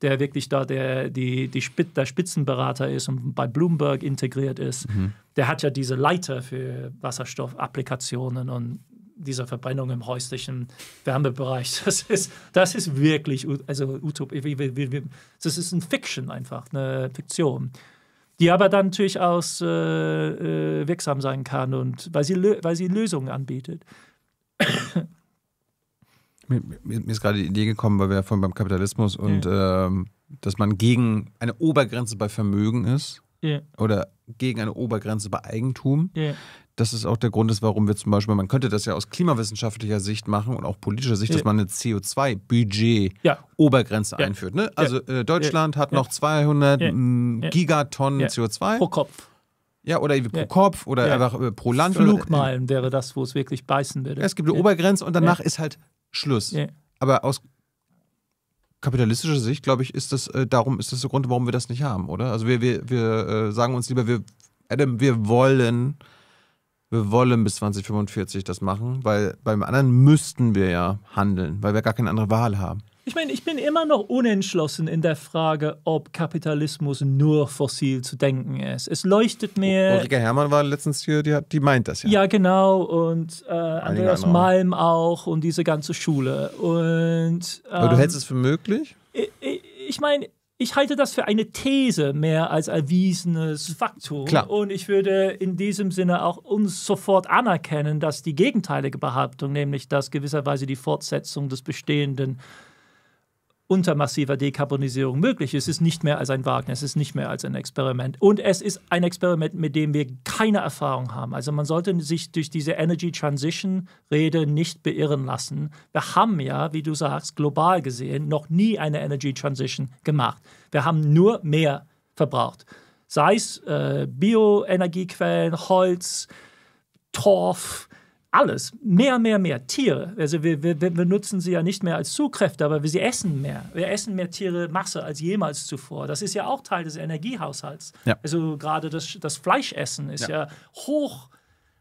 der wirklich da der, die, die Spit, der Spitzenberater ist und bei Bloomberg integriert ist, mhm. der hat ja diese Leiter für Wasserstoffapplikationen und dieser Verbrennung im häuslichen Wärmebereich. Das ist, das ist wirklich, also Utopie, das ist ein Fiction einfach, eine Fiktion, die aber dann natürlich auch äh, äh, wirksam sein kann und weil sie, weil sie Lösungen anbietet. Mir, mir ist gerade die Idee gekommen, weil wir ja vorhin beim Kapitalismus mhm. und ähm, dass man gegen eine Obergrenze bei Vermögen ist yeah. oder gegen eine Obergrenze bei Eigentum. Yeah. Das ist auch der Grund ist, warum wir zum Beispiel, man könnte das ja aus klimawissenschaftlicher Sicht machen und auch politischer Sicht, yeah. dass man eine CO2-Budget-Obergrenze ja. einführt. Ne? Also äh, Deutschland hat noch 200 Gigatonnen CO2. Pro Kopf. Ja, oder pro ja. Kopf oder ja. einfach äh, pro Land. Flugmeilen wäre das, wo es wirklich beißen würde. Es gibt eine ja. Obergrenze und danach ist halt Schluss. Yeah. Aber aus kapitalistischer Sicht, glaube ich, ist das, äh, darum ist das der Grund, warum wir das nicht haben, oder? Also wir, wir, wir äh, sagen uns lieber, wir, Adam, wir wollen, wir wollen bis 2045 das machen, weil beim anderen müssten wir ja handeln, weil wir gar keine andere Wahl haben. Ich meine, ich bin immer noch unentschlossen in der Frage, ob Kapitalismus nur fossil zu denken ist. Es leuchtet mir. Oh, Ulrike Hermann war letztens hier, die, die meint das ja. Ja, genau. Und äh, Andreas Malm auch und diese ganze Schule. Und, ähm, Aber du ähm, hältst es für möglich? ich, ich meine, ich halte das für eine These mehr als erwiesenes Faktum. Klar. Und ich würde in diesem Sinne auch uns sofort anerkennen, dass die gegenteilige Behauptung, nämlich dass gewisserweise die Fortsetzung des Bestehenden unter massiver Dekarbonisierung möglich Es ist nicht mehr als ein Wagnis, es ist nicht mehr als ein Experiment. Und es ist ein Experiment, mit dem wir keine Erfahrung haben. Also man sollte sich durch diese Energy Transition Rede nicht beirren lassen. Wir haben ja, wie du sagst, global gesehen noch nie eine Energy Transition gemacht. Wir haben nur mehr verbraucht. Sei es äh, Bioenergiequellen, Holz, Torf, alles, mehr, mehr, mehr Tiere. Also wir, wir, wir nutzen sie ja nicht mehr als Zugkräfte, aber wir sie essen mehr. Wir essen mehr Tiere Masse als jemals zuvor. Das ist ja auch Teil des Energiehaushalts. Ja. Also gerade das, das Fleischessen ist ja, ja hoch,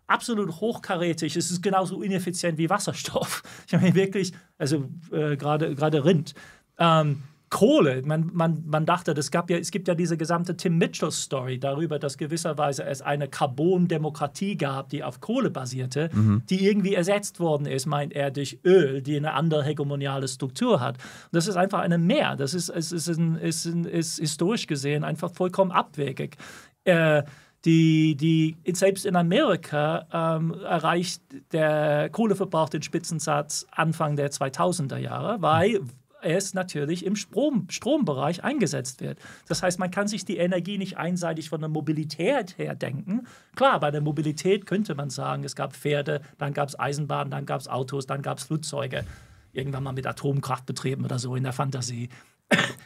absolut hochkarätig. Es ist genauso ineffizient wie Wasserstoff. Ich meine wirklich, also äh, gerade Rind. Ähm, Kohle. Man, man, man dachte, das gab ja, es gibt ja diese gesamte Tim Mitchell-Story darüber, dass gewisserweise es eine Carbon-Demokratie gab, die auf Kohle basierte, mhm. die irgendwie ersetzt worden ist, meint er, durch Öl, die eine andere hegemoniale Struktur hat. Das ist einfach eine Mehr. Das ist, ist, ist, ein, ist, ein, ist historisch gesehen einfach vollkommen abwegig. Äh, die, die selbst in Amerika ähm, erreicht der Kohleverbrauch den Spitzensatz Anfang der 2000er Jahre, weil es natürlich im Strom, Strombereich eingesetzt wird. Das heißt, man kann sich die Energie nicht einseitig von der Mobilität her denken. Klar, bei der Mobilität könnte man sagen, es gab Pferde, dann gab es Eisenbahnen, dann gab es Autos, dann gab es Flugzeuge. Irgendwann mal mit Atomkraft betrieben oder so in der Fantasie.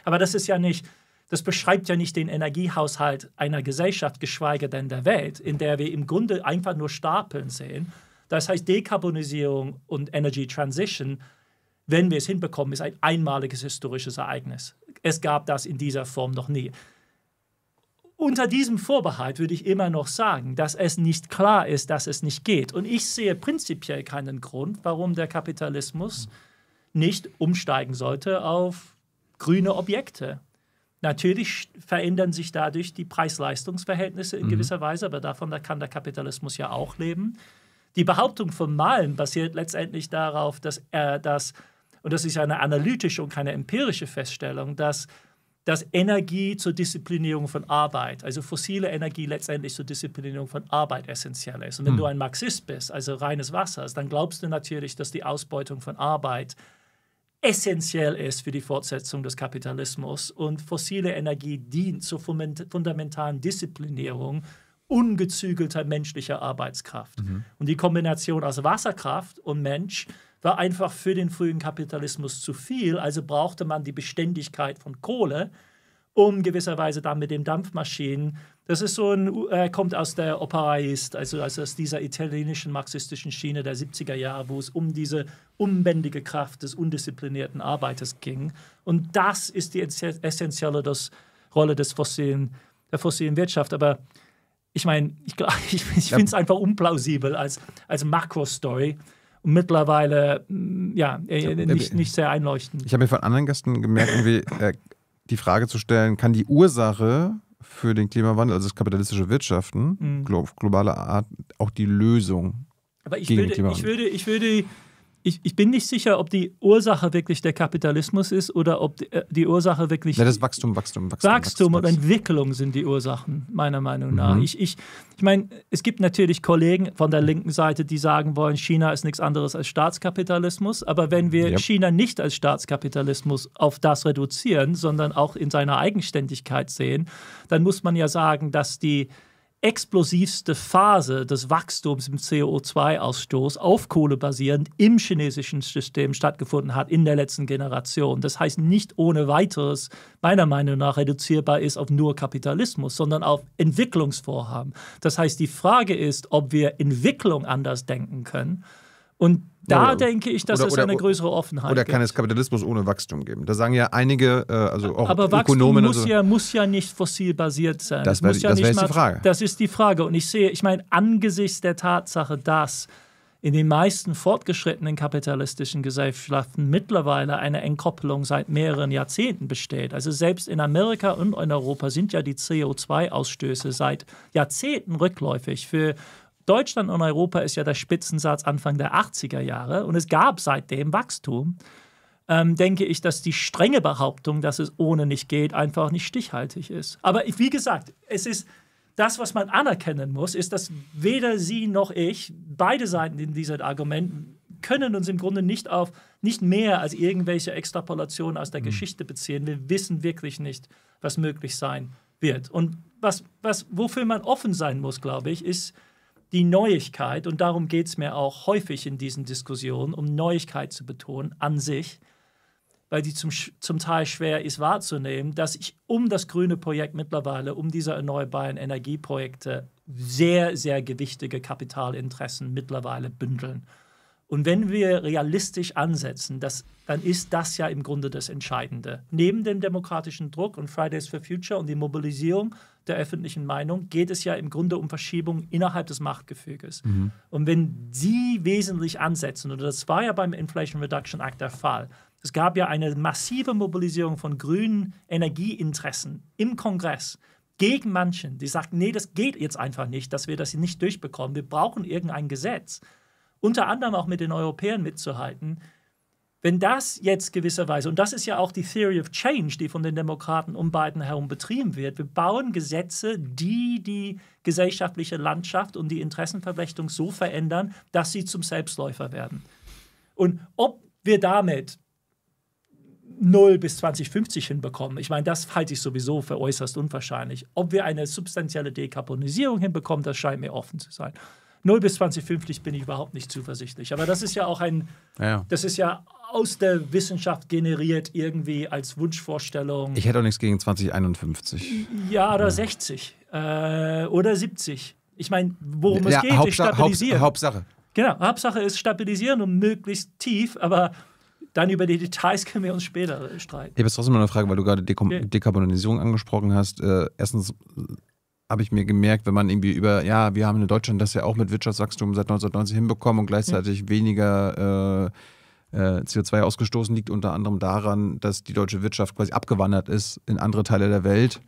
Aber das ist ja nicht, das beschreibt ja nicht den Energiehaushalt einer Gesellschaft, geschweige denn der Welt, in der wir im Grunde einfach nur Stapeln sehen. Das heißt, Dekarbonisierung und Energy Transition wenn wir es hinbekommen, ist ein einmaliges historisches Ereignis. Es gab das in dieser Form noch nie. Unter diesem Vorbehalt würde ich immer noch sagen, dass es nicht klar ist, dass es nicht geht. Und ich sehe prinzipiell keinen Grund, warum der Kapitalismus nicht umsteigen sollte auf grüne Objekte. Natürlich verändern sich dadurch die Preis-Leistungs-Verhältnisse in mhm. gewisser Weise, aber davon kann der Kapitalismus ja auch leben. Die Behauptung von Malen basiert letztendlich darauf, dass, er das und das ist eine analytische und keine empirische Feststellung, dass, dass Energie zur Disziplinierung von Arbeit, also fossile Energie letztendlich zur Disziplinierung von Arbeit essentiell ist. Und wenn hm. du ein Marxist bist, also reines Wassers, dann glaubst du natürlich, dass die Ausbeutung von Arbeit essentiell ist für die Fortsetzung des Kapitalismus und fossile Energie dient zur fundamentalen Disziplinierung ungezügelter menschlicher Arbeitskraft. Mhm. Und die Kombination aus Wasserkraft und Mensch war einfach für den frühen Kapitalismus zu viel. Also brauchte man die Beständigkeit von Kohle, um gewisserweise dann mit den Dampfmaschinen. Das ist so ein, äh, kommt aus der Operaist, also, also aus dieser italienischen marxistischen Schiene der 70er Jahre, wo es um diese unbändige Kraft des undisziplinierten Arbeiters ging. Und das ist die essentielle das, Rolle des fossilen, der fossilen Wirtschaft. Aber ich meine, ich, ich, ich finde es einfach unplausibel als, als Makro-Story mittlerweile mm, äh, ja, nicht, nicht sehr einleuchtend. Ich habe mir von anderen Gästen gemerkt, irgendwie äh, die Frage zu stellen, kann die Ursache für den Klimawandel, also das kapitalistische Wirtschaften, mhm. glo globaler Art, auch die Lösung aber ich Klimawandel? ich will, ich will, ich, ich bin nicht sicher, ob die Ursache wirklich der Kapitalismus ist oder ob die, äh, die Ursache wirklich. Ja, das Wachstum, Wachstum, Wachstum. Wachstum und Entwicklung sind die Ursachen, meiner Meinung mhm. nach. Mhm. Ich, ich, ich meine, es gibt natürlich Kollegen von der linken Seite, die sagen wollen, China ist nichts anderes als Staatskapitalismus. Aber wenn wir yep. China nicht als Staatskapitalismus auf das reduzieren, sondern auch in seiner Eigenständigkeit sehen, dann muss man ja sagen, dass die explosivste Phase des Wachstums im CO2-Ausstoß auf Kohle basierend im chinesischen System stattgefunden hat in der letzten Generation. Das heißt nicht ohne weiteres, meiner Meinung nach, reduzierbar ist auf nur Kapitalismus, sondern auf Entwicklungsvorhaben. Das heißt, die Frage ist, ob wir Entwicklung anders denken können und da oder, denke ich, dass oder, es eine größere Offenheit Oder kann gibt. es Kapitalismus ohne Wachstum geben? Da sagen ja einige, äh, also auch Aber Wachstum Ökonomen muss, so. ja, muss ja nicht fossilbasiert sein. Das, wär, das ja wäre die Frage. Das ist die Frage. Und ich sehe, ich meine, angesichts der Tatsache, dass in den meisten fortgeschrittenen kapitalistischen Gesellschaften mittlerweile eine Entkopplung seit mehreren Jahrzehnten besteht. Also selbst in Amerika und in Europa sind ja die CO2-Ausstöße seit Jahrzehnten rückläufig. Für Deutschland und Europa ist ja der Spitzensatz Anfang der 80er Jahre und es gab seitdem Wachstum, ähm, denke ich, dass die strenge Behauptung, dass es ohne nicht geht, einfach nicht stichhaltig ist. Aber wie gesagt, es ist das, was man anerkennen muss, ist, dass weder Sie noch ich, beide Seiten in diesem Argument, können uns im Grunde nicht auf nicht mehr als irgendwelche Extrapolationen aus der mhm. Geschichte beziehen. Wir wissen wirklich nicht, was möglich sein wird. Und was, was, wofür man offen sein muss, glaube ich, ist die Neuigkeit, und darum geht es mir auch häufig in diesen Diskussionen, um Neuigkeit zu betonen an sich, weil die zum, zum Teil schwer ist wahrzunehmen, dass ich um das grüne Projekt mittlerweile, um diese erneuerbaren Energieprojekte sehr, sehr gewichtige Kapitalinteressen mittlerweile bündeln. Und wenn wir realistisch ansetzen, das, dann ist das ja im Grunde das Entscheidende. Neben dem demokratischen Druck und Fridays for Future und die Mobilisierung der öffentlichen Meinung geht es ja im Grunde um Verschiebungen innerhalb des Machtgefüges. Mhm. Und wenn die wesentlich ansetzen, und das war ja beim Inflation Reduction Act der Fall, es gab ja eine massive Mobilisierung von grünen Energieinteressen im Kongress gegen manchen, die sagten, nee, das geht jetzt einfach nicht, dass wir das nicht durchbekommen. Wir brauchen irgendein Gesetz. Unter anderem auch mit den Europäern mitzuhalten. Wenn das jetzt gewisserweise, und das ist ja auch die Theory of Change, die von den Demokraten um Biden herum betrieben wird, wir bauen Gesetze, die die gesellschaftliche Landschaft und die Interessenverflechtung so verändern, dass sie zum Selbstläufer werden. Und ob wir damit 0 bis 2050 hinbekommen, ich meine, das halte ich sowieso für äußerst unwahrscheinlich. Ob wir eine substanzielle Dekarbonisierung hinbekommen, das scheint mir offen zu sein. 0 bis 2050 bin ich überhaupt nicht zuversichtlich. Aber das ist ja auch ein, ja. das ist ja aus der Wissenschaft generiert irgendwie als Wunschvorstellung. Ich hätte auch nichts gegen 2051. Ja, oder ja. 60 äh, oder 70. Ich meine, worum ja, es geht, Hauptsa ist stabilisieren. Hauptsache. Genau, Hauptsache ist stabilisieren und möglichst tief, aber dann über die Details können wir uns später streiten. Ich habe jetzt trotzdem noch eine Frage, weil du gerade Dekom okay. Dekarbonisierung angesprochen hast. Äh, erstens habe ich mir gemerkt, wenn man irgendwie über, ja, wir haben in Deutschland das ja auch mit Wirtschaftswachstum seit 1990 hinbekommen und gleichzeitig ja. weniger äh, äh CO2 ausgestoßen, liegt unter anderem daran, dass die deutsche Wirtschaft quasi abgewandert ist in andere Teile der Welt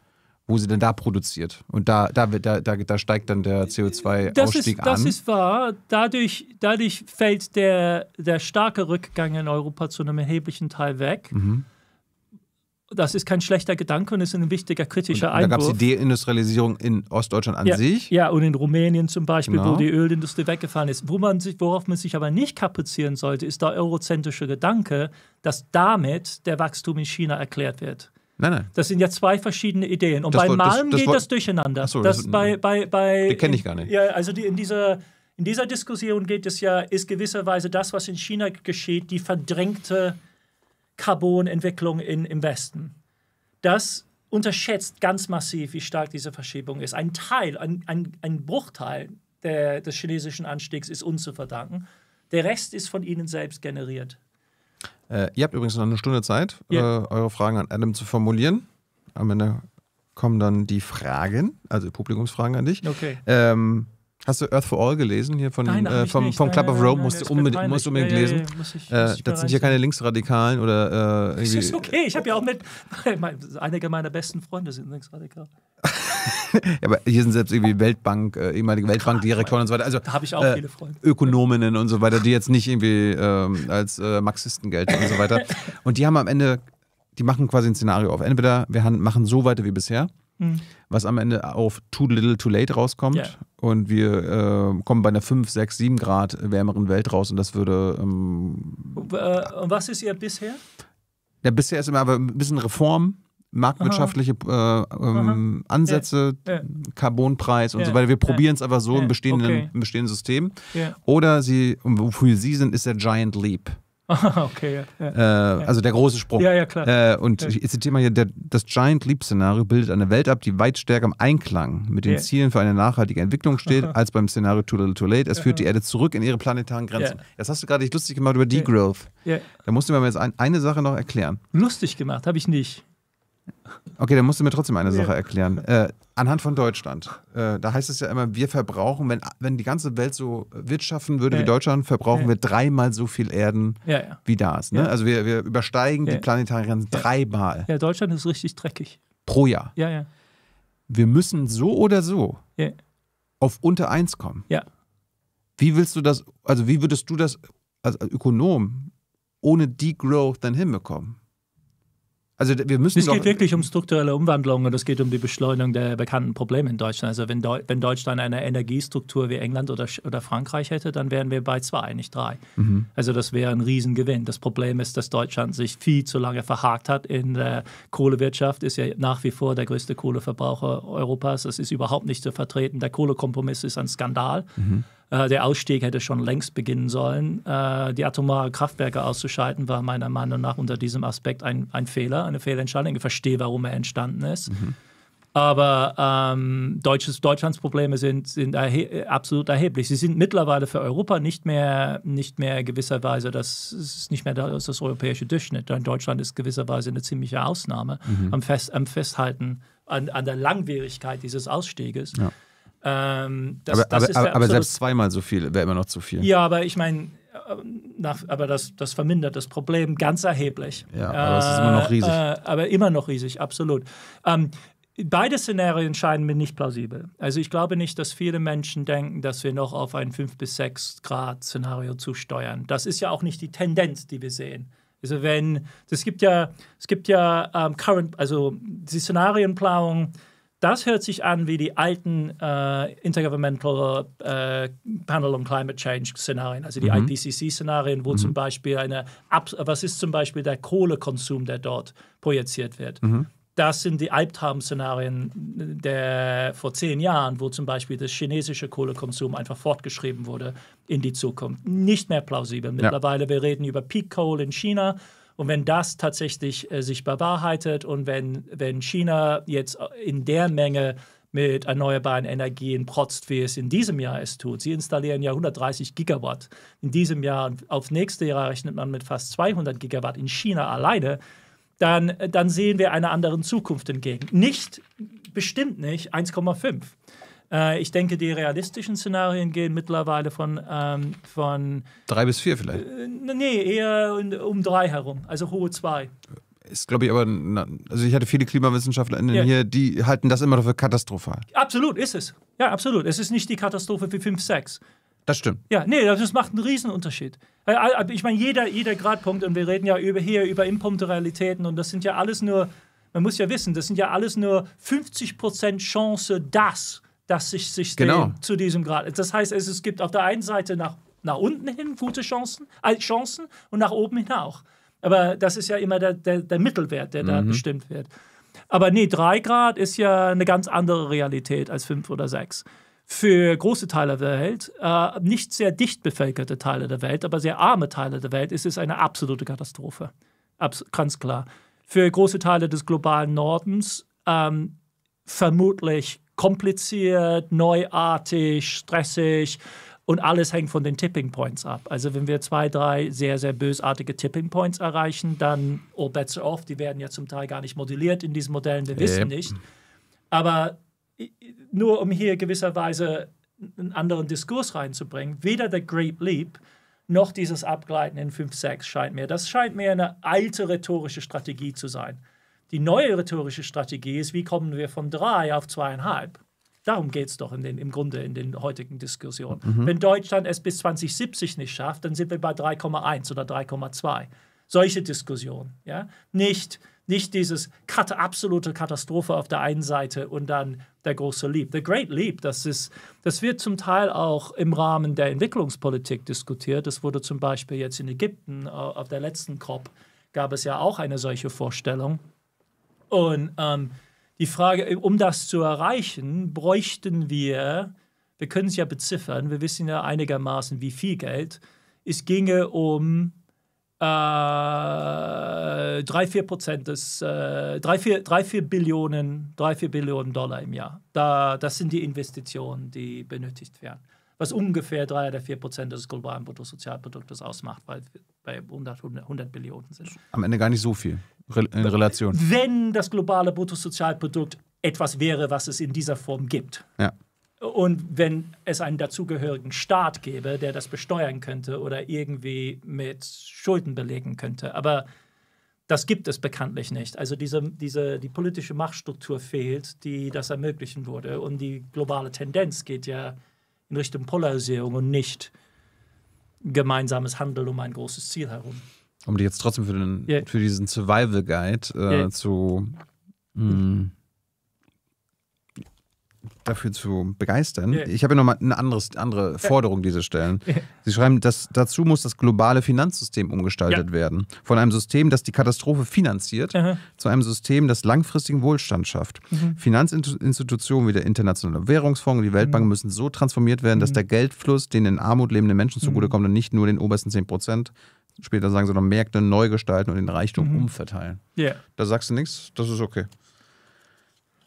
wo sie denn da produziert. Und da, da, da, da, da steigt dann der CO2-Ausstieg an. Das ist wahr. Dadurch, dadurch fällt der, der starke Rückgang in Europa zu einem erheblichen Teil weg. Mhm das ist kein schlechter Gedanke und ist ein wichtiger kritischer und, Einwurf. Da gab es die Deindustrialisierung in Ostdeutschland an ja, sich. Ja, und in Rumänien zum Beispiel, genau. wo die Ölindustrie weggefahren ist. Wo man sich, worauf man sich aber nicht kaprizieren sollte, ist der eurozentrische Gedanke, dass damit der Wachstum in China erklärt wird. Nein, nein. Das sind ja zwei verschiedene Ideen. Und das bei Malm geht das durcheinander. Achso, das, das bei, bei, bei, kenne ich gar nicht. Ja, also die, in dieser. In dieser Diskussion geht es ja, ist gewisserweise das, was in China geschieht, die verdrängte Carbonentwicklung in, im Westen. Das unterschätzt ganz massiv, wie stark diese Verschiebung ist. Ein Teil, ein, ein, ein Bruchteil der, des chinesischen Anstiegs ist uns zu verdanken. Der Rest ist von ihnen selbst generiert. Äh, ihr habt übrigens noch eine Stunde Zeit, äh, ja. äh, eure Fragen an Adam zu formulieren. Am Ende kommen dann die Fragen, also Publikumsfragen an dich. Okay. Ähm, Hast du Earth for All gelesen? Hier von, nein, äh, vom, vom Club nein, of Rome nein, musst, du unbedingt, musst du unbedingt lesen. Äh, das sind hier keine Linksradikalen oder äh, irgendwie. Das ist okay, ich habe ja auch mit. Einige meiner besten Freunde sind Linksradikal. ja, aber hier sind selbst irgendwie Weltbank, äh, ehemalige Weltbankdirektoren und so weiter. Also, da habe ich auch äh, viele Freunde. Ökonominnen und so weiter, die jetzt nicht irgendwie ähm, als äh, Marxisten gelten und so weiter. Und die haben am Ende, die machen quasi ein Szenario auf. Entweder wir machen so weiter wie bisher Mhm. was am Ende auf Too Little Too Late rauskommt. Yeah. Und wir äh, kommen bei einer 5, 6, 7 Grad wärmeren Welt raus und das würde. Ähm, äh, und was ist ihr bisher? Ja, bisher ist immer aber ein bisschen Reform marktwirtschaftliche äh, ähm, Ansätze, yeah. Yeah. Carbonpreis und yeah. so weiter. Wir probieren es einfach so im bestehenden, okay. im bestehenden System. Oder sie, wofür sie sind, ist der Giant Leap. Ah, okay. Ja, äh, also der große Sprung. Ja, ja, klar. Äh, und ich zitiere mal hier: der, Das Giant Leap-Szenario bildet eine Welt ab, die weit stärker im Einklang mit den Zielen für eine nachhaltige Entwicklung steht, Aha. als beim Szenario Too Little Too Late. Es führt die Erde zurück in ihre planetaren Grenzen. Das hast du gerade lustig gemacht über Degrowth. Ja. Da musst du mir jetzt ein, eine Sache noch erklären. Lustig gemacht habe ich nicht. Okay, dann musst du mir trotzdem eine Sache erklären. Äh, Anhand von Deutschland. Äh, da heißt es ja immer, wir verbrauchen, wenn, wenn die ganze Welt so wirtschaften würde ja, wie Deutschland, verbrauchen ja. wir dreimal so viel Erden ja, wie das. Ne? Also wir, wir übersteigen die planetaren Grenzen dreimal. Ja, Deutschland ist richtig dreckig. Pro Jahr. Ja, ja. Wir müssen so oder so auf unter eins kommen. Ja. Wie willst du das, also wie würdest du das als Ökonom ohne Degrowth dann hinbekommen? Also wir müssen. Es geht wirklich um strukturelle Umwandlungen und es geht um die Beschleunigung der bekannten Probleme in Deutschland. Also wenn, Deu wenn Deutschland eine Energiestruktur wie England oder, oder Frankreich hätte, dann wären wir bei zwei, nicht drei. Mhm. Also das wäre ein Riesengewinn. Das Problem ist, dass Deutschland sich viel zu lange verhakt hat in der Kohlewirtschaft, ist ja nach wie vor der größte Kohleverbraucher Europas. Das ist überhaupt nicht zu vertreten. Der Kohlekompromiss ist ein Skandal. Mhm. Äh, der Ausstieg hätte schon längst beginnen sollen. Äh, die atomaren Kraftwerke auszuschalten war meiner Meinung nach unter diesem Aspekt ein, ein Fehler, eine Fehlentscheidung. Ich verstehe, warum er entstanden ist. Mhm. Aber ähm, deutsches, Deutschlands Probleme sind, sind erhe absolut erheblich. Sie sind mittlerweile für Europa nicht mehr, nicht mehr gewisserweise, das ist nicht mehr das, das europäische Durchschnitt. Deutschland ist gewisserweise eine ziemliche Ausnahme mhm. am, Fest, am Festhalten an, an der Langwierigkeit dieses Ausstieges. Ja. Ähm, das, aber, das aber, aber selbst zweimal so viel wäre immer noch zu viel. Ja, aber ich meine, äh, aber das, das vermindert das Problem ganz erheblich. Ja, aber es ist immer noch riesig. Äh, äh, aber immer noch riesig, absolut. Ähm, beide Szenarien scheinen mir nicht plausibel. Also ich glaube nicht, dass viele Menschen denken, dass wir noch auf ein 5 bis 6 Grad Szenario zusteuern. Das ist ja auch nicht die Tendenz, die wir sehen. Also wenn, es gibt ja, es gibt ja ähm, current, also die Szenarienplanung das hört sich an wie die alten äh, Intergovernmental äh, Panel on Climate Change Szenarien, also die mhm. IPCC-Szenarien, wo mhm. zum Beispiel eine, was ist zum Beispiel der Kohlekonsum, der dort projiziert wird. Mhm. Das sind die Albtraum-Szenarien äh, vor zehn Jahren, wo zum Beispiel das chinesische Kohlekonsum einfach fortgeschrieben wurde in die Zukunft. Nicht mehr plausibel. Mittlerweile, ja. wir reden über Peak Coal in China und wenn das tatsächlich äh, sich bewahrheitet und wenn, wenn China jetzt äh, in der Menge mit erneuerbaren Energien protzt, wie es in diesem Jahr es tut. Sie installieren ja 130 Gigawatt in diesem Jahr. und Auf nächste Jahr rechnet man mit fast 200 Gigawatt in China alleine. Dann, äh, dann sehen wir einer anderen Zukunft entgegen. Nicht, bestimmt nicht 1,5. Äh, ich denke, die realistischen Szenarien gehen mittlerweile von, ähm, von drei bis vier vielleicht. Äh, nee, eher um drei herum, also hohe zwei ist, glaube ich, aber, also ich hatte viele KlimawissenschaftlerInnen ja. hier, die halten das immer für katastrophal. Absolut, ist es. Ja, absolut. Es ist nicht die Katastrophe für 5, 6. Das stimmt. Ja, nee, das macht einen Riesenunterschied. Äh, äh, ich meine, jeder, jeder Gradpunkt, und wir reden ja über hier über Impumpte-Realitäten, und das sind ja alles nur, man muss ja wissen, das sind ja alles nur 50% Chance, dass dass sich, sich genau. zu diesem Grad. Das heißt, es, es gibt auf der einen Seite nach, nach unten hin gute Chancen, äh, Chancen und nach oben hin auch. Aber das ist ja immer der, der, der Mittelwert, der mhm. da bestimmt wird. Aber nee, 3 Grad ist ja eine ganz andere Realität als 5 oder 6. Für große Teile der Welt, äh, nicht sehr dicht bevölkerte Teile der Welt, aber sehr arme Teile der Welt, ist es eine absolute Katastrophe. Abs ganz klar. Für große Teile des globalen Nordens ähm, vermutlich kompliziert, neuartig, stressig. Und alles hängt von den Tipping Points ab. Also wenn wir zwei, drei sehr, sehr bösartige Tipping Points erreichen, dann oh, all bets are off. Die werden ja zum Teil gar nicht modelliert in diesen Modellen, wir wissen nicht. Aber nur um hier gewisserweise einen anderen Diskurs reinzubringen, weder der Great Leap noch dieses Abgleiten in 5-6 scheint mir. Das scheint mir eine alte rhetorische Strategie zu sein. Die neue rhetorische Strategie ist, wie kommen wir von drei auf zweieinhalb? Darum geht es doch den, im Grunde in den heutigen Diskussionen. Mhm. Wenn Deutschland es bis 2070 nicht schafft, dann sind wir bei 3,1 oder 3,2. Solche Diskussionen. Ja? Nicht, nicht dieses kat absolute Katastrophe auf der einen Seite und dann der große Leap. The Great Leap, das, ist, das wird zum Teil auch im Rahmen der Entwicklungspolitik diskutiert. Das wurde zum Beispiel jetzt in Ägypten äh, auf der letzten COP gab es ja auch eine solche Vorstellung. Und ähm, die Frage, äh, um das zu erreichen, bräuchten wir, wir können es ja beziffern, wir wissen ja einigermaßen, wie viel Geld. Es ginge um äh, 3-4 Prozent des, äh, 3, Billionen, 3, 4 Billionen Dollar im Jahr. Da, das sind die Investitionen, die benötigt werden. Was ungefähr 3 oder 4 Prozent des globalen Bruttosozialproduktes ausmacht, weil bei 100, 100 Billionen sind. Am Ende gar nicht so viel in Relation. Wenn das globale Bruttosozialprodukt etwas wäre, was es in dieser Form gibt. Ja. Und wenn es einen dazugehörigen Staat gäbe, der das besteuern könnte oder irgendwie mit Schulden belegen könnte. Aber das gibt es bekanntlich nicht. Also diese, diese, die politische Machtstruktur fehlt, die das ermöglichen würde. Und die globale Tendenz geht ja in Richtung Polarisierung und nicht gemeinsames Handeln um ein großes Ziel herum um dich jetzt trotzdem für, den, yeah. für diesen Survival Guide äh, yeah. zu mh, hm, dafür zu begeistern. Yeah. Ich habe ja nochmal eine anderes, andere Forderung, diese stellen. Sie schreiben, dass dazu muss das globale Finanzsystem umgestaltet ja. werden. Von einem System, das die Katastrophe finanziert, Aha. zu einem System, das langfristigen Wohlstand schafft. Mhm. Finanzinstitutionen wie der Internationale Währungsfonds und die Weltbank mhm. müssen so transformiert werden, dass mhm. der Geldfluss den in Armut lebenden Menschen mhm. zugutekommt und nicht nur den obersten 10 Prozent später sagen, sondern Märkte neu gestalten und den Reichtum mhm. umverteilen. Yeah. Da sagst du nichts, das ist okay.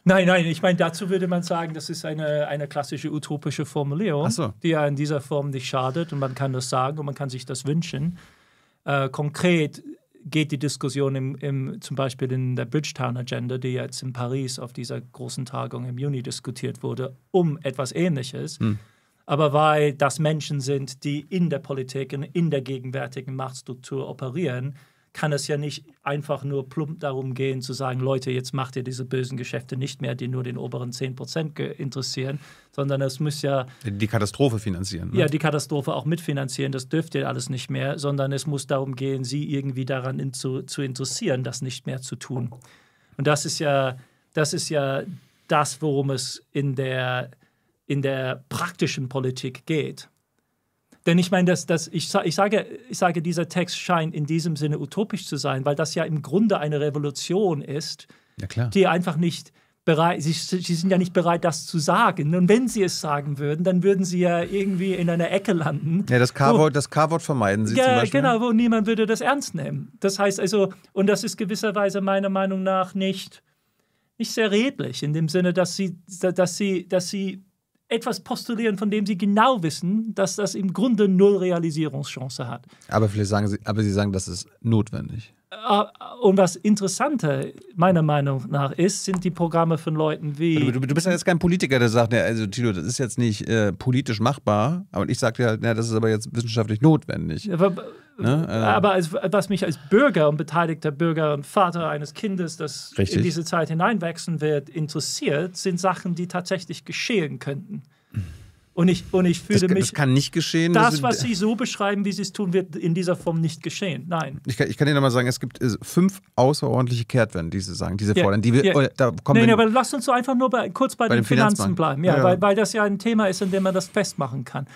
Nein, nein, ich meine, dazu würde man sagen, das ist eine, eine klassische utopische Formulierung, so. die ja in dieser Form nicht schadet und man kann das sagen und man kann sich das wünschen. Äh, konkret geht die Diskussion im, im, zum Beispiel in der Bridgetown Agenda, die jetzt in Paris auf dieser großen Tagung im Juni diskutiert wurde, um etwas Ähnliches. Hm aber weil das Menschen sind, die in der Politik und in der gegenwärtigen Machtstruktur operieren, kann es ja nicht einfach nur plump darum gehen, zu sagen, Leute, jetzt macht ihr diese bösen Geschäfte nicht mehr, die nur den oberen 10% interessieren, sondern es muss ja... Die Katastrophe finanzieren. Ne? Ja, die Katastrophe auch mitfinanzieren, das dürft ihr alles nicht mehr, sondern es muss darum gehen, sie irgendwie daran in, zu, zu interessieren, das nicht mehr zu tun. Und das ist ja das, ist ja das worum es in der in der praktischen Politik geht. Denn ich meine, dass, dass ich, ich, sage, ich sage, dieser Text scheint in diesem Sinne utopisch zu sein, weil das ja im Grunde eine Revolution ist, ja, die einfach nicht bereit, sie, sie sind ja nicht bereit, das zu sagen. Und wenn sie es sagen würden, dann würden sie ja irgendwie in einer Ecke landen. Ja, das K-Wort, das vermeiden sie ja, zum Beispiel. Genau, wo niemand würde das ernst nehmen. Das heißt also, und das ist gewisserweise meiner Meinung nach nicht, nicht sehr redlich, in dem Sinne, dass sie, dass sie, dass sie etwas postulieren, von dem sie genau wissen, dass das im Grunde null Realisierungschance hat. Aber vielleicht sagen sie, aber sie sagen, das ist notwendig. Äh, und was interessanter meiner Meinung nach ist, sind die Programme von Leuten wie. Du, du, bist ja jetzt kein Politiker, der sagt, ja, also Tilo, das ist jetzt nicht äh, politisch machbar. Aber ich sage dir halt, na, das ist aber jetzt wissenschaftlich notwendig. Aber, ne? äh, aber als, was mich als Bürger und beteiligter Bürger und Vater eines Kindes, das richtig. in diese Zeit hineinwachsen wird, interessiert, sind Sachen, die tatsächlich geschehen könnten. Hm. Und ich, und ich fühle das, mich. Das kann nicht geschehen. Das, was Sie so beschreiben, wie Sie es tun, wird in dieser Form nicht geschehen. Nein. Ich kann, ich kann Ihnen nochmal sagen, es gibt äh, fünf außerordentliche Kehrtwenden, die Sie sagen, diese yeah. fordern. Die wir, yeah. Äh, oh, da kommen nee, nee, aber lass uns so einfach nur bei, kurz bei, bei den Finanzen bleiben. Ja, ja. Weil, weil das ja ein Thema ist, in dem man das festmachen kann.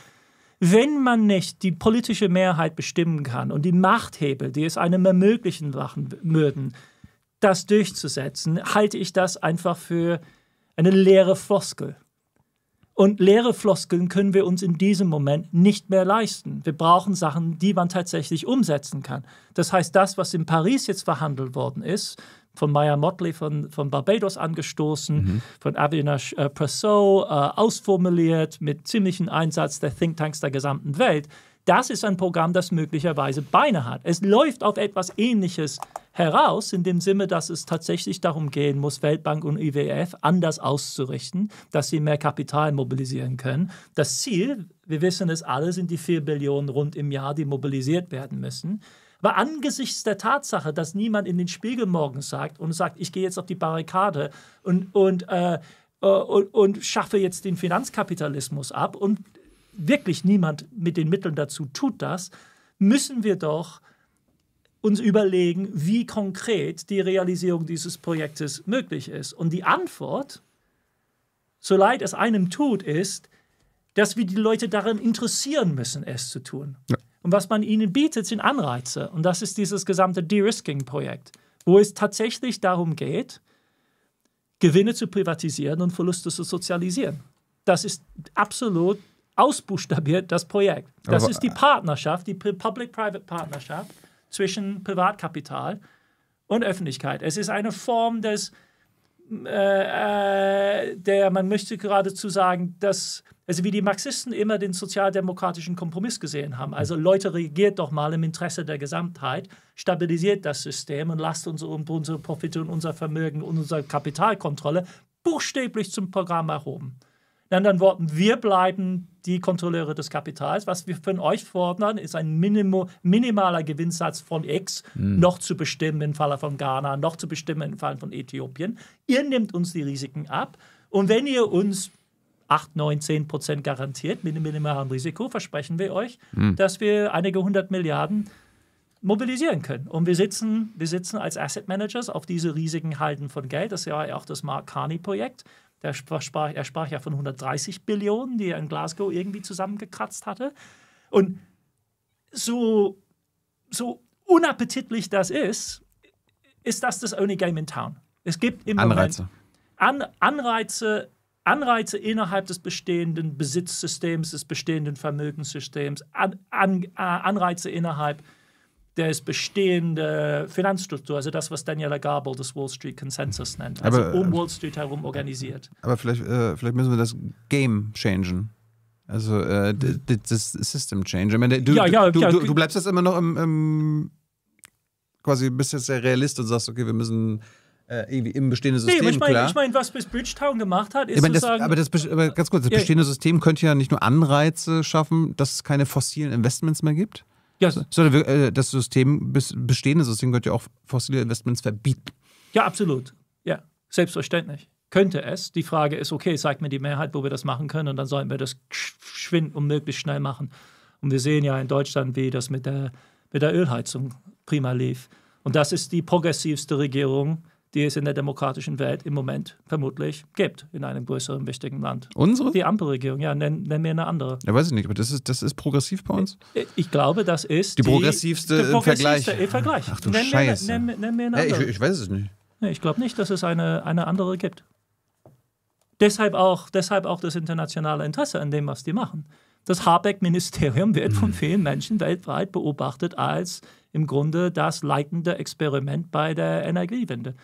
Wenn man nicht die politische Mehrheit bestimmen kann und die Machthebel, die es einem ermöglichen würden, das durchzusetzen, halte ich das einfach für eine leere Floskel. Und leere Floskeln können wir uns in diesem Moment nicht mehr leisten. Wir brauchen Sachen, die man tatsächlich umsetzen kann. Das heißt, das, was in Paris jetzt verhandelt worden ist, von Maya Motley von, von Barbados angestoßen, mhm. von Avinash äh, Prasad äh, ausformuliert mit ziemlichem Einsatz der Thinktanks der gesamten Welt, das ist ein Programm, das möglicherweise Beine hat. Es läuft auf etwas Ähnliches heraus, in dem Sinne, dass es tatsächlich darum gehen muss, Weltbank und IWF anders auszurichten, dass sie mehr Kapital mobilisieren können. Das Ziel, wir wissen es alle, sind die 4 Billionen rund im Jahr, die mobilisiert werden müssen. Aber angesichts der Tatsache, dass niemand in den Spiegel morgens sagt und sagt, ich gehe jetzt auf die Barrikade und, und, äh, äh und, und schaffe jetzt den Finanzkapitalismus ab und wirklich niemand mit den Mitteln dazu tut das, müssen wir doch uns überlegen, wie konkret die Realisierung dieses Projektes möglich ist. Und die Antwort, so leid es einem tut, ist, dass wir die Leute daran interessieren müssen, es zu tun. Ja. Und was man ihnen bietet, sind Anreize. Und das ist dieses gesamte De-Risking-Projekt, wo es tatsächlich darum geht, Gewinne zu privatisieren und Verluste zu sozialisieren. Das ist absolut ausbuchstabiert das Projekt. Das Aber ist die Partnerschaft, die Public-Private-Partnerschaft zwischen Privatkapital und Öffentlichkeit. Es ist eine Form des, äh, äh, der, man möchte geradezu sagen, dass, also wie die Marxisten immer den sozialdemokratischen Kompromiss gesehen haben. Also Leute, regiert doch mal im Interesse der Gesamtheit, stabilisiert das System und lasst uns um unsere Profite und unser Vermögen und unsere Kapitalkontrolle buchstäblich zum Programm erhoben. In anderen Worten, wir bleiben die Kontrolleure des Kapitals. Was wir von euch fordern, ist ein Minimo, minimaler Gewinnsatz von X mhm. noch zu bestimmen im Falle von Ghana, noch zu bestimmen im Falle von Äthiopien. Ihr nehmt uns die Risiken ab. Und wenn ihr uns 8, 9, 10 Prozent garantiert mit einem minimalen Risiko, versprechen wir euch, mhm. dass wir einige hundert Milliarden mobilisieren können. Und wir sitzen, wir sitzen als Asset Managers auf diese riesigen Halden von Geld. Das ist ja auch das Mark Carney-Projekt. Er sprach, er sprach ja von 130 Billionen, die er in Glasgow irgendwie zusammengekratzt hatte. Und so, so unappetitlich das ist, ist das das Only Game in Town. Es gibt im Anreize. An Anreize, Anreize innerhalb des bestehenden Besitzsystems, des bestehenden Vermögenssystems, An An Anreize innerhalb das bestehende Finanzstruktur, also das, was Daniela Gabel das Wall Street Consensus nennt, also aber, um äh, Wall Street herum organisiert. Aber vielleicht, äh, vielleicht müssen wir das Game changen. Also äh, das System Change. Ich meine, du, ja, ja, du, ja. Du, du, bleibst jetzt immer noch im, im quasi bist jetzt sehr Realist und sagst, okay, wir müssen äh, irgendwie im bestehenden System. Nee, ich meine, ich mein, was bis Bridgetown gemacht hat, ist. Ich mein, das, sagen, aber, das, aber ganz kurz, das bestehende ja, System könnte ja nicht nur Anreize schaffen, dass es keine fossilen Investments mehr gibt, ja, so, äh, das System, bestehende System könnte ja auch fossile Investments verbieten. Ja, absolut. Ja, selbstverständlich. Könnte es. Die Frage ist, okay, zeigt mir die Mehrheit, wo wir das machen können und dann sollten wir das schwind und möglichst schnell machen. Und wir sehen ja in Deutschland, wie das mit der, mit der Ölheizung prima lief. Und das ist die progressivste Regierung, die es in der demokratischen Welt im Moment vermutlich gibt, in einem größeren, wichtigen Land. Unsere? Die Ampelregierung, ja, nennen nenn mir eine andere. Ja, weiß ich nicht, aber das ist, das ist progressiv bei uns? Äh, äh, ich, glaube, das ist die, die progressivste, äh, die progressivste im, Vergleich. Ach du nenn Scheiße. Mir, nenn, nenn mir eine andere. ich, ich, weiß es nicht. Ich glaube nicht, dass es eine, eine andere gibt. Deshalb auch, deshalb auch das internationale Interesse an dem, was die machen. Das Habeck-Ministerium wird von hm. vielen Menschen weltweit beobachtet als im Grunde das leitende Experiment bei der Energiewende.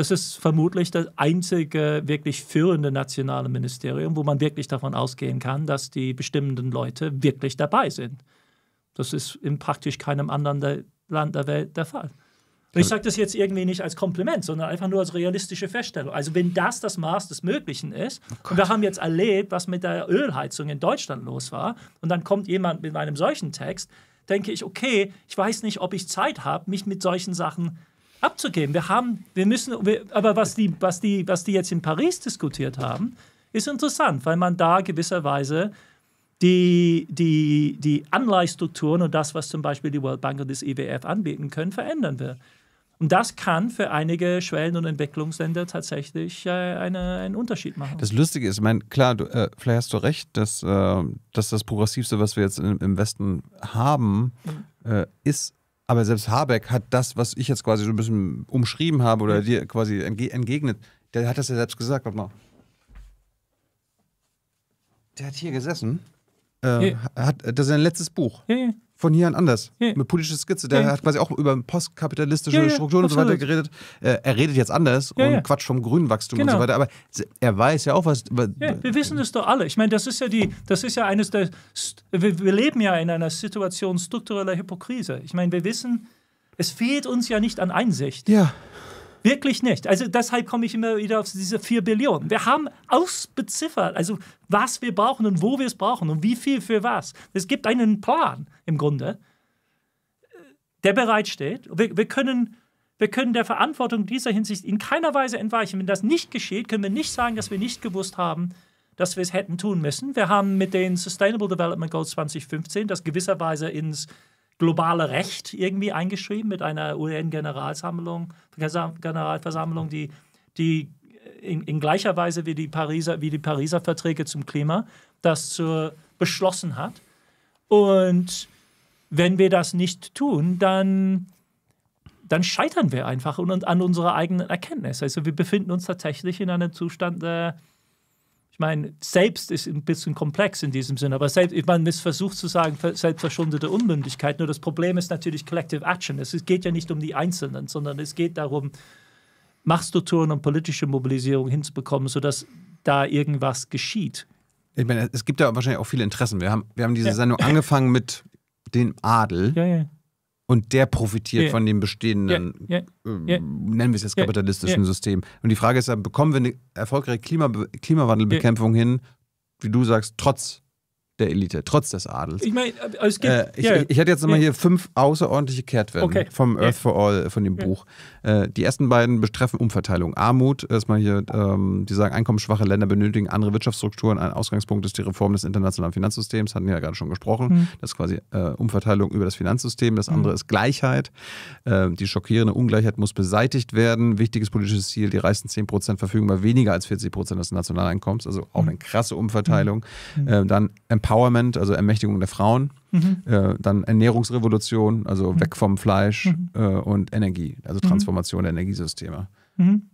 Das ist vermutlich das einzige wirklich führende nationale Ministerium, wo man wirklich davon ausgehen kann, dass die bestimmenden Leute wirklich dabei sind. Das ist in praktisch keinem anderen der Land der Welt der Fall. ich sage das jetzt irgendwie nicht als Kompliment, sondern einfach nur als realistische Feststellung. Also wenn das das Maß des Möglichen ist, oh und wir haben jetzt erlebt, was mit der Ölheizung in Deutschland los war, und dann kommt jemand mit einem solchen Text, denke ich, okay, ich weiß nicht, ob ich Zeit habe, mich mit solchen Sachen abzugeben. Wir haben, wir müssen, wir, aber was die, was, die, was die jetzt in Paris diskutiert haben, ist interessant, weil man da gewisserweise die, die, die Anleihstrukturen und das, was zum Beispiel die World Bank und das IWF e anbieten können, verändern will. Und das kann für einige Schwellen- und Entwicklungsländer tatsächlich äh, eine, einen Unterschied machen. Das Lustige ist, ich meine, klar, du, äh, vielleicht hast du recht, dass, äh, dass das Progressivste, was wir jetzt im, Westen haben, mhm. Äh, ist aber selbst Habeck hat das, was ich jetzt quasi so ein bisschen umschrieben habe oder dir quasi entge entgegnet, der hat das ja selbst gesagt. Warte mal. Der hat hier gesessen. Äh, hey. hat, das ist sein letztes Buch. Hey von hier an anders. Ja. Eine politische Skizze. Der ja. hat quasi auch über postkapitalistische ja, Strukturen und so weiter geredet. Äh, er redet jetzt anders und Quatsch vom Grünwachstum genau. und so genau. weiter. Aber er weiß ja auch was. wir wissen es doch alle. Ich meine, das ist ja die, das ist ja eines der. Wir, wir leben ja in einer Situation struktureller Hypokrise. Ich meine, wir wissen, es fehlt uns ja nicht an Einsicht. Ja. Wirklich nicht. Also deshalb komme ich immer wieder auf diese 4 Billionen. Wir haben ausbeziffert, also was wir brauchen und wo wir es brauchen und wie viel für was. Es gibt einen Plan im Grunde, der bereitsteht. Wir, wir, können, wir können der Verantwortung dieser Hinsicht in keiner Weise entweichen. Wenn das nicht geschieht, können wir nicht sagen, dass wir nicht gewusst haben, dass wir es hätten tun müssen. Wir haben mit den Sustainable Development Goals 2015 das gewisserweise ins globale Recht irgendwie eingeschrieben mit einer UN-Generalversammlung, Generalversammlung, die, die in, in, gleicher Weise wie die, Pariser, wie die Pariser Verträge zum Klima das zur, beschlossen hat. Und wenn wir das nicht tun, dann, dann scheitern wir einfach an unserer eigenen Erkenntnis. Also wir befinden uns tatsächlich in einem Zustand der äh, meine, selbst ist ein bisschen komplex in diesem Sinne, aber selbst, ich meine, es versucht zu sagen, selbstverschuldete Unmündigkeit. Nur das Problem ist natürlich Collective Action. Es geht ja nicht um die Einzelnen, sondern es geht darum, Machtstrukturen und politische Mobilisierung hinzubekommen, sodass da irgendwas geschieht. Ich meine, es gibt ja wahrscheinlich auch viele Interessen. Wir haben, wir haben diese Sendung angefangen mit dem Adel. Ja, ja. Und der profitiert yeah. von dem bestehenden, yeah. Yeah. Äh, nennen wir es jetzt kapitalistischen System. Und die Frage ist, ja, bekommen wir eine erfolgreiche Klima Klimawandelbekämpfung hin, wie du sagst, trotz der Elite, trotz des Adels. Ich meine, äh, es gibt. Äh, ich, yeah. ich, ich, hätte jetzt nochmal yeah. hier fünf außerordentliche Kehrtwenden okay. vom Earth yeah. for All, äh, von dem Buch. Äh, die ersten beiden betreffen Umverteilung. Armut, erstmal hier, ähm, die sagen, einkommensschwache Länder benötigen andere Wirtschaftsstrukturen. Ein Ausgangspunkt ist die Reform des internationalen Finanzsystems, hatten wir ja gerade schon gesprochen. Mhm. Das ist quasi äh, Umverteilung über das Finanzsystem. Das hm. andere mhm. ist Gleichheit. Äh, die schockierende Ungleichheit muss beseitigt werden. Wichtiges politisches Ziel, die reichsten 10% Prozent verfügen über weniger als 40% Prozent des Nationaleinkommens, also auch hm. eine krasse Umverteilung. Mhm. dann Empathie. Empowerment, also Ermächtigung der Frauen, mhm. äh, dann Ernährungsrevolution, also mhm. weg vom Fleisch mhm. äh, und Energie, also mhm. Transformation der Energiesysteme. Mhm.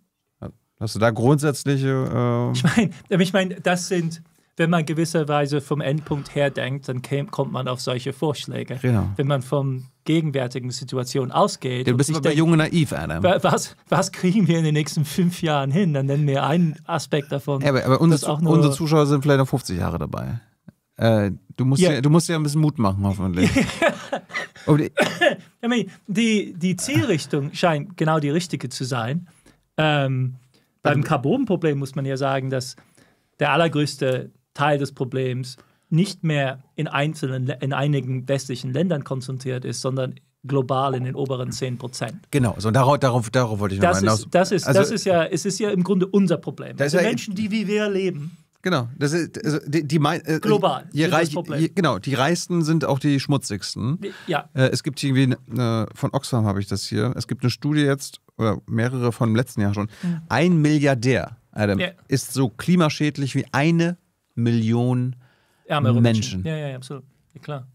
Hast du da grundsätzliche. Äh ich meine, ich mein, das sind, wenn man gewisserweise vom Endpunkt her denkt, dann käme, kommt man auf solche Vorschläge. Genau. Wenn man vom gegenwärtigen Situation ausgeht. Du bist aber denkt, junge naiv, Adam. Was, was kriegen wir in den nächsten fünf Jahren hin? Dann nennen wir einen Aspekt davon. Ja, aber, aber unsere, unsere Zuschauer sind vielleicht noch 50 Jahre dabei. Äh, du, musst ja. ja. du musst ja ein bisschen Mut machen, hoffentlich. die, die Zielrichtung scheint genau die richtige zu sein. Ähm, beim Carbon-Problem muss man ja sagen, dass der allergrößte Teil des Problems nicht mehr in, einzelnen, in einigen westlichen Ländern konzentriert ist, sondern global in den oberen 10 Prozent. Genau, so darauf, darauf, darauf wollte ich noch das hinaus. Ist, das, ist, also, das ist ja, es ist ja im Grunde unser Problem. Also ja Menschen, die wie wir leben, Genau, das ist also die, die äh, global. Je reich, je, genau, die reichsten sind auch die schmutzigsten. Ja. Äh, es gibt irgendwie eine, ne, von Oxfam habe ich das hier. Es gibt eine Studie jetzt oder mehrere von letzten Jahr schon. Ja. Mhm. Ein Milliardär, Adam, ja. ist so klimaschädlich wie eine Million Menschen. Menschen. Ja, ja, absolut, ja, klar.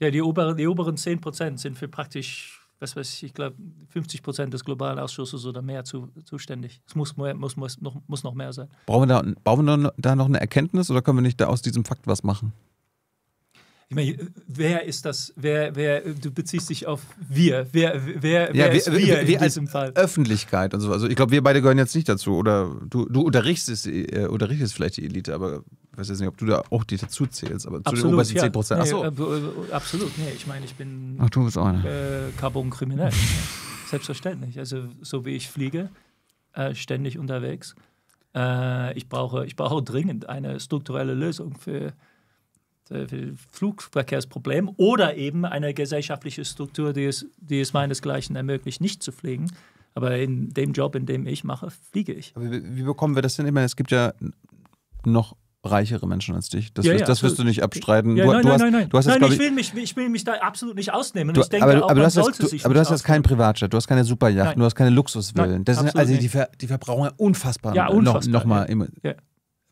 Ja, die, ober, die oberen 10 sind für praktisch was weiß ich, ich glaube, 50 Prozent des globalen Ausschusses oder mehr zu, zuständig. Es muss, muss, muss, noch, muss noch mehr sein. Brauchen wir, da, brauchen wir da noch eine Erkenntnis oder können wir nicht da aus diesem Fakt was machen? Ich meine, wer ist das? Wer, wer, du beziehst dich auf wir. Wer, wer, wer ja, ist wir, wir, wir in diesem Fall? Öffentlichkeit und so. Also ich glaube, wir beide gehören jetzt nicht dazu. Oder du, du unterrichtest, äh, unterrichtest vielleicht die Elite, aber ich weiß jetzt nicht, ob du da auch die dazu zählst, aber zu den obersten ja. 10 Prozent. Nee, also, äh, absolut, nee, ich meine, ich bin Ach, du bist auch eine. Äh, Carbon-Kriminell. Selbstverständlich. Also, so wie ich fliege, äh, ständig unterwegs. Äh, ich, brauche, ich brauche dringend eine strukturelle Lösung für, für Flugverkehrsproblem oder eben eine gesellschaftliche Struktur, die es, die es meinesgleichen ermöglicht, nicht zu fliegen. Aber in dem Job, in dem ich mache, fliege ich. Aber wie bekommen wir das denn immer? Es gibt ja noch reichere Menschen als dich. Das, ja, wirst, ja, das wirst also du nicht abstreiten. Ja, du, nein, du nein, hast, nein, nein, hast nein, jetzt, ich, will mich, ich will mich da absolut nicht ausnehmen. Du, ich denke aber, auch, aber du hast, jetzt, du, aber du hast jetzt keinen Privatjet, du hast keine Superjacht, nein. du hast keine Luxuswillen. das sind, also die, Ver, die verbrauchen ja unfassbar. Ja, unfassbar. Noch, noch mal im,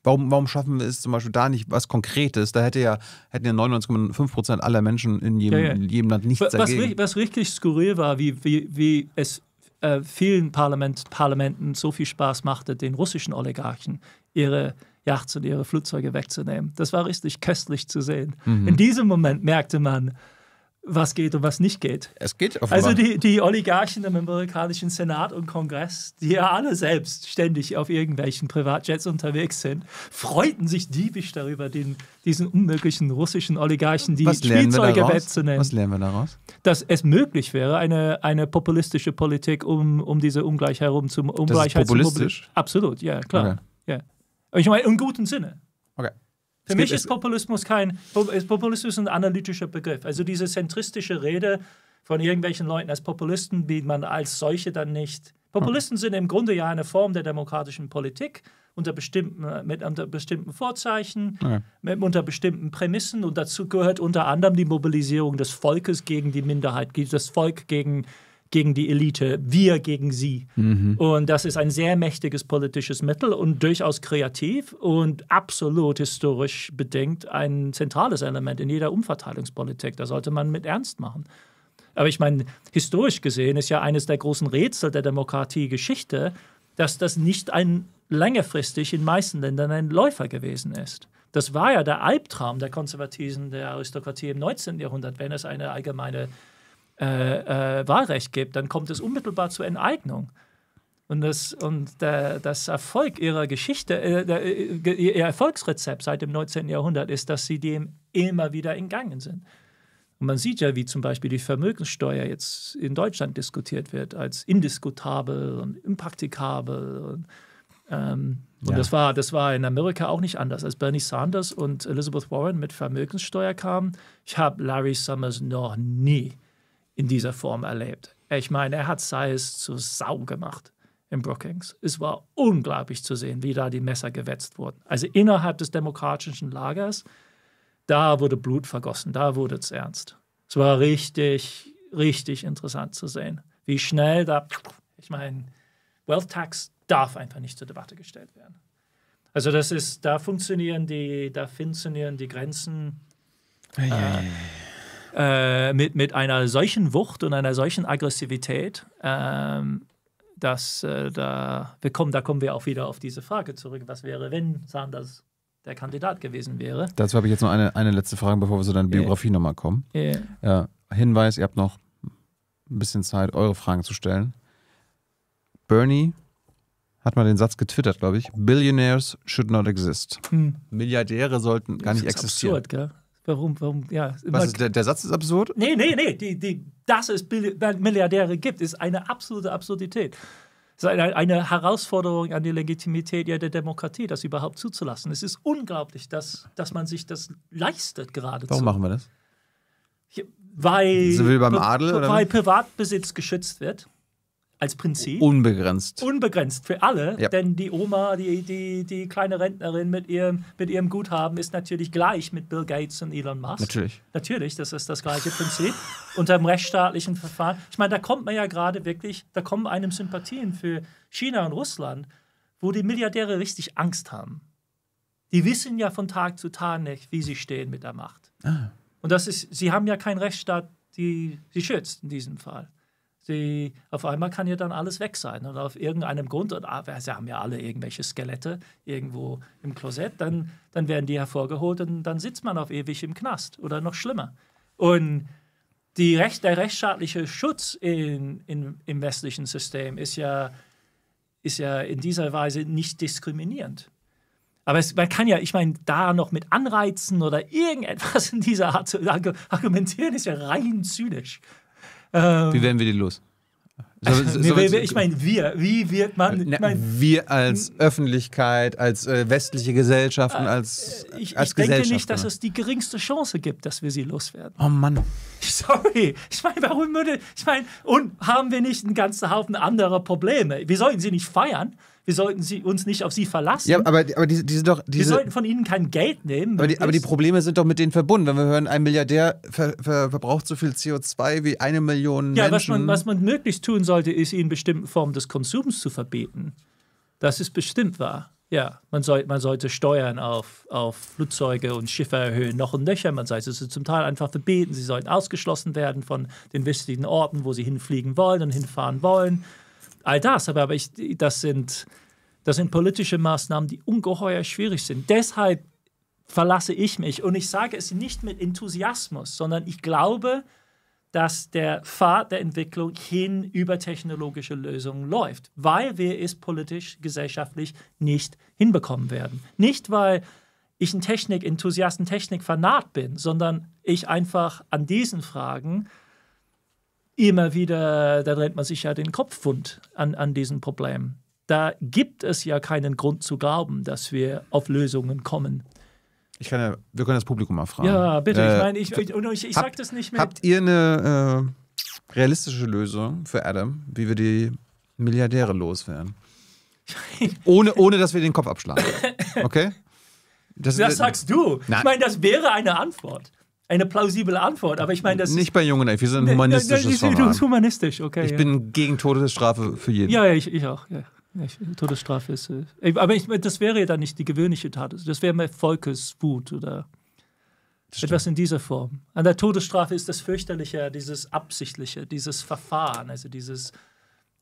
Warum, warum schaffen wir es zum Beispiel da nicht was Konkretes? Da hätte ja, hätten ja 99,5 Prozent aller Menschen in jedem, in jedem Land nichts was, dagegen. Was richtig skurril war, wie, wie, wie es äh, vielen Parlament, Parlamenten so viel Spaß machte, den russischen Oligarchen ihre Yachts und ihre Flugzeuge wegzunehmen. Das war richtig köstlich zu sehen. Mhm. In diesem Moment merkte man, was geht und was nicht geht. Es geht offenbar. Also die, die Oligarchen im amerikanischen Senat und Kongress, die ja alle selbst ständig auf irgendwelchen Privatjets unterwegs sind, freuten sich diebisch darüber, den, diesen unmöglichen russischen Oligarchen die Spielzeuge wegzunehmen. Was lernen wir daraus? Dass es möglich wäre, eine, eine populistische Politik um, um diese Ungleichheit herum zu, Ungleichheit das ist populistisch? Zu, absolut, ja, klar. Okay. Ja. Ich meine, im guten Sinne. Okay. Für mich ist Populismus kein. Populismus ein analytischer Begriff. Also diese zentristische Rede von irgendwelchen Leuten als Populisten, die man als solche dann nicht. Populisten hm. sind im Grunde ja eine Form der demokratischen Politik unter bestimmten, mit, unter bestimmten Vorzeichen, okay. mit, unter bestimmten Prämissen. Und dazu gehört unter anderem die Mobilisierung des Volkes gegen die Minderheit, das Volk gegen gegen die Elite, wir gegen sie. Mhm. Und das ist ein sehr mächtiges politisches Mittel und durchaus kreativ und absolut historisch bedingt ein zentrales Element in jeder Umverteilungspolitik. Da sollte man mit ernst machen. Aber ich meine, historisch gesehen ist ja eines der großen Rätsel der Demokratiegeschichte, dass das nicht ein längerfristig in meisten Ländern ein Läufer gewesen ist. Das war ja der Albtraum der Konservativen, der Aristokratie im 19. Jahrhundert, wenn es eine allgemeine äh, äh, Wahlrecht gibt, dann kommt es unmittelbar zur Enteignung. Und das, und der, das Erfolg ihrer Geschichte, äh, der, äh, ihr Erfolgsrezept seit dem 19. Jahrhundert ist, dass sie dem immer wieder entgangen sind. Und man sieht ja, wie zum Beispiel die Vermögenssteuer jetzt in Deutschland diskutiert wird, als indiskutabel und impraktikabel. Und, ähm, ja. das, war, das war in Amerika auch nicht anders. Als Bernie Sanders und Elizabeth Warren mit Vermögenssteuer kamen, ich habe Larry Summers noch nie in dieser Form erlebt. Ich meine, er hat Size zur Sau gemacht in Brookings. Es war unglaublich zu sehen, wie da die Messer gewetzt wurden. Also innerhalb des demokratischen Lagers, da wurde Blut vergossen, da wurde es ernst. Es war richtig, richtig interessant zu sehen, wie schnell da, ich meine, Wealth Tax darf einfach nicht zur Debatte gestellt werden. Also das ist, da funktionieren die, da funktionieren die Grenzen. Ja, ja, ja, äh, mit, mit einer solchen Wucht und einer solchen Aggressivität, ähm, dass äh, da, wir kommen, da kommen wir auch wieder auf diese Frage zurück, was wäre, wenn Sanders der Kandidat gewesen wäre. Dazu habe ich jetzt noch eine, eine letzte Frage, bevor wir zu deiner yeah. Biografie nochmal kommen. Yeah. Ja, Hinweis, ihr habt noch ein bisschen Zeit, eure Fragen zu stellen. Bernie hat mal den Satz getwittert, glaube ich. Billionaires should not exist. Hm. Milliardäre sollten das gar nicht existieren. Absurd, gell? Warum, warum, ja. Was ist, der, der, Satz ist absurd? Nee, nee, nee. Die, die, dass es Milliardäre gibt, ist eine absolute Absurdität. Es ist eine, eine Herausforderung an die Legitimität ja, der Demokratie, das überhaupt zuzulassen. Es ist unglaublich, dass, dass man sich das leistet geradezu. Warum machen wir das? Weil, so wie beim Adel, oder weil Privatbesitz geschützt wird als Prinzip. Unbegrenzt. Unbegrenzt für alle, ja. denn die Oma, die, die, die kleine Rentnerin mit ihrem, mit ihrem Guthaben ist natürlich gleich mit Bill Gates und Elon Musk. Natürlich. Natürlich, das ist das gleiche Prinzip. Unter dem rechtsstaatlichen Verfahren. Ich meine, da kommt man ja gerade wirklich, da kommen einem Sympathien für China und Russland, wo die Milliardäre richtig Angst haben. Die wissen ja von Tag zu Tag nicht, wie sie stehen mit der Macht. Ah. Und das ist, sie haben ja keinen Rechtsstaat, die sie schützt in diesem Fall. Die, auf einmal kann ja dann alles weg sein Und auf irgendeinem Grund, und ah, sie haben ja alle irgendwelche Skelette irgendwo im Klosett, dann, dann werden die hervorgeholt und dann sitzt man auf ewig im Knast oder noch schlimmer. Und die Recht, der rechtsstaatliche Schutz in, in, im westlichen System ist ja, ist ja in dieser Weise nicht diskriminierend. Aber es, man kann ja, ich meine, da noch mit Anreizen oder irgendetwas in dieser Art zu argumentieren, ist ja rein zynisch. Ähm, Wie werden wir die los? So, so, so, ich meine, wir. Wie wird man. Ich mein, wir als Öffentlichkeit, als äh, westliche Gesellschaften, äh, als. Äh, ich, als ich denke nicht, dass es die geringste Chance gibt, dass wir sie loswerden. Oh Mann. Sorry. Ich meine, warum würde. Ich meine, und haben wir nicht einen ganzen Haufen anderer Probleme? Wir sollten sie nicht feiern wir sollten sie, uns nicht auf sie verlassen. Ja, aber, aber die, die sind doch. Diese, wir sollten von ihnen kein Geld nehmen. Aber die, aber die, Probleme sind doch mit denen verbunden. Wenn wir hören, ein Milliardär ver, ver, verbraucht so viel CO2 wie eine Million ja, Menschen. Ja, was man, was man möglichst tun sollte, ist, ihnen bestimmten Formen des Konsums zu verbieten. Das ist bestimmt wahr. Ja, man, soll, man sollte Steuern auf, auf Flugzeuge und Schiffe erhöhen, noch und nöcher. Man sollte sie zum Teil einfach verbieten. Sie sollten ausgeschlossen werden von den wichtigen Orten, wo sie hinfliegen wollen und hinfahren wollen all das. Aber, aber ich, das, sind, das sind politische Maßnahmen, die ungeheuer schwierig sind. Deshalb verlasse ich mich und ich sage es nicht mit Enthusiasmus, sondern ich glaube, dass der Pfad der Entwicklung hin über technologische Lösungen läuft, weil wir es politisch, gesellschaftlich nicht hinbekommen werden. Nicht, weil ich ein technik enthusiast Technik-Fanat bin, sondern ich einfach an diesen Fragen immer wieder, da dreht man sich ja den Kopf wund an, an diesem Problem. Da gibt es ja keinen Grund zu glauben, dass wir auf Lösungen kommen. Ich kann ja, wir können das Publikum mal fragen. Ja, bitte. Äh, ich meine, ich, ich, ich, hab, sag das nicht mehr. Habt ihr eine äh, realistische Lösung für Adam, wie wir die Milliardäre loswerden? ohne, ohne, dass wir den Kopf abschlagen. Okay? Das, das sagst du. Nein. Ich meine, das wäre eine Antwort eine plausible Antwort. Aber ich meine, das Nicht bei Jungen, wir sind ein humanistisches ne, Du bist humanistisch, okay. Ich ja. bin gegen Todesstrafe für jeden. Ja, ja, ich, ich auch. Ja. Ich, Todesstrafe ist. Äh, aber ich, das wäre ja dann nicht die gewöhnliche Tat. Also das wäre mehr Volkeswut oder etwas in dieser Form. An der Todesstrafe ist das fürchterliche, dieses absichtliche, dieses Verfahren, also dieses,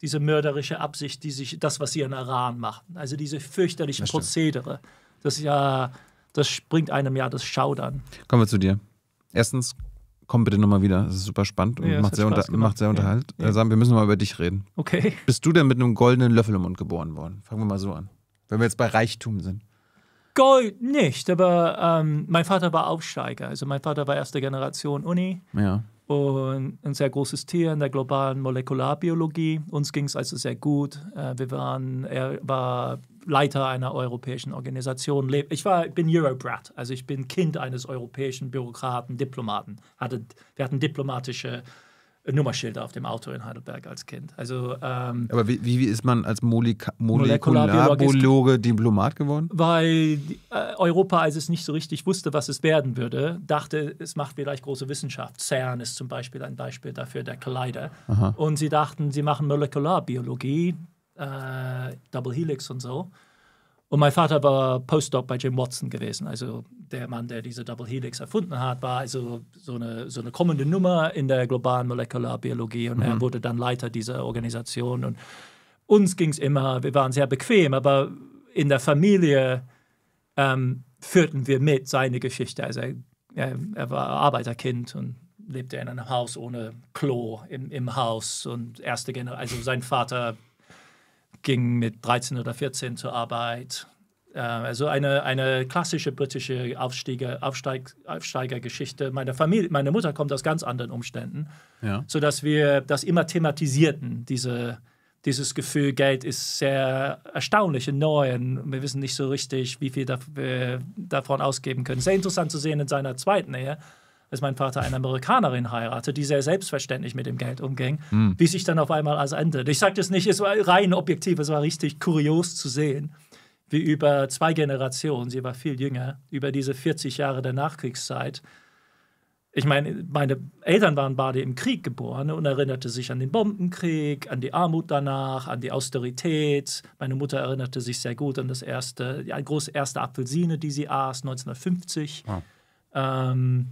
diese mörderische Absicht, die sich, das, was sie in Iran machen, also diese fürchterliche das Prozedere. Das ja, das springt einem ja das Schaudern. Kommen wir zu dir erstens, komm bitte nochmal wieder. Das ist super spannend und ja, macht, sehr unter, macht, sehr unterhalt. Äh, ja. Sagen, wir müssen mal über dich reden. Okay. Bist du denn mit einem goldenen Löffel im Mund geboren worden? Fangen wir mal so an. Wenn wir jetzt bei Reichtum sind. Gold nicht, aber ähm, mein Vater war Aufsteiger. Also mein Vater war erste Generation Uni. Ja. Und ein sehr großes Tier in der globalen Molekularbiologie. Uns ging es also sehr gut. Äh, wir waren, er war Leiter einer europäischen Organisation lebt. Ich war, bin Eurobrat, also ich bin Kind eines europäischen Bürokraten, Diplomaten. Hatte, wir hatten diplomatische äh, Nummerschilder auf dem Auto in Heidelberg als Kind. Also, ähm, Aber wie, wie, ist man als Molika Molekularbiologe Diplomat geworden? Weil äh, Europa, als es nicht so richtig wusste, was es werden würde, dachte, es macht vielleicht große Wissenschaft. CERN ist zum Beispiel ein Beispiel dafür, der Collider. Aha. Und sie dachten, sie machen Molekularbiologie äh, Double Helix und so. Und mein Vater war Postdoc bei Jim Watson gewesen. Also der Mann, der diese Double Helix erfunden hat, war also so eine, so eine kommende Nummer in der globalen Molekularbiologie und mhm. er wurde dann Leiter dieser Organisation. Und uns ging es immer, wir waren sehr bequem, aber in der Familie ähm, führten wir mit seine Geschichte. Also er, er, war Arbeiterkind und lebte in einem Haus ohne Klo im, im Haus und erste Generation, also sein Vater ging mit 13 oder 14 zur Arbeit. Äh, also eine, eine klassische britische Aufsteiger, Aufsteig, Aufsteigergeschichte. Meine Familie, meine Mutter kommt aus ganz anderen Umständen, ja. sodass wir das immer thematisierten, diese, dieses Gefühl, Geld ist sehr erstaunlich und neu und wir wissen nicht so richtig, wie viel da, äh, davon ausgeben können. Sehr interessant zu sehen in seiner zweiten Ehe dass mein Vater eine Amerikanerin heiratete, die sehr selbstverständlich mit dem Geld umging, mhm. wie sich dann auf einmal alles endet. Ich sage das nicht, es war rein objektiv, es war richtig kurios zu sehen, wie über zwei Generationen, sie war viel jünger, über diese 40 Jahre der Nachkriegszeit, ich meine, meine Eltern waren beide im Krieg geboren und erinnerte sich an den Bombenkrieg, an die Armut danach, an die Austerität. Meine Mutter erinnerte sich sehr gut an das erste, die große erste Apfelsine, die sie aß, 1950. Wow. Ah. Ähm,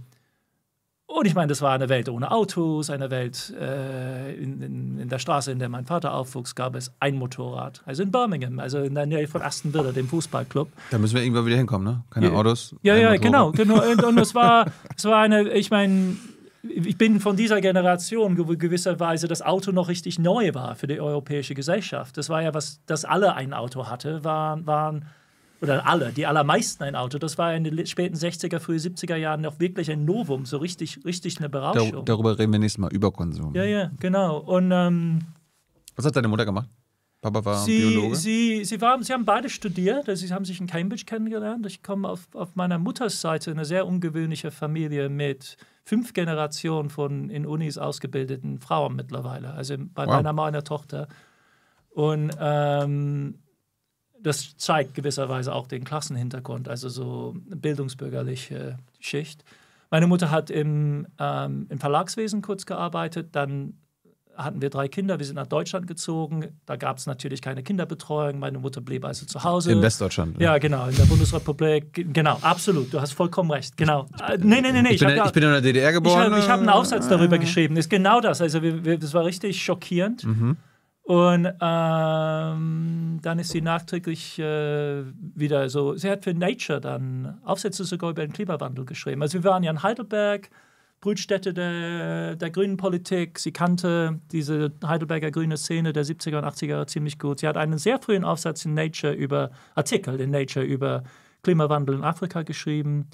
und ich meine, das war eine Welt ohne Autos, eine Welt äh, in, in, in, der Straße, in der mein Vater aufwuchs, gab es ein Motorrad. Also in Birmingham, also in der Nähe von Aston Villa, dem Fußballclub. Da müssen wir irgendwann wieder hinkommen, ne? Keine ja, Autos. Ja, ja, Motorrad. genau. genau. Und, und es, war, es war eine, ich meine, ich bin von dieser Generation gewisserweise, das Auto noch richtig neu war für die europäische Gesellschaft. Das war ja was, dass alle ein Auto hatte, waren, waren oder alle, die allermeisten ein Auto. Das war in den späten 60er, frühen 70er Jahren noch wirklich ein Novum, so richtig, richtig eine Berauschung. Dar darüber reden wir nächstes Mal, Überkonsum. Ja, ja, genau. Und, ähm, Was hat deine Mutter gemacht? Papa war sie, Biologe? Sie, sie, waren, sie haben beide studiert, also sie haben sich in Cambridge kennengelernt. Ich komme auf, auf meiner Mutters Seite eine sehr ungewöhnliche Familie mit fünf Generationen von in Unis ausgebildeten Frauen mittlerweile, also bei wow. meiner meiner Tochter. Und ähm, das zeigt gewisserweise auch den Klassenhintergrund, also so bildungsbürgerliche Schicht. Meine Mutter hat im, ähm, im Verlagswesen kurz gearbeitet, dann hatten wir drei Kinder, wir sind nach Deutschland gezogen. Da gab es natürlich keine Kinderbetreuung. Meine Mutter blieb also zu Hause. In Westdeutschland. Ne? Ja, genau, in der Bundesrepublik. Genau, absolut. Du hast vollkommen recht. Genau. Äh, nee, nee, nee, nee. Ich, bin, ich ja, bin, in der DDR geboren. Ich, ich habe einen ne? Aufsatz darüber geschrieben. Ist genau das. Also wir, wir, das war richtig schockierend. Mhm. Und ähm, dann ist sie nachträglich äh, wieder so, sie hat für Nature dann Aufsätze sogar über den Klimawandel geschrieben. Also wir waren ja in Heidelberg, Brutstätte der, der grünen Politik. Sie kannte diese Heidelberger grüne Szene der 70er und 80er Jahre ziemlich gut. Sie hat einen sehr frühen Aufsatz in Nature über, Artikel in Nature über Klimawandel in Afrika geschrieben.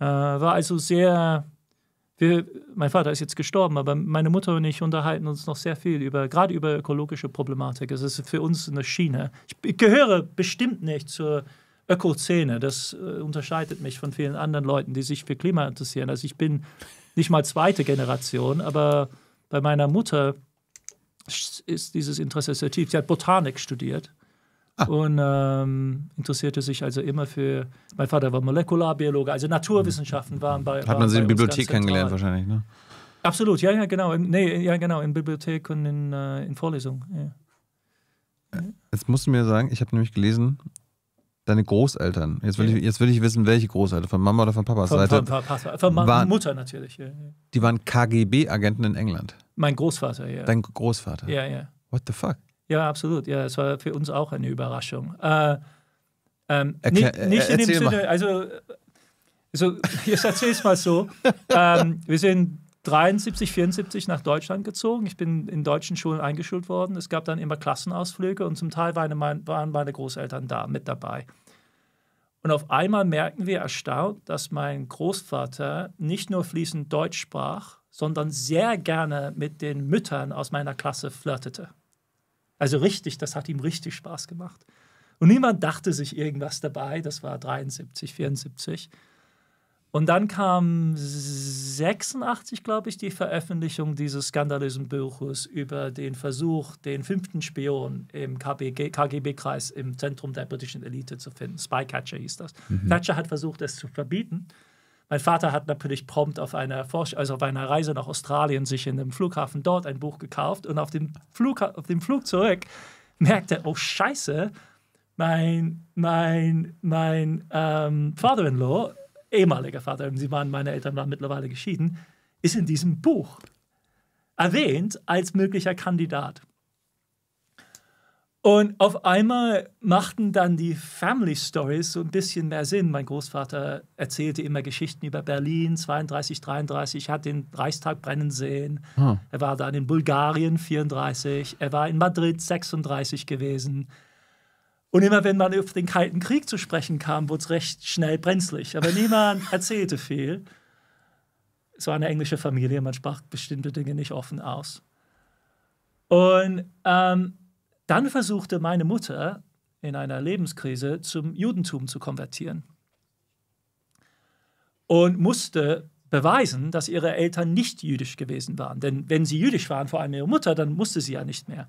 Äh, war also sehr wir, mein Vater ist jetzt gestorben, aber meine Mutter und ich unterhalten uns noch sehr viel über, gerade über ökologische Problematik. Es ist für uns eine Schiene. Ich gehöre bestimmt nicht zur Ökozene. Das äh, unterscheidet mich von vielen anderen Leuten, die sich für Klima interessieren. Also ich bin nicht mal zweite Generation, aber bei meiner Mutter ist dieses Interesse sehr tief. Sie hat Botanik studiert Ah. Und ähm, interessierte sich also immer für, mein Vater war Molekularbiologe, also Naturwissenschaften mhm. waren bei. Hat man sie in der Bibliothek kennengelernt wahrscheinlich, ne? Absolut, ja, ja, genau. nee, ja, genau, in Bibliothek und in, äh, in Vorlesung. Ja. Äh, jetzt musst du mir sagen, ich habe nämlich gelesen, deine Großeltern, jetzt will, ja. ich, jetzt will ich wissen, welche Großeltern, von Mama oder von Papas von, Seite? Von, Papa, von waren, Mutter natürlich. Ja. Die waren KGB-Agenten in England. Mein Großvater, ja. Dein Großvater? Ja, ja. What the fuck? Ja, absolut. Ja, es war für uns auch eine Überraschung. Äh, ähm, Erklär, nicht, äh, nicht in dem Sinne, mal. also, also ich erzähle es mal so. ähm, wir sind 73, 74 nach Deutschland gezogen. Ich bin in deutschen Schulen eingeschult worden. Es gab dann immer Klassenausflüge und zum Teil waren meine, waren meine Großeltern da mit dabei. Und auf einmal merken wir erstaunt, dass mein Großvater nicht nur fließend Deutsch sprach, sondern sehr gerne mit den Müttern aus meiner Klasse flirtete. Also richtig, das hat ihm richtig Spaß gemacht. Und niemand dachte sich irgendwas dabei. Das war 73, 74. Und dann kam 86, glaube ich, die Veröffentlichung dieses skandalösen Buches über den Versuch, den fünften Spion im KGB-Kreis im Zentrum der britischen Elite zu finden. Spycatcher hieß das. Mhm. Thatcher hat versucht, es zu verbieten. Mein Vater hat natürlich prompt auf einer, Forsch also auf einer Reise nach Australien sich in einem Flughafen dort ein Buch gekauft und auf dem, Flug, auf dem Flug zurück merkte, oh scheiße, mein, mein, mein ähm, Father-in-law, ehemaliger Vater, sie waren, meine Eltern waren mittlerweile geschieden, ist in diesem Buch erwähnt als möglicher Kandidat. Und auf einmal machten dann die Family Stories so ein bisschen mehr Sinn. Mein Großvater erzählte immer Geschichten über Berlin 32, 33, hat den Reichstag brennen sehen. Hm. Er war dann in Bulgarien 34, er war in Madrid 36 gewesen. Und immer wenn man auf den Kalten Krieg zu sprechen kam, wurde es recht schnell brenzlig. Aber niemand erzählte viel. Es war eine englische Familie, man sprach bestimmte Dinge nicht offen aus. Und ähm, dann versuchte meine Mutter in einer Lebenskrise zum Judentum zu konvertieren und musste beweisen, dass ihre Eltern nicht jüdisch gewesen waren. Denn wenn sie jüdisch waren, vor allem ihre Mutter, dann musste sie ja nicht mehr.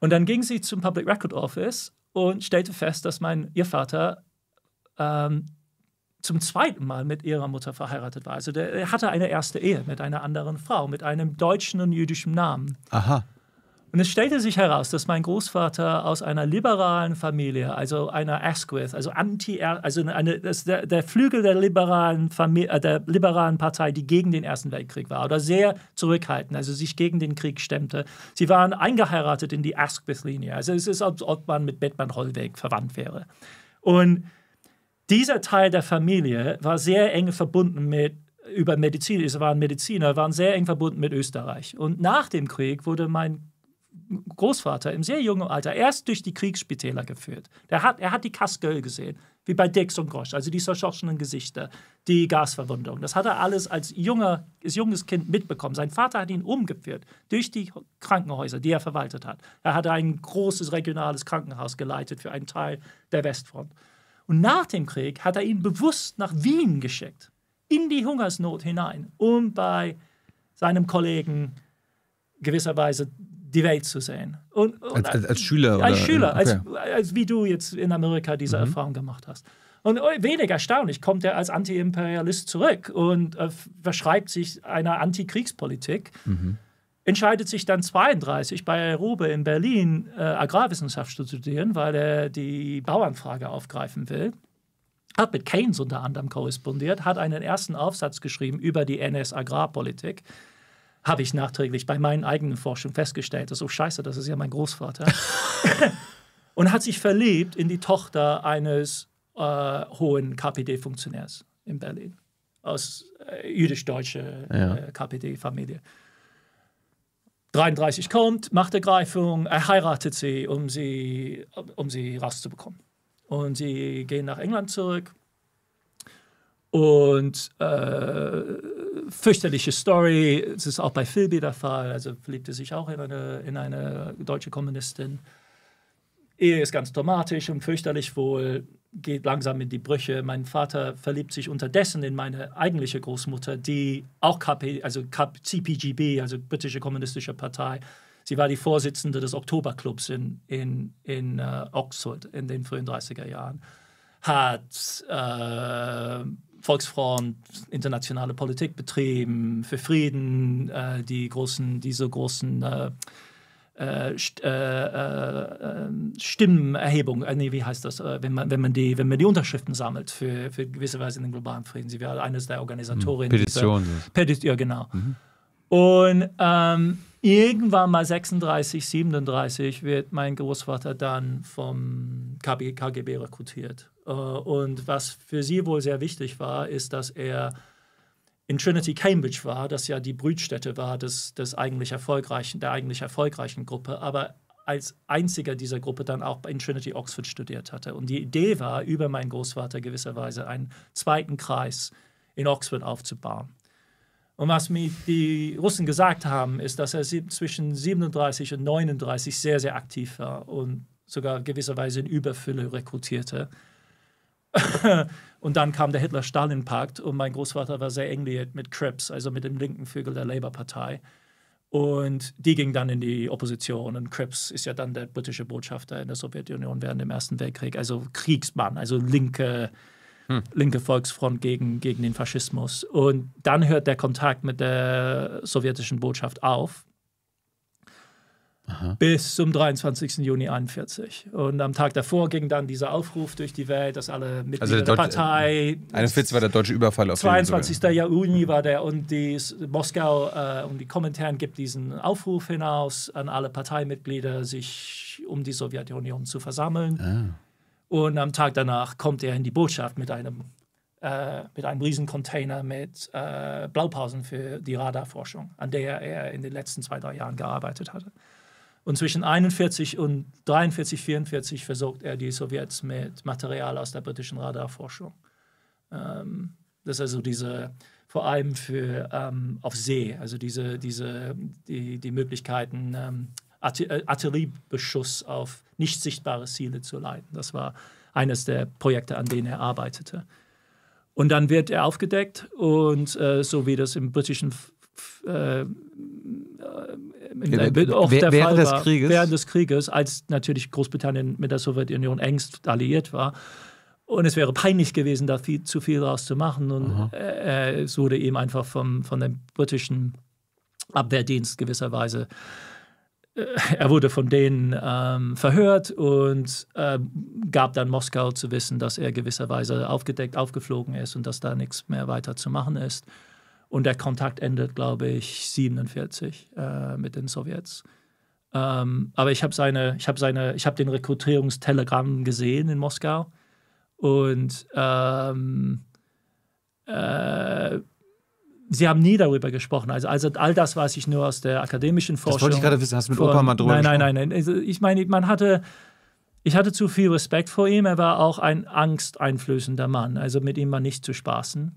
Und dann ging sie zum Public Record Office und stellte fest, dass mein, ihr Vater ähm, zum zweiten Mal mit ihrer Mutter verheiratet war. Also der, er hatte eine erste Ehe mit einer anderen Frau, mit einem deutschen und jüdischen Namen. Aha. Und es stellte sich heraus, dass mein Großvater aus einer liberalen Familie, also einer Asquith, also anti, also eine, der, der, Flügel der liberalen, Familie, äh, der liberalen Partei, die gegen den Ersten Weltkrieg war oder sehr zurückhaltend, also sich gegen den Krieg stemmte. Sie waren eingeheiratet in die Asquith-Linie. Also es ist, als ob man mit Bettmann Hollweg verwandt wäre. Und dieser Teil der Familie war sehr eng verbunden mit über Medizin, es waren Mediziner, waren sehr eng verbunden mit Österreich. Und nach dem Krieg wurde mein Großvater im sehr jungen Alter erst durch die Kriegsspitäler geführt. Der hat, er hat die Kaskell gesehen, wie bei Dix und Grosch, also die zerschossenen Gesichter, die Gasverwundung. Das hat er alles als junger, als junges Kind mitbekommen. Sein Vater hat ihn umgeführt durch die Krankenhäuser, die er verwaltet hat. Er hatte ein großes regionales Krankenhaus geleitet für einen Teil der Westfront. Und nach dem Krieg hat er ihn bewusst nach Wien geschickt, in die Hungersnot hinein, um bei seinem Kollegen gewisserweise die Welt zu sehen. Und, und als, als, als, Schüler? Als Schüler, okay. als, als, wie du jetzt in Amerika diese mhm. Erfahrung gemacht hast. Und oh, wenig erstaunlich kommt er als Antiimperialist zurück und äh, verschreibt sich einer Antikriegspolitik. Mhm. Entscheidet sich dann 32 bei Rube in Berlin äh, Agrarwissenschaft zu studieren, weil er die Bauernfrage aufgreifen will. Hat mit Keynes unter anderem korrespondiert, hat einen ersten Aufsatz geschrieben über die NS-Agrarpolitik habe ich nachträglich bei meinen eigenen Forschungen festgestellt, dass so oh scheiße, das ist ja mein Großvater. und hat sich verliebt in die Tochter eines äh, hohen KPD-Funktionärs in Berlin aus äh, jüdisch-deutscher ja. äh, KPD-Familie. 33 kommt, macht Ergreifung, er heiratet sie, um sie, um sie rauszubekommen. Und sie gehen nach England zurück und äh, fürchterliche Story. Es ist auch bei Philby der Fall. Also verliebte sich auch in eine, in eine deutsche Kommunistin. Ehe ist ganz dramatisch und fürchterlich wohl, geht langsam in die Brüche. Mein Vater verliebt sich unterdessen in meine eigentliche Großmutter, die auch KP, also KP, CPGB, also britische kommunistische Partei, Sie war die Vorsitzende des Oktoberclubs in, in, in uh, Oxford in den frühen 30er Jahren. Hat äh, Volksfront, internationale Politik betrieben, für Frieden, äh, die großen, diese großen äh, äh St äh, äh, Stimmenerhebung, nee, wie heißt das, wenn, man, wenn, man die, wenn man die Unterschriften sammelt für, für gewisse Weise den globalen Frieden. Sie war eines der Organisatorinnen. Petition. Petition, ja, genau. Mhm. Und ähm, irgendwann mal 36, 37 wird mein Großvater dann vom KGB rekrutiert äh, und was für sie wohl sehr wichtig war, ist, dass er in Trinity Cambridge war, das ja die Brütstätte war des, des eigentlich erfolgreichen, der eigentlich erfolgreichen Gruppe, aber als einziger dieser Gruppe dann auch in Trinity Oxford studiert hatte. Und die Idee war, über meinen Großvater gewisserweise einen zweiten Kreis in Oxford aufzubauen. Und was mir die Russen gesagt haben, ist, dass er zwischen 37 und 39 sehr, sehr aktiv war und sogar gewisserweise in Überfülle rekrutierte. und dann kam der Hitler-Stalin-Pakt und mein Großvater war sehr eng liiert mit Krebs, also mit dem linken Vögel der Labour-Partei. Und die ging dann in die Opposition. Und Krebs ist ja dann der britische Botschafter in der Sowjetunion während dem Ersten Weltkrieg. Also Kriegsmann, also linke, hm. linke Volksfront gegen, gegen den Faschismus. Und dann hört der Kontakt mit der sowjetischen Botschaft auf. Aha. bis zum 23. Juni 41. Und am Tag davor ging dann dieser Aufruf durch die Welt, dass alle also Mitglieder also der, der Partei. 41 war der deutsche Überfall auf 22. Juni war der und die Moskau äh, und die Kommentaren gibt diesen Aufruf hinaus an alle Parteimitglieder, sich um die Sowjetunion zu versammeln. Ah. Und am Tag danach kommt er in die Botschaft mit einem äh, mit einem Riesencontainer mit äh, Blaupausen für die Radarforschung, an der er in den letzten zwei, drei Jahren gearbeitet hatte. Und zwischen 41 und 43, 44 versorgt er die Sowjets mit Material aus der britischen Radarforschung. Ähm, das ist also diese, vor allem für ähm, auf See, also diese, diese, die, die Möglichkeiten, ähm, äh, Artilleriebeschuss auf nicht sichtbare Ziele zu leiten. Das war eines der Projekte, an denen er arbeitete. Und dann wird er aufgedeckt und äh, so wie das im britischen äh, äh, auch der während Fall des war, Krieges. während des Krieges, als natürlich Großbritannien mit der Sowjetunion engst alliiert war. Und es wäre peinlich gewesen, da viel, zu viel draus zu machen. Und äh, es wurde eben einfach vom, von dem britischen Abwehrdienst gewisserweise, äh, er wurde von denen ähm, verhört und äh, gab dann Moskau zu wissen, dass er gewisserweise aufgedeckt, aufgeflogen ist und dass da nichts mehr weiter zu machen ist. Und der Kontakt endet, glaube ich, 1947 äh, mit den Sowjets. Ähm, aber ich habe seine, ich habe seine, ich habe den Rekrutierungstelegramm gesehen in Moskau und ähm, äh, sie haben nie darüber gesprochen. Also, also all das weiß ich nur aus der akademischen Forschung. Das wollte ich gerade wissen. Hast du mit Opa mal drüber nein, gesprochen? Nein, nein, nein. Also, ich meine, man hatte, ich hatte zu viel Respekt vor ihm. Er war auch ein angsteinflößender Mann. Also mit ihm war nicht zu spaßen.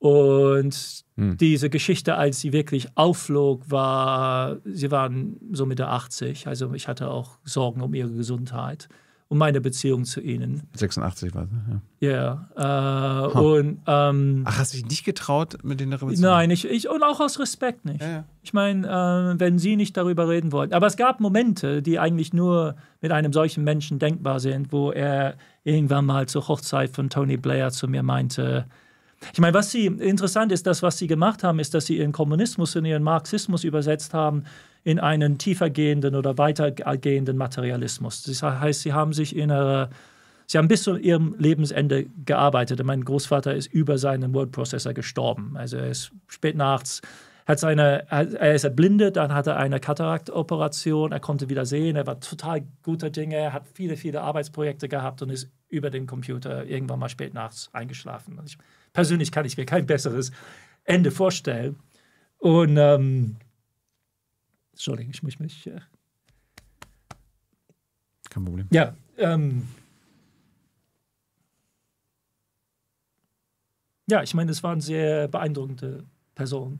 Und hm. diese Geschichte, als sie wirklich aufflog, war, sie waren so Mitte 80, also ich hatte auch Sorgen um ihre Gesundheit und meine Beziehung zu ihnen. 86 war sie, ja. Ja. Äh, ähm, Ach, hast du dich nicht getraut, mit denen darüber zu reden? Nein, ich, ich, und auch aus Respekt nicht. Ja, ja. Ich meine, äh, wenn sie nicht darüber reden wollten. Aber es gab Momente, die eigentlich nur mit einem solchen Menschen denkbar sind, wo er irgendwann mal zur Hochzeit von Tony Blair zu mir meinte, ich meine, was sie interessant ist, das, was sie gemacht haben, ist, dass sie ihren Kommunismus und ihren Marxismus übersetzt haben in einen tiefergehenden oder weitergehenden Materialismus. Das heißt, sie haben sich in ihrer Sie haben bis zu ihrem Lebensende gearbeitet. Mein Großvater ist über seinen Word-Processor gestorben. Also er ist spät nachts, hat seine, er ist erblindet, dann hatte er eine Kataraktoperation, er konnte wieder sehen, er war total guter Dinge, er hat viele, viele Arbeitsprojekte gehabt und ist über den Computer irgendwann mal spät nachts eingeschlafen. Und ich persönlich kann ich mir kein besseres Ende vorstellen. Und, ähm, Entschuldigung, ich muss mich. Äh, kein Problem. Ja, ähm, ja, ich meine, es waren sehr beeindruckende Personen.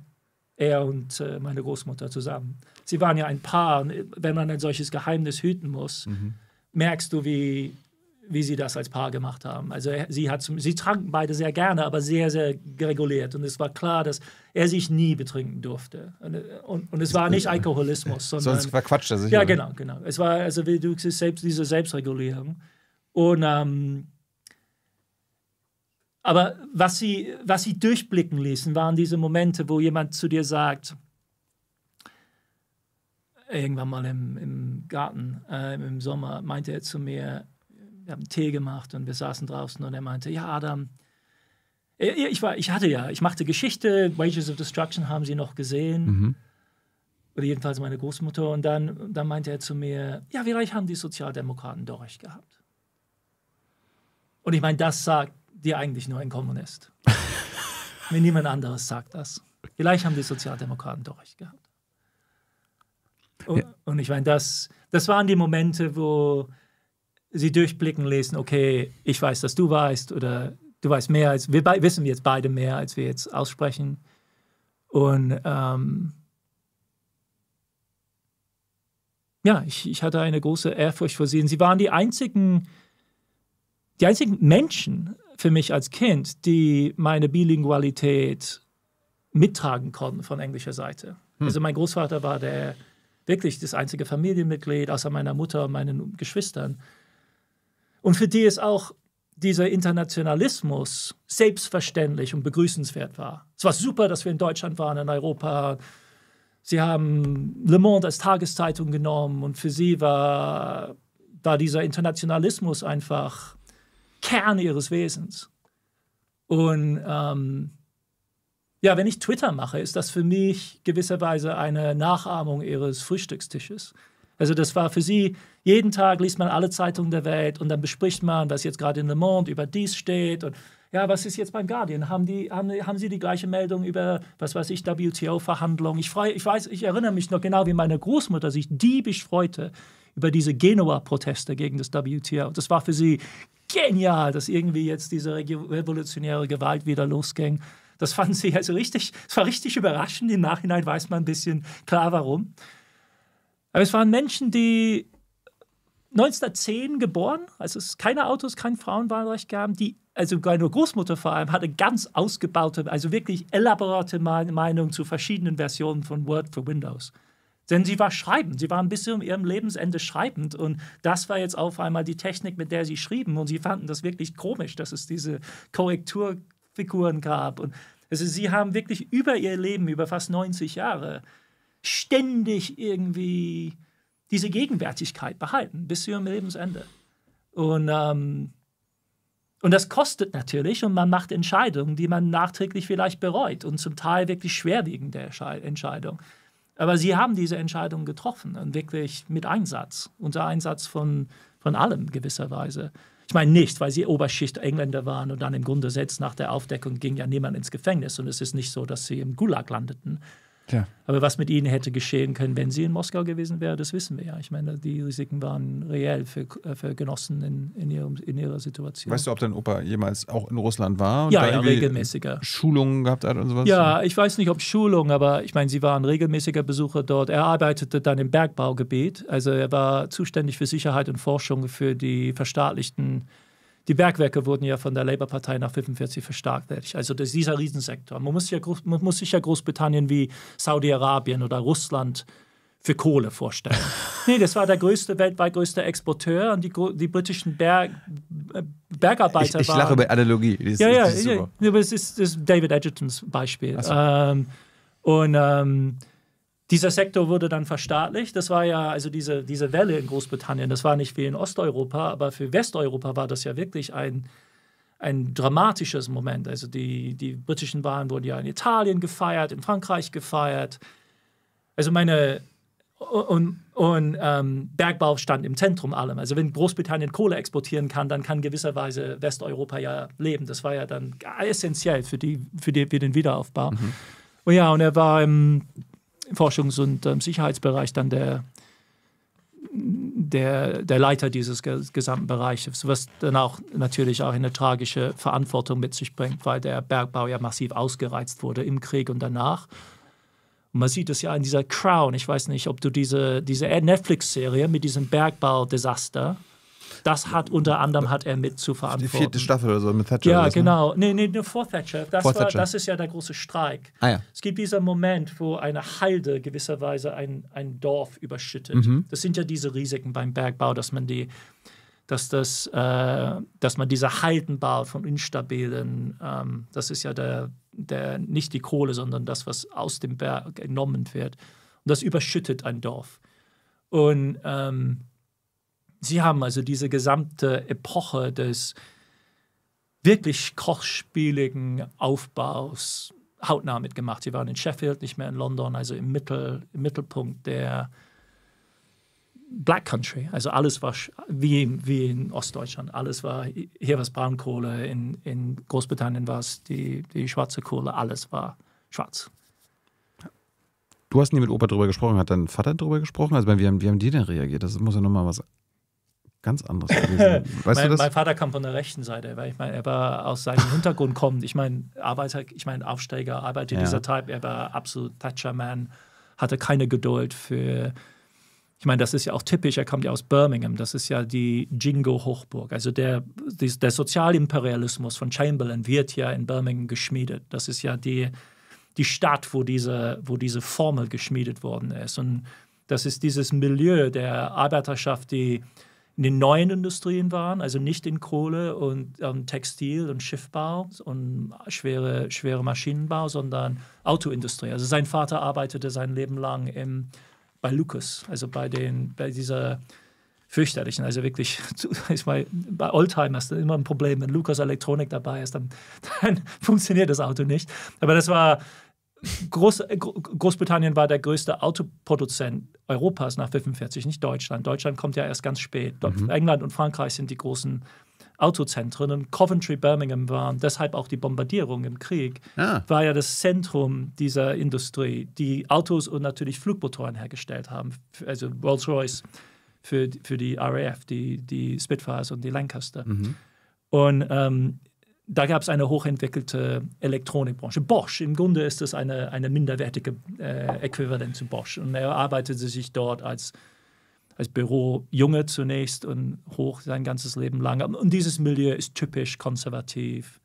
Er und äh, meine Großmutter zusammen. Sie waren ja ein Paar. Wenn man ein solches Geheimnis hüten muss, mhm. merkst du, wie wie sie das als Paar gemacht haben. Also er, sie, hat, sie tranken beide sehr gerne, aber sehr, sehr reguliert. Und es war klar, dass er sich nie betrinken durfte. Und, und, und es war nicht Alkoholismus, sondern... Sonst verquatscht er sich. Ja, genau, genau. Es war, also wie du selbst, diese Selbstregulierung. Und... Ähm, aber was sie, was sie durchblicken ließen, waren diese Momente, wo jemand zu dir sagt, irgendwann mal im, im Garten, äh, im Sommer, meinte er zu mir, wir haben Tee gemacht und wir saßen draußen und er meinte, ja, Adam, äh, äh, ich, war, ich hatte ja, ich machte Geschichte, Wages of Destruction haben sie noch gesehen. Mhm. Oder jedenfalls meine Großmutter. Und dann, dann meinte er zu mir, ja, vielleicht haben die Sozialdemokraten doch recht gehabt. Und ich meine, das sagt dir eigentlich nur ein Kommunist. Mir niemand anderes sagt das. Vielleicht haben die Sozialdemokraten doch recht gehabt. Und, ja. und ich meine, das, das waren die Momente, wo sie durchblicken lesen, okay, ich weiß, dass du weißt oder du weißt mehr als, wir wissen jetzt beide mehr, als wir jetzt aussprechen. Und ähm, ja, ich, ich hatte eine große Ehrfurcht vor sie. Und sie waren die einzigen, die einzigen Menschen für mich als Kind, die meine Bilingualität mittragen konnten von englischer Seite. Hm. Also mein Großvater war der wirklich das einzige Familienmitglied, außer meiner Mutter und meinen Geschwistern. Und für die es auch dieser Internationalismus selbstverständlich und begrüßenswert war. Es war super, dass wir in Deutschland waren, in Europa. Sie haben Le Monde als Tageszeitung genommen und für sie war, war dieser Internationalismus einfach Kern ihres Wesens. Und ähm, ja, wenn ich Twitter mache, ist das für mich gewisserweise eine Nachahmung ihres Frühstückstisches. Also das war für sie, jeden Tag liest man alle Zeitungen der Welt und dann bespricht man, was jetzt gerade in Le Monde über dies steht und ja, was ist jetzt beim Guardian? Haben, die, haben, haben Sie die gleiche Meldung über, was weiß ich, WTO-Verhandlungen? Ich, ich weiß, ich erinnere mich noch genau, wie meine Großmutter sich diebisch freute über diese Genua-Proteste gegen das WTO. Das war für sie genial, dass irgendwie jetzt diese revolutionäre Gewalt wieder losging. Das fanden sie also richtig, es war richtig überraschend. Im Nachhinein weiß man ein bisschen klar, warum. Aber es waren Menschen, die 1910 geboren, also es keine Autos, kein Frauenwahlrecht gaben, die, also meine Großmutter vor allem, hatte ganz ausgebaute, also wirklich elaborate Meinung zu verschiedenen Versionen von Word für Windows. Denn sie war schreibend, sie war ein bisschen um ihrem Lebensende schreibend und das war jetzt auf einmal die Technik, mit der sie schrieben und sie fanden das wirklich komisch, dass es diese Korrekturfiguren gab und also sie haben wirklich über ihr Leben, über fast 90 Jahre, ständig irgendwie diese Gegenwärtigkeit behalten bis zu ihrem Lebensende. Und, ähm, und das kostet natürlich und man macht Entscheidungen, die man nachträglich vielleicht bereut und zum Teil wirklich schwerwiegende Entscheidungen. Aber sie haben diese Entscheidung getroffen und wirklich mit Einsatz, unter Einsatz von, von allem gewisserweise. Ich meine nicht, weil sie Oberschicht Engländer waren und dann im Grunde selbst nach der Aufdeckung ging ja niemand ins Gefängnis und es ist nicht so, dass sie im Gulag landeten. Klar. Aber was mit ihnen hätte geschehen können, wenn sie in Moskau gewesen wäre, das wissen wir ja. Ich meine, die Risiken waren reell für, äh, für Genossen in, in, ihrem, in ihrer Situation. Weißt du, ob dein Opa jemals auch in Russland war? Und ja, ja regelmäßiger. Schulungen gehabt hat und sowas? Ja, ich weiß nicht, ob Schulungen, aber ich meine, sie waren regelmäßiger Besucher dort. Er arbeitete dann im Bergbaugebiet. Also er war zuständig für Sicherheit und Forschung für die verstaatlichten äh, die Bergwerke wurden ja von der Labour-Partei nach 1945 verstaatlicht. Also das, ist dieser Riesensektor. Man muss, ja, man muss sich ja Großbritannien wie Saudi-Arabien oder Russland für Kohle vorstellen. nee, das war der größte, weltweit größte Exporteur und die, die britischen Berg, äh, Bergarbeiter ich, ich waren... Ich lache bei Analogie. Das, ja, ja, das ja, ja, das ist, das ist David Edgertons Beispiel. So. Ähm, und... Ähm, dieser Sektor wurde dann verstaatlicht. Das war ja, also diese, diese Welle in Großbritannien, das war nicht wie in Osteuropa, aber für Westeuropa war das ja wirklich ein, ein dramatisches Moment. Also die, die britischen Wahlen wurden ja in Italien gefeiert, in Frankreich gefeiert. Also meine, und, und ähm, Bergbau stand im Zentrum allem. Also wenn Großbritannien Kohle exportieren kann, dann kann gewisserweise Westeuropa ja leben. Das war ja dann essentiell für, die, für, die, für den Wiederaufbau. Mhm. Und ja, und er war im... Ähm, Forschungs- und ähm, Sicherheitsbereich dann der, der, der Leiter dieses gesamten Bereiches, was dann auch natürlich auch eine tragische Verantwortung mit sich bringt, weil der Bergbau ja massiv ausgereizt wurde im Krieg und danach. Und man sieht es ja in dieser Crown, ich weiß nicht, ob du diese, diese Netflix-Serie mit diesem Bergbau-Desaster das hat unter anderem hat er mit zu verantworten. Die vierte Staffel oder so mit Thatcher. Ja, ne? genau. Ne? Nee, nee, vor Thatcher. Das, vor war, Thatcher. das ist ja der große Streik. Ah, ja. Es gibt diesen Moment, wo eine Halde gewisserweise ein, ein Dorf überschüttet. Mhm. Das sind ja diese Risiken beim Bergbau, dass man die dass, das, äh, dass man diese Halden baut von instabilen, ähm, das ist ja der, der, nicht die Kohle, sondern das, was aus dem Berg genommen wird. Und das überschüttet ein Dorf. Und ähm, Sie haben also diese gesamte Epoche des wirklich kochspieligen Aufbaus hautnah mitgemacht. Sie waren in Sheffield, nicht mehr in London, also im, Mittel, im Mittelpunkt der Black Country. Also alles war wie, wie in Ostdeutschland. Alles war, hier war es Braunkohle, in, in Großbritannien war es die, die schwarze Kohle, alles war schwarz. Du hast nie mit Opa drüber gesprochen, hat dein Vater drüber gesprochen? Also wie haben, wie haben die denn reagiert? Das muss ja nochmal was ganz anders gewesen. Weißt mein, du das? mein Vater kam von der rechten Seite, weil ich meine, er war aus seinem Hintergrund kommend. Ich meine, Arbeiter, ich meine, Aufsteiger, Arbeiter ja. dieser Type, er war absolut Thatcher-Man, hatte keine Geduld für. Ich meine, das ist ja auch typisch, er kommt ja aus Birmingham, das ist ja die Jingo-Hochburg. Also der, der Sozialimperialismus von Chamberlain wird ja in Birmingham geschmiedet. Das ist ja die, die Stadt, wo diese, wo diese Formel geschmiedet worden ist. Und das ist dieses Milieu der Arbeiterschaft, die in den neuen Industrien waren, also nicht in Kohle und ähm, Textil und Schiffbau und schwere, schwere Maschinenbau, sondern Autoindustrie. Also sein Vater arbeitete sein Leben lang im, bei Lucas, also bei, den, bei dieser fürchterlichen, also wirklich, ich meine, bei Oldtimers ist immer ein Problem, wenn Lucas Elektronik dabei ist, dann, dann funktioniert das Auto nicht. Aber das war Groß, äh, Großbritannien war der größte Autoproduzent Europas nach 45, nicht Deutschland. Deutschland kommt ja erst ganz spät. Mhm. England und Frankreich sind die großen Autozentren. Und Coventry, Birmingham waren deshalb auch die Bombardierung im Krieg, ah. war ja das Zentrum dieser Industrie, die Autos und natürlich Flugmotoren hergestellt haben. Also Rolls-Royce für, für die RAF, die, die Spitfires und die Lancaster. Mhm. Und ähm, da gab es eine hochentwickelte Elektronikbranche. Bosch, im Grunde ist das eine, eine minderwertige äh, Äquivalent zu Bosch. Und er arbeitete sich dort als, als Bürojunge zunächst und hoch sein ganzes Leben lang. Und dieses Milieu ist typisch konservativ,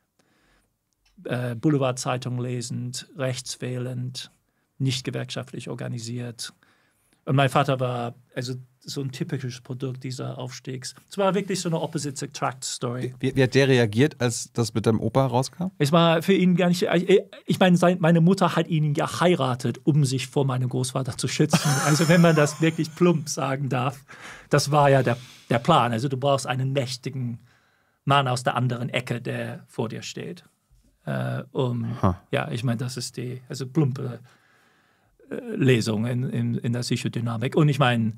äh, Boulevardzeitung lesend, rechtswählend, nicht gewerkschaftlich organisiert, und mein Vater war also so ein typisches Produkt dieser Aufstiegs. Es war wirklich so eine Opposite Attract Story. Wie, wie, hat der reagiert, als das mit deinem Opa rauskam? Es war für ihn gar nicht. Äh, ich meine, sein, meine Mutter hat ihn ja heiratet, um sich vor meinem Großvater zu schützen. also, wenn man das wirklich plump sagen darf, das war ja der, der Plan. Also, du brauchst einen mächtigen Mann aus der anderen Ecke, der vor dir steht. Äh, um, ja, ich meine, das ist die, also plumpe Lesung in, in, in der Psychodynamik. Und ich meine,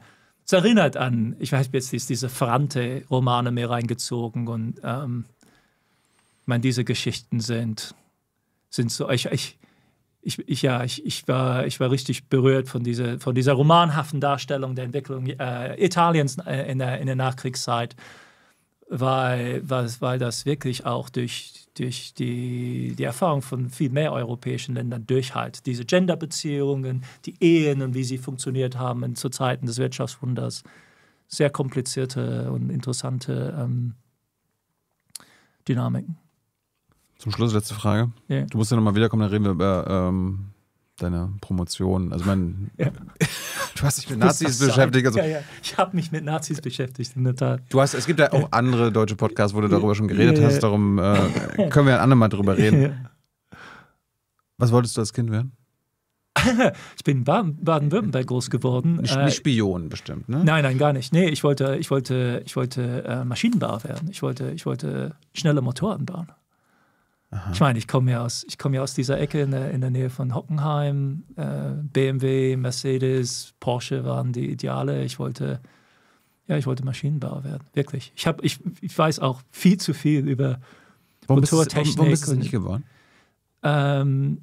es erinnert an, ich weiß jetzt, ist diese Frante-Romane mir reingezogen und ähm, ich meine, diese Geschichten sind, sind so, ich, ich, ich, ja, ich, ich, war, ich war richtig berührt von dieser, von dieser romanhaften Darstellung der Entwicklung äh, Italiens äh, in der, in der Nachkriegszeit, weil, weil, weil das wirklich auch durch, durch die, die Erfahrung von viel mehr europäischen Ländern durch halt diese Genderbeziehungen, die Ehen und wie sie funktioniert haben zu Zeiten des Wirtschaftswunders. Sehr komplizierte und interessante ähm, Dynamiken. Zum Schluss letzte Frage. Yeah. Du musst ja nochmal wiederkommen, dann reden wir über ähm, deine Promotion. Also mein... Du hast dich mit Nazis beschäftigt. Also, ja, ja. Ich habe mich mit Nazis beschäftigt, in der Tat. Du hast, es gibt ja auch andere deutsche Podcasts, wo du darüber schon geredet hast. Darum äh, können wir ein andermal drüber reden. Was wolltest du als Kind werden? ich bin in Baden-Württemberg groß geworden. Nicht, äh, nicht, Spion bestimmt, ne? Nein, nein, gar nicht. Nee, ich wollte, ich wollte, ich wollte äh, Maschinenbauer werden. Ich wollte, ich wollte schnelle Motoren bauen. Aha. Ich meine, ich komme ja aus, ja aus dieser Ecke in der, in der Nähe von Hockenheim. Äh, BMW, Mercedes, Porsche waren die Ideale. Ich wollte, ja, ich wollte Maschinenbauer werden. Wirklich. Ich habe, ich, ich weiß auch viel zu viel über warum Motortechnik. Bist, warum, warum bist du nicht geworden? Ähm,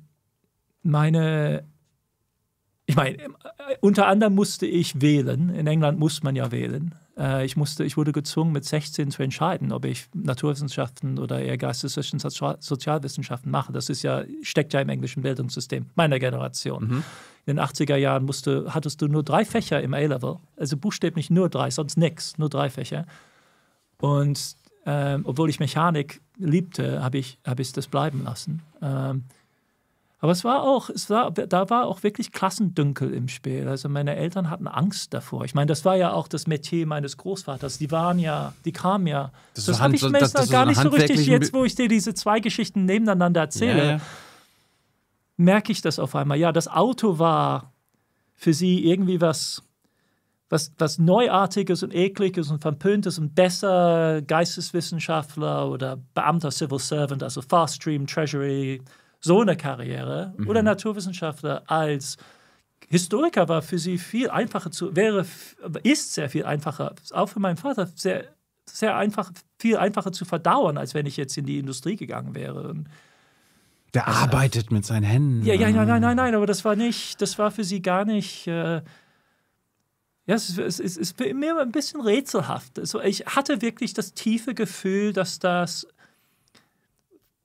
meine ich meine, ähm, äh, unter anderem musste ich wählen. In England muss man ja wählen. Äh, ich, musste, ich wurde gezwungen, mit 16 zu entscheiden, ob ich Naturwissenschaften oder eher Geisteswissenschaften, Sozialwissenschaften mache. Das ist ja, steckt ja im englischen Bildungssystem meiner Generation. Mhm. In den 80er Jahren musste, hattest du nur drei Fächer im A-Level. Also buchstäblich nur drei, sonst nichts, nur drei Fächer. Und ähm, obwohl ich Mechanik liebte, habe ich es hab das bleiben lassen. Ähm, aber es war auch, es war, da war auch wirklich Klassendünkel im Spiel. Also meine Eltern hatten Angst davor. Ich meine, das war ja auch das Metier meines Großvaters. Die waren ja, die kamen ja. Das, das habe ich mir das, gar nicht so richtig jetzt, wo ich dir diese zwei Geschichten nebeneinander erzähle. ja. Merke ich das auf einmal. Ja, das Auto war für sie irgendwie was was, was Neuartiges und Ekliges und Verpöntes und besser Geisteswissenschaftler oder Beamter, Civil Servant, also Fast Stream, Treasury, so eine Karriere mhm. oder Naturwissenschaftler als Historiker war für sie viel einfacher zu, wäre, ist sehr viel einfacher, auch für meinen Vater sehr, sehr einfach, viel einfacher zu verdauern, als wenn ich jetzt in die Industrie gegangen wäre. Der also, arbeitet mit seinen Händen. Ja, ja, nein, nein, nein, nein, aber das war nicht, das war für sie gar nicht. Äh, ja, es ist, es ist mir ein bisschen rätselhaft. Also ich hatte wirklich das tiefe Gefühl, dass das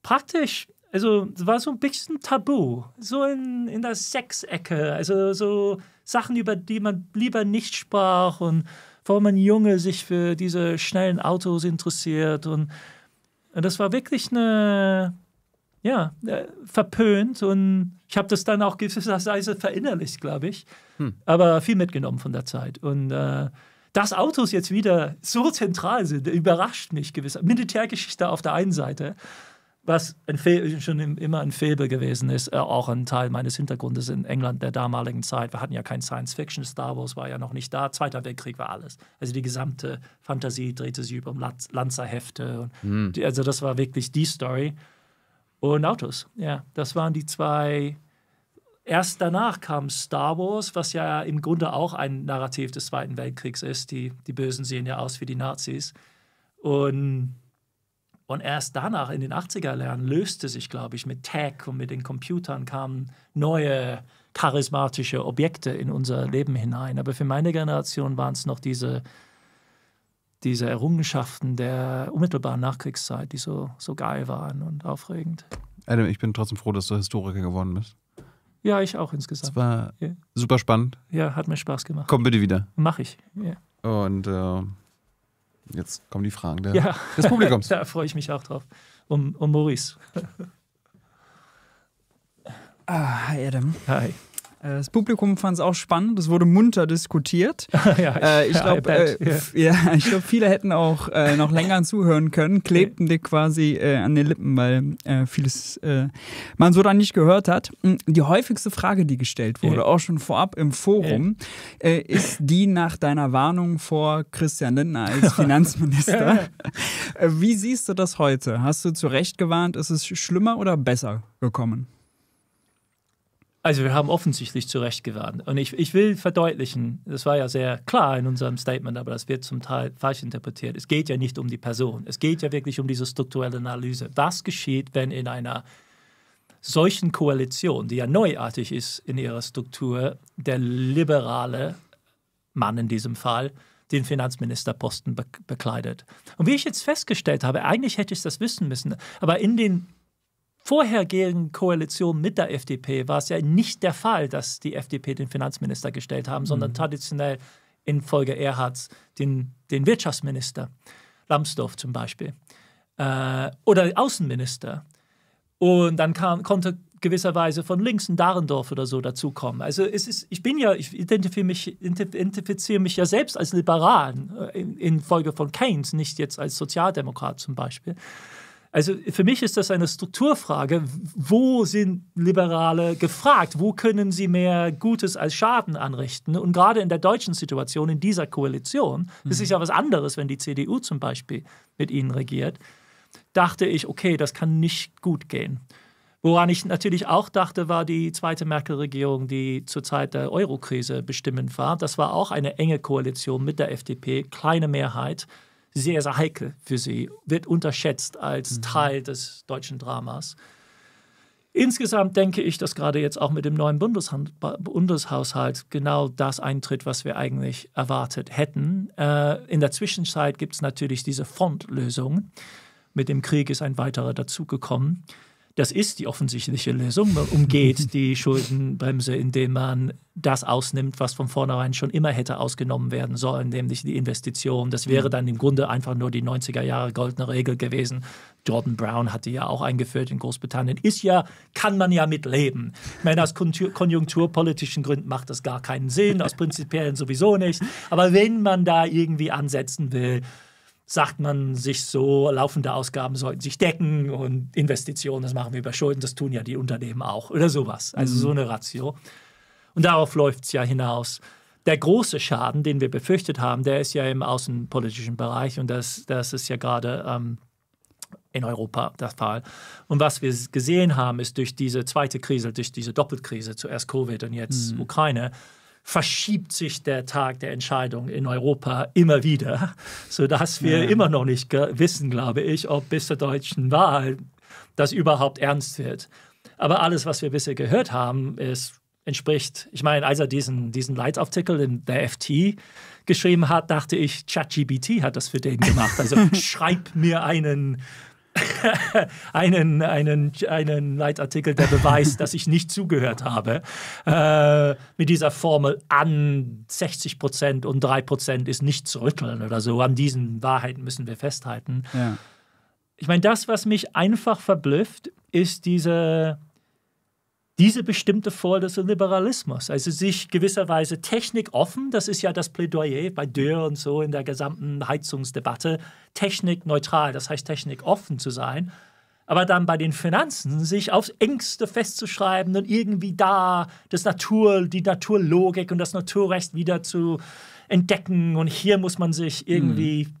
praktisch also es war so ein bisschen tabu, so in, in der Sexecke, also so Sachen, über die man lieber nicht sprach und warum ein Junge sich für diese schnellen Autos interessiert und, und das war wirklich eine, ja, äh, verpönt und ich habe das dann auch gewisserweise verinnerlicht, glaube ich, hm. aber viel mitgenommen von der Zeit und äh, dass Autos jetzt wieder so zentral sind, überrascht mich gewisser. Militärgeschichte auf der einen Seite, was ein schon immer ein Fehler gewesen ist, äh, auch ein Teil meines Hintergrundes in England der damaligen Zeit. Wir hatten ja kein Science Fiction, Star Wars war ja noch nicht da, Zweiter Weltkrieg war alles. Also die gesamte Fantasie drehte sich über um Lanzerhefte. Mhm. Die, also das war wirklich die Story. Und Autos, ja, das waren die zwei. Erst danach kam Star Wars, was ja im Grunde auch ein Narrativ des Zweiten Weltkriegs ist. Die, die Bösen sehen ja aus wie die Nazis. Und und erst danach, in den 80er Jahren, löste sich, glaube ich, mit Tech und mit den Computern kamen neue charismatische Objekte in unser Leben hinein. Aber für meine Generation waren es noch diese, diese Errungenschaften der unmittelbaren Nachkriegszeit, die so, so geil waren und aufregend. Adam, ich bin trotzdem froh, dass du Historiker geworden bist. Ja, ich auch insgesamt. Es war ja. super spannend. Ja, hat mir Spaß gemacht. Komm bitte wieder. Mach ich. Ja. Und äh, Jetzt kommen die Fragen der, ja. des Publikums. da freue ich mich auch drauf. Um, um Maurice. ah, hi Adam. Hi. Äh, das Publikum fand es auch spannend, es wurde munter diskutiert. ja, ich, äh, ich glaube, äh, ja, glaub, viele hätten auch äh, noch länger zuhören können, klebten dir quasi äh, an den Lippen, weil äh, vieles man so dann nicht gehört hat. Hm, die häufigste Frage, die gestellt wurde, auch schon vorab im Forum, ist die nach deiner Warnung vor Christian Lindner als Finanzminister. Wie siehst du das heute? Hast du zu Recht gewarnt? Ist es schlimmer oder besser gekommen? Also wir haben offensichtlich zu Recht gewarnt. Und ich, ich will verdeutlichen, das war ja sehr klar in unserem Statement, aber das wird zum Teil falsch interpretiert. Es geht ja nicht um die Person. Es geht ja wirklich um diese strukturelle Analyse. Was geschieht, wenn in einer solchen Koalition, die ja neuartig ist in ihrer Struktur, der liberale Mann in diesem Fall den Finanzministerposten bekleidet. Und wie ich jetzt festgestellt habe, eigentlich hätte ich das wissen müssen, aber in den vorhergehenden Koalition mit der FDP war es ja nicht der Fall, dass die FDP den Finanzminister gestellt haben, sondern mhm. traditionell in Folge Erhards den, den Wirtschaftsminister, Lambsdorff zum Beispiel, äh, oder Außenminister. Und dann kam, konnte gewisserweise von links ein Dahrendorf oder so dazukommen. Also es ist, ich bin ja, ich identifiziere mich, identifiziere mich ja selbst als Liberalen äh, in, in von Keynes, nicht jetzt als Sozialdemokrat zum Beispiel. Also für mich ist das eine Strukturfrage. Wo sind Liberale gefragt? Wo können sie mehr Gutes als Schaden anrichten? Und gerade in der deutschen Situation, in dieser Koalition, mhm. das ist ja mhm. was anderes, wenn die CDU zum Beispiel mit ihnen regiert, dachte ich, okay, das kann nicht gut gehen. Woran ich natürlich auch dachte, war die zweite Merkel-Regierung, die zur Zeit der Euro-Krise bestimmend war. Das war auch eine enge Koalition mit der FDP, kleine Mehrheit sehr, sehr heikel für sie, wird unterschätzt als mhm. Teil des deutschen Dramas. Insgesamt denke ich, dass gerade jetzt auch mit dem neuen Bundeshand Bundeshaushalt genau das eintritt, was wir eigentlich erwartet hätten. Äh, in der Zwischenzeit gibt es natürlich diese Fondlösung. Mit dem Krieg ist ein weiterer dazugekommen. Das ist die offensichtliche Lösung. Man umgeht die Schuldenbremse, indem man das ausnimmt, was von vornherein schon immer hätte ausgenommen werden sollen, nämlich die Investition. Das wäre mhm. dann im Grunde einfach nur die 90er Jahre goldene Regel gewesen. Jordan Brown hat die ja auch eingeführt in Großbritannien. Ist ja, kann man ja mitleben. Ich meine, aus konjunkturpolitischen Gründen macht das gar keinen Sinn, aus prinzipiellen sowieso nicht. Aber wenn man da irgendwie ansetzen will, sagt man sich so, laufende Ausgaben sollten sich decken und Investitionen, das machen wir über Schulden, das tun ja die Unternehmen auch oder sowas. Also mhm. so eine Ratio. Und darauf läuft es ja hinaus. Der große Schaden, den wir befürchtet haben, der ist ja im außenpolitischen Bereich und das, das ist ja gerade ähm, in Europa der Fall. Und was wir gesehen haben, ist durch diese zweite Krise, durch diese Doppelkrise, zuerst Covid und jetzt mhm. Ukraine, verschiebt sich der Tag der Entscheidung in Europa immer wieder, sodass wir ja. immer noch nicht wissen, glaube ich, ob bis zur deutschen Wahl das überhaupt ernst wird. Aber alles, was wir bisher gehört haben, ist entspricht. Ich meine, als er diesen, diesen Leitartikel in der FT geschrieben hat, dachte ich, ChatGBT hat das für den gemacht. Also schreib mir einen einen, einen, einen Leitartikel, der beweist, dass ich nicht zugehört habe, äh, mit dieser Formel an 60 Prozent und 3 Prozent ist nicht zu rütteln oder so. An diesen Wahrheiten müssen wir festhalten. Ja. Ich meine, das, was mich einfach verblüfft, ist diese diese bestimmte Form des Liberalismus. Also sich gewisserweise technikoffen, das ist ja das Plädoyer bei Dürr und so in der gesamten Heizungsdebatte, technikneutral, das heißt technikoffen zu sein, aber dann bei den Finanzen sich aufs Ängste festzuschreiben und irgendwie da das Natur, die Naturlogik und das Naturrecht wieder zu entdecken und hier muss man sich irgendwie hm.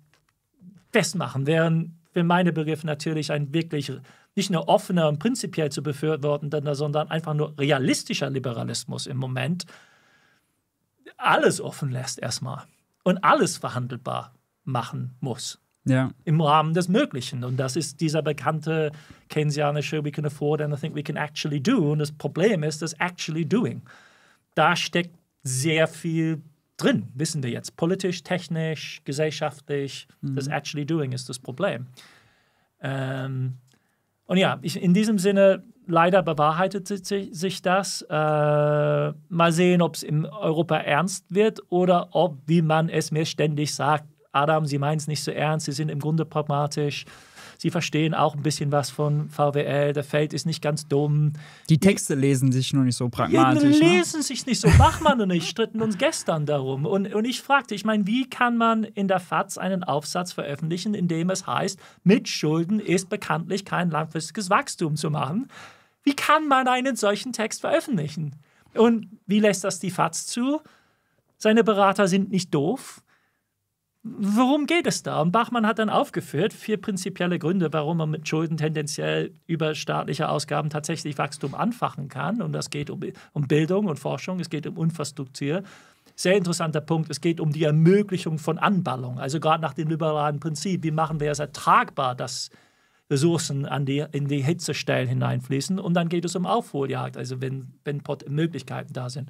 festmachen, während für meine Begriffe natürlich ein wirklich nicht nur offener und prinzipiell zu befürworten, sondern einfach nur realistischer Liberalismus im Moment alles offen lässt erstmal und alles verhandelbar machen muss. Ja. Im Rahmen des Möglichen. Und das ist dieser bekannte keynesianische We can afford anything we can actually do. Und das Problem ist das actually doing. Da steckt sehr viel drin, wissen wir jetzt. Politisch, technisch, gesellschaftlich. Mhm. Das actually doing ist das Problem. Ähm, und ja, ich, in diesem Sinne, leider bewahrheitet sich, sich das. Äh, mal sehen, ob es in Europa ernst wird oder ob, wie man es mir ständig sagt, Adam, Sie meinen es nicht so ernst, Sie sind im Grunde pragmatisch sie verstehen auch ein bisschen was von VWL, der Feld ist nicht ganz dumm. Die Texte lesen sich nur nicht so pragmatisch. Die ne? lesen ne? sich nicht so, mach man und ich stritten uns gestern darum. Und, und ich fragte, ich meine, wie kann man in der FAZ einen Aufsatz veröffentlichen, in dem es heißt, mit Schulden ist bekanntlich kein langfristiges Wachstum zu machen? Wie kann man einen solchen Text veröffentlichen? Und wie lässt das die FAZ zu? Seine Berater sind nicht doof. Worum geht es da? Und Bachmann hat dann aufgeführt vier prinzipielle Gründe, warum man mit Schulden tendenziell über staatliche Ausgaben tatsächlich Wachstum anfachen kann. Und das geht um, um Bildung und Forschung, es geht um Infrastruktur. Sehr interessanter Punkt, es geht um die Ermöglichung von Anballung. Also gerade nach dem liberalen Prinzip, wie machen wir es ertragbar, dass Ressourcen an die, in die Hitzestellen hineinfließen. Und dann geht es um Aufholjagd, also wenn, wenn Pot Möglichkeiten da sind.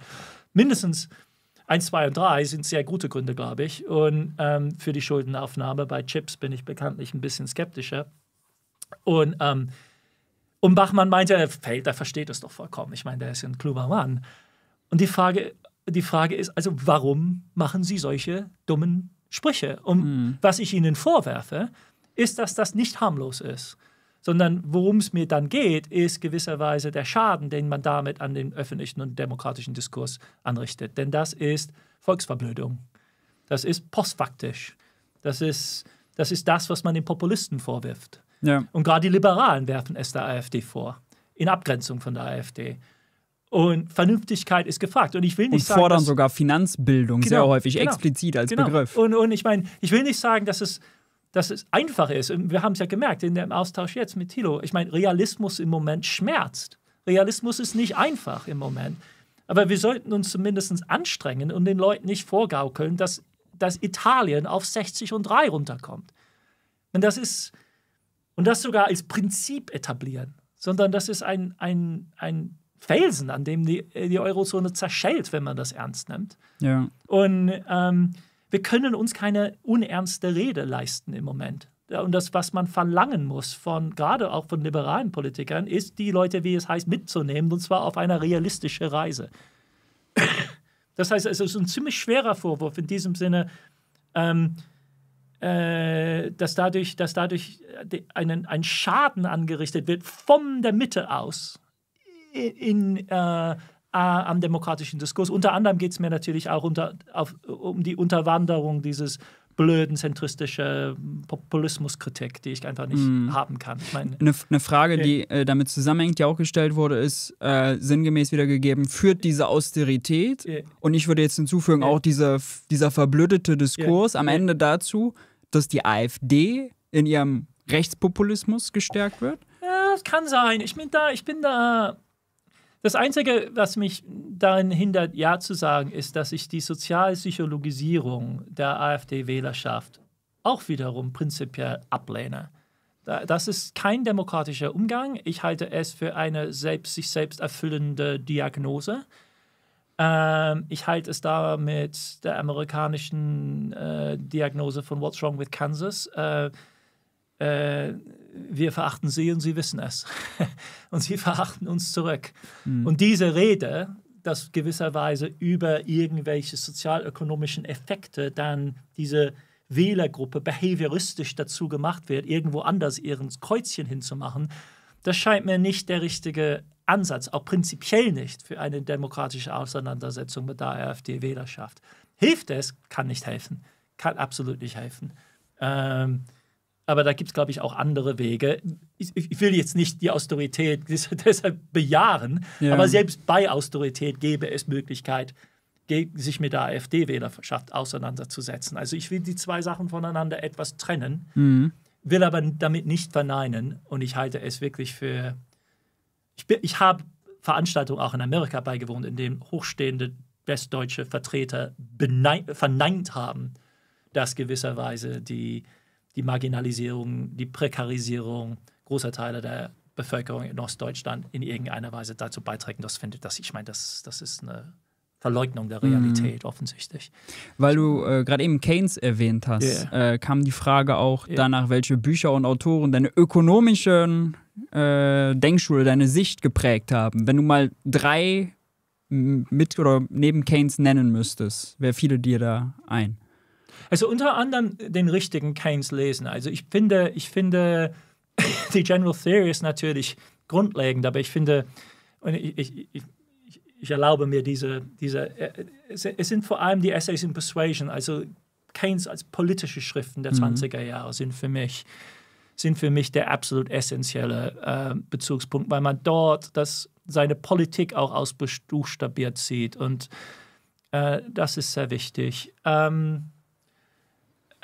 Mindestens 1, 2 und 3 sind sehr gute Gründe, glaube ich. Und ähm, für die Schuldenaufnahme bei Chips bin ich bekanntlich ein bisschen skeptischer. Und, ähm, und Bachmann meinte, hey, der versteht das doch vollkommen. Ich meine, der ist ein kluger Mann. Und die Frage, die Frage ist also, warum machen Sie solche dummen Sprüche? Und mhm. was ich Ihnen vorwerfe, ist, dass das nicht harmlos ist sondern worum es mir dann geht, ist gewisserweise der Schaden, den man damit an den öffentlichen und demokratischen Diskurs anrichtet. Denn das ist Volksverblödung. Das ist postfaktisch. Das ist, das ist das, was man den Populisten vorwirft. Ja. Und gerade die Liberalen werfen es der AfD vor, in Abgrenzung von der AfD. Und Vernünftigkeit ist gefragt. Und ich will nicht und fordern sagen, dass, sogar Finanzbildung genau, sehr häufig genau, explizit als genau. Begriff. Und, und ich meine, ich will nicht sagen, dass es dass es einfach ist. Wir haben es ja gemerkt in dem Austausch jetzt mit Thilo. Ich meine, Realismus im Moment schmerzt. Realismus ist nicht einfach im Moment. Aber wir sollten uns zumindest anstrengen und den Leuten nicht vorgaukeln, dass, dass Italien auf 60 und 3 runterkommt. Und das ist, und das sogar als Prinzip etablieren, sondern das ist ein, ein, ein Felsen, an dem die, die Eurozone zerschellt, wenn man das ernst nimmt. Ja. Und ähm, wir können uns keine unernste Rede leisten im Moment. Und das, was man verlangen muss von gerade auch von liberalen Politikern, ist, die Leute, wie es heißt, mitzunehmen, und zwar auf eine realistische Reise. Das heißt, es ist ein ziemlich schwerer Vorwurf in diesem Sinne, ähm, äh, dass dadurch, dass dadurch äh, einen, ein Schaden angerichtet wird von der Mitte aus in, äh, äh, am demokratischen Diskurs. Unter anderem geht es mir natürlich auch unter, auf, um die Unterwanderung dieses blöden zentristische hm, Populismuskritik, die ich einfach nicht mm. haben kann. Eine ne Frage, okay. die äh, damit zusammenhängt, die auch gestellt wurde, ist äh, sinngemäß wiedergegeben, führt diese Austerität yeah. und ich würde jetzt hinzufügen, yeah. auch diese, dieser verblödete Diskurs yeah. am Ende dazu, dass die AfD in ihrem Rechtspopulismus gestärkt wird? Ja, das kann sein. Ich bin da, ich bin da das Einzige, was mich daran hindert, Ja zu sagen, ist, dass ich die Sozialpsychologisierung der AfD-Wählerschaft auch wiederum prinzipiell ablehne. Das ist kein demokratischer Umgang. Ich halte es für eine selbst, sich selbst erfüllende Diagnose. Ähm, ich halte es da mit der amerikanischen äh, Diagnose von What's Wrong with Kansas. Äh, äh, wir verachten sie und sie wissen es. und sie verachten uns zurück. Mhm. Und diese Rede, dass gewisserweise über irgendwelche sozialökonomischen Effekte dann diese Wählergruppe behavioristisch dazu gemacht wird, irgendwo anders ihren Kreuzchen hinzumachen, das scheint mir nicht der richtige Ansatz, auch prinzipiell nicht für eine demokratische Auseinandersetzung mit der AfD-Wählerschaft. Hilft es? Kann nicht helfen. Kann absolut nicht helfen. Ähm, aber da gibt es, glaube ich, auch andere Wege. Ich, ich, will jetzt nicht die Austerität deshalb bejahen, ja. aber selbst bei Austerität gäbe es Möglichkeit, sich mit der AfD-Wählerschaft auseinanderzusetzen. Also ich will die zwei Sachen voneinander etwas trennen, mhm. will aber damit nicht verneinen und ich halte es wirklich für... Ich, ich habe Veranstaltungen auch in Amerika beigewohnt, in denen hochstehende westdeutsche Vertreter verneint haben, dass gewisserweise die die Marginalisierung, die Prekarisierung großer Teile der Bevölkerung in Ostdeutschland in irgendeiner Weise dazu beiträgt. Das finde ich, ich meine, das, das ist eine Verleugnung der mhm. Realität, mhm. offensichtlich. Weil du äh, gerade eben Keynes erwähnt hast, yeah. äh, kam die Frage auch yeah. danach, welche Bücher und Autoren deine ökonomischen äh, Denkschule, deine Sicht geprägt haben. Wenn du mal drei mit oder neben Keynes nennen müsstest, wer fiele dir da ein? Also unter anderem den richtigen Keynes lesen. Also ich finde, ich finde die General Theory ist natürlich grundlegend, aber ich finde, und ich, ich, ich, ich erlaube mir diese, diese äh, es, sind vor allem die Essays in Persuasion, also Keynes als politische Schriften der mhm. 20er Jahre sind für mich sind für mich der absolut essentielle äh, Bezugspunkt, weil man dort das, seine Politik auch ausbuchstabiert sieht und äh, das ist sehr wichtig. Ähm,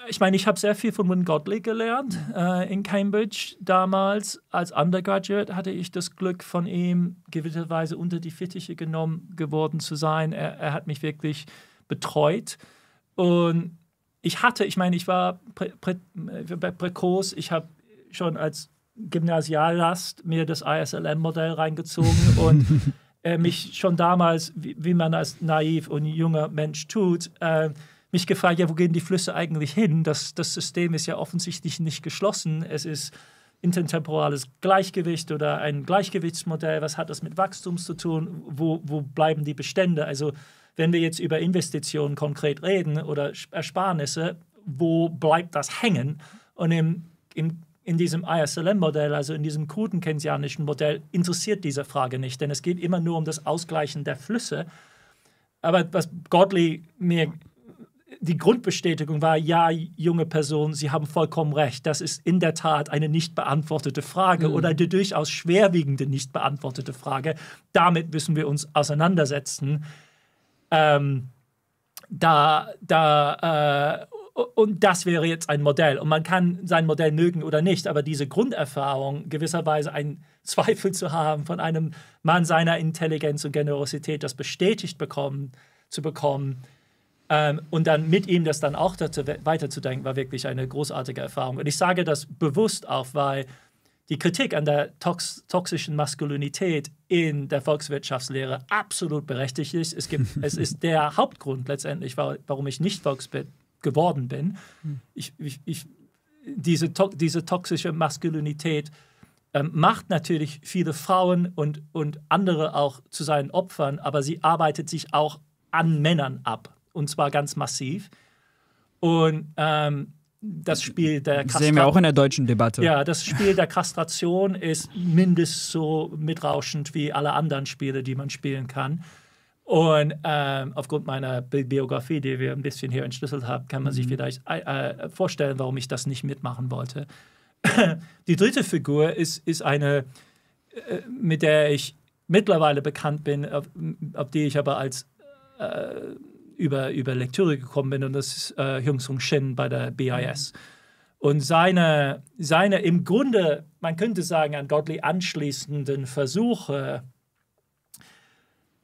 ich meine, ich habe sehr viel von Win Godley gelernt äh, in Cambridge damals. Als Undergraduate hatte ich das Glück, von ihm gewisserweise unter die Fittiche genommen geworden zu sein. Er, er hat mich wirklich betreut. Und ich hatte, ich meine, ich war prä, prä, prä, äh, präkos, ich habe schon als Gymnasiallast mir das ISLM-Modell reingezogen und äh, mich schon damals, wie, wie, man als naiv und junger Mensch tut, äh, mich gefragt, ja, wo gehen die Flüsse eigentlich hin? Das, das System ist ja offensichtlich nicht geschlossen. Es ist intertemporales Gleichgewicht oder ein Gleichgewichtsmodell. Was hat das mit Wachstum zu tun? Wo, wo bleiben die Bestände? Also wenn wir jetzt über Investitionen konkret reden oder Ersparnisse, wo bleibt das hängen? Und im, im, in diesem ISLM-Modell, also in diesem kruden keynesianischen Modell, interessiert diese Frage nicht, denn es geht immer nur um das Ausgleichen der Flüsse. Aber was Godley mir die Grundbestätigung war, ja, junge Person, Sie haben vollkommen recht, das ist in der Tat eine nicht beantwortete Frage mhm. oder eine durchaus schwerwiegende nicht beantwortete Frage. Damit müssen wir uns auseinandersetzen. Ähm, da, da, äh, und das wäre jetzt ein Modell. Und man kann sein Modell mögen oder nicht, aber diese Grunderfahrung, gewisserweise einen Zweifel zu haben von einem Mann seiner Intelligenz und Generosität, das bestätigt bekommen, zu bekommen, ähm, und dann mit ihm das dann auch dazu, weiterzudenken, war wirklich eine großartige Erfahrung. Und ich sage das bewusst auch, weil die Kritik an der tox toxischen Maskulinität in der Volkswirtschaftslehre absolut berechtigt ist. Es, gibt, es ist der Hauptgrund letztendlich, warum ich nicht Volkswirt geworden bin. Hm. Ich, ich, ich, diese, to diese toxische Maskulinität ähm, macht natürlich viele Frauen und, und andere auch zu seinen Opfern, aber sie arbeitet sich auch an Männern ab und zwar ganz massiv. Und ähm, das Spiel der Kastration. Sehen wir auch in der deutschen Debatte. Ja, das Spiel der Kastration ist mindestens so mitrauschend wie alle anderen Spiele, die man spielen kann. Und ähm, aufgrund meiner Bi Biografie, die wir ein bisschen hier entschlüsselt haben, kann man mhm. sich vielleicht äh, äh, vorstellen, warum ich das nicht mitmachen wollte. die dritte Figur ist, ist eine, äh, mit der ich mittlerweile bekannt bin, auf, auf die ich aber als äh, über, über Lektüre gekommen bin und das ist äh, Hyung Sung Shin bei der BIS. Und seine, seine im Grunde, man könnte sagen, an Godley anschließenden Versuche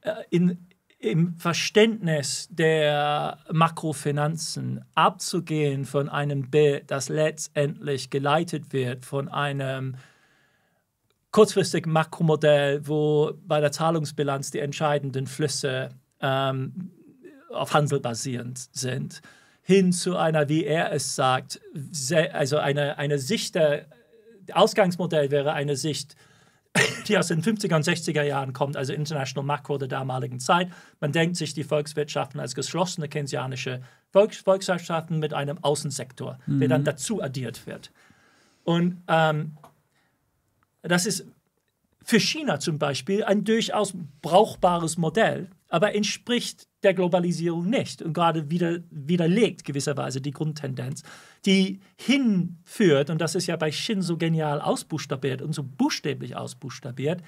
äh, in, im Verständnis der Makrofinanzen abzugehen von einem Bild, das letztendlich geleitet wird von einem kurzfristigen Makromodell, wo bei der Zahlungsbilanz die entscheidenden Flüsse ähm, auf Handel basierend sind, hin zu einer, wie er es sagt, also eine, eine Sicht, der Ausgangsmodell wäre eine Sicht, die aus den 50er und 60er Jahren kommt, also International Makro der damaligen Zeit. Man denkt sich die Volkswirtschaften als geschlossene keynesianische Volks Volkswirtschaften mit einem Außensektor, mhm. der dann mhm. dazu addiert wird. Und ähm, das ist für China zum Beispiel ein durchaus brauchbares Modell, aber entspricht der Globalisierung nicht und gerade wieder, widerlegt gewisserweise die Grundtendenz, die hinführt, und das ist ja bei Shin so genial ausbuchstabiert und so buchstäblich ausbuchstabiert,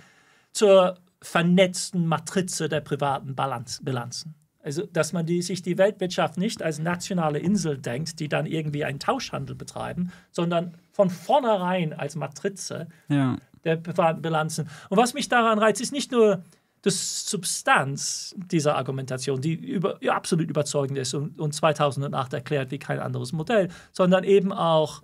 zur vernetzten Matrize der privaten Balance, Bilanzen. Also, dass man die, sich die Weltwirtschaft nicht als nationale Insel denkt, die dann irgendwie einen Tauschhandel betreiben, sondern von vornherein als Matrize ja. der privaten Bilanzen. Und was mich daran reizt, ist nicht nur das Substanz dieser Argumentation, die über, ja, absolut überzeugend ist und, und 2008 erklärt wie kein anderes Modell, sondern eben auch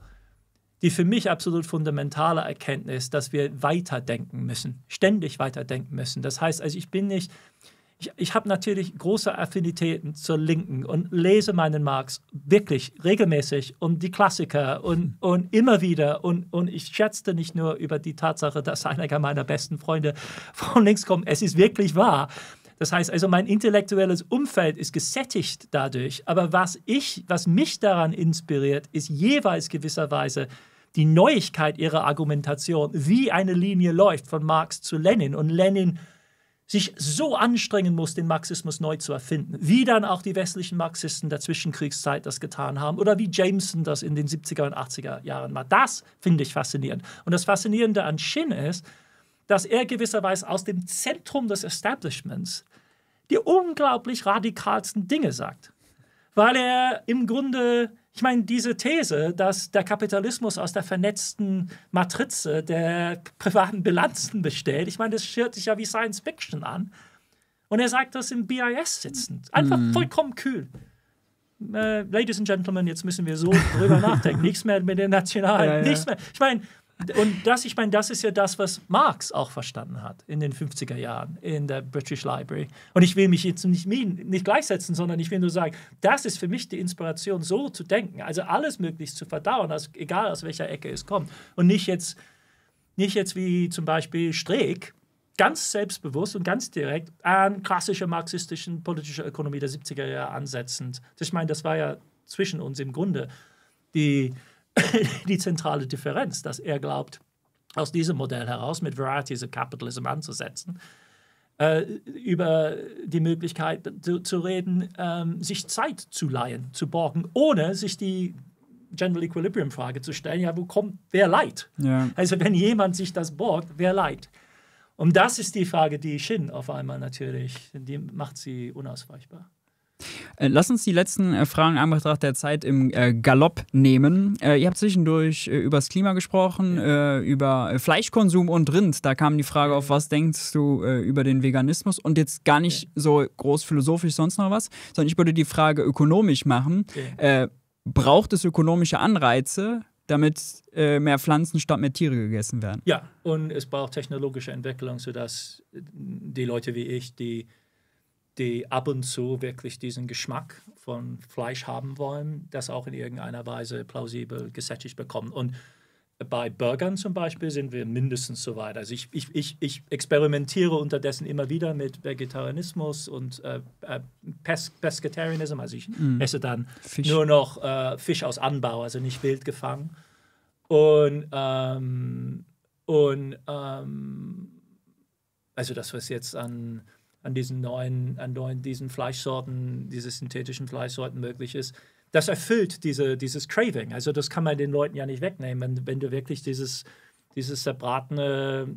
die für mich absolut fundamentale Erkenntnis, dass wir weiterdenken müssen, ständig weiterdenken müssen. Das heißt, also ich bin nicht, ich, ich habe natürlich große Affinitäten zur Linken und lese meinen Marx wirklich regelmäßig und die Klassiker und, und immer wieder. Und, und ich schätzte nicht nur über die Tatsache, dass einer meiner besten Freunde von links kommt, es ist wirklich wahr. Das heißt also, mein intellektuelles Umfeld ist gesättigt dadurch. Aber was ich, was mich daran inspiriert, ist jeweils gewisserweise die Neuigkeit ihrer Argumentation, wie eine Linie läuft von Marx zu Lenin. Und Lenin sich so anstrengen muss, den Marxismus neu zu erfinden, wie dann auch die westlichen Marxisten der Zwischenkriegszeit das getan haben oder wie Jameson das in den 70er und 80er Jahren war. Das finde ich faszinierend. Und das Faszinierende an Shin ist, dass er gewisserweise aus dem Zentrum des Establishments die unglaublich radikalsten Dinge sagt, weil er im Grunde ich meine, diese These, dass der Kapitalismus aus der vernetzten Matrize der privaten Bilanzen besteht, ich meine, das schirrt sich ja wie Science Fiction an. Und er sagt das im BIS sitzend. Einfach mm. vollkommen kühl. Äh, Ladies and Gentlemen, jetzt müssen wir so drüber nachdenken. nichts mehr mit den Nationalen. Ja, ja. Nichts mehr. Ich meine, und das, ich meine, das ist ja das, was Marx auch verstanden hat in den 50er Jahren in der British Library. Und ich will mich jetzt nicht, nicht gleichsetzen, sondern ich will nur sagen, das ist für mich die Inspiration, so zu denken. Also alles möglichst zu verdauen, also egal aus welcher Ecke es kommt. Und nicht jetzt, nicht jetzt wie zum Beispiel Streeck, ganz selbstbewusst und ganz direkt an klassischer marxistischen politischer Ökonomie der 70er Jahre ansetzend. Ich meine, das war ja zwischen uns im Grunde die die zentrale Differenz, dass er glaubt, aus diesem Modell heraus mit Varieties of Capitalism anzusetzen, äh, über die Möglichkeit zu, zu reden, ähm, sich Zeit zu leihen, zu borgen, ohne sich die General Equilibrium Frage zu stellen, ja, wo kommt, wer leid? Ja. Also wenn jemand sich das borgt, wer leid? Und das ist die Frage, die Shin auf einmal natürlich, die macht sie unausweichbar. Äh, lass uns die letzten äh, Fragen in Anbetracht der Zeit im äh, Galopp nehmen. Ihr habt zwischendurch über das Klima gesprochen, über Fleischkonsum und Rind. Da kam die Frage auf, was denkst du über den Veganismus? Und jetzt gar nicht so groß philosophisch sonst noch was, sondern ich würde die Frage ökonomisch machen. Okay. Braucht es ökonomische Anreize, damit mehr Pflanzen statt mehr Tiere gegessen werden. Ja, und es braucht technologische Entwicklung, sodass die Leute wie ich, die die ab und zu wirklich diesen Geschmack von Fleisch haben wollen, das auch in irgendeiner Weise plausibel gesättigt bekommen. Und bei Burgern zum Beispiel sind wir mindestens so weit. Also ich, ich, ich, ich experimentiere unterdessen immer wieder mit Vegetarianismus und äh, äh Pes Pescatarianism. Also ich mm. esse dann Fisch. nur noch äh, Fisch aus Anbau, also nicht wild gefangen. Und, ähm, und ähm, also das, was jetzt an an diesen neuen, an neuen, diesen Fleischsorten, diese synthetischen Fleischsorten möglich ist. Das erfüllt diese, dieses Craving. Also das kann man den Leuten ja nicht wegnehmen, wenn, wenn du wirklich dieses, dieses zerbratene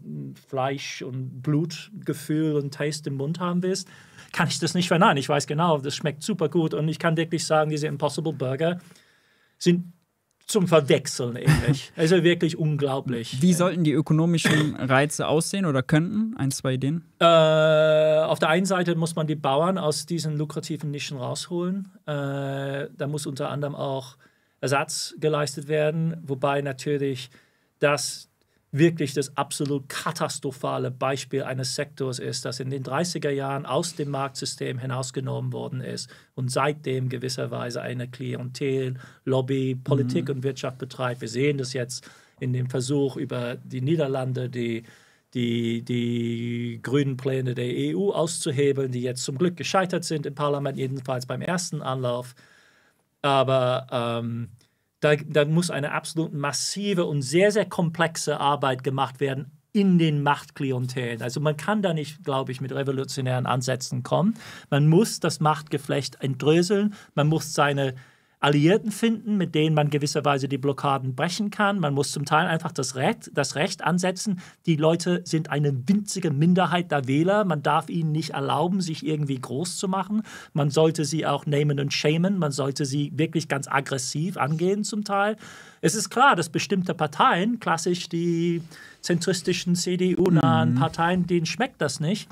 Fleisch- und Blutgefühl und Taste im Mund haben willst, kann ich das nicht verneinen. Ich weiß genau, das schmeckt super gut und ich kann wirklich sagen, diese Impossible Burger sind zum Verwechseln ähnlich. also wirklich unglaublich. Wie sollten die ökonomischen Reize aussehen oder könnten? Ein, zwei Ideen? Äh, auf der einen Seite muss man die Bauern aus diesen lukrativen Nischen rausholen. Äh, da muss unter anderem auch Ersatz geleistet werden, wobei natürlich das wirklich das absolut katastrophale Beispiel eines Sektors ist, das in den 30er Jahren aus dem Marktsystem hinausgenommen worden ist und seitdem gewisserweise eine Klientel, Lobby, Politik mhm. und Wirtschaft betreibt. Wir sehen das jetzt in dem Versuch über die Niederlande, die die, die grünen Pläne der EU auszuhebeln, die jetzt zum Glück gescheitert sind im Parlament, jedenfalls beim ersten Anlauf. Aber ähm, da, da muss eine absolut massive und sehr, sehr komplexe Arbeit gemacht werden in den Machtklientelen. Also man kann da nicht, glaube ich, mit revolutionären Ansätzen kommen. Man muss das Machtgeflecht entdröseln, man muss seine Alliierten finden, mit denen man gewisserweise die Blockaden brechen kann. Man muss zum Teil einfach das Recht, das Recht ansetzen. Die Leute sind eine winzige Minderheit der Wähler. Man darf ihnen nicht erlauben, sich irgendwie groß zu machen. Man sollte sie auch nehmen und schämen. Man sollte sie wirklich ganz aggressiv angehen zum Teil. Es ist klar, dass bestimmte Parteien, klassisch die zentristischen CDU-nahen mhm. Parteien, denen schmeckt das nicht.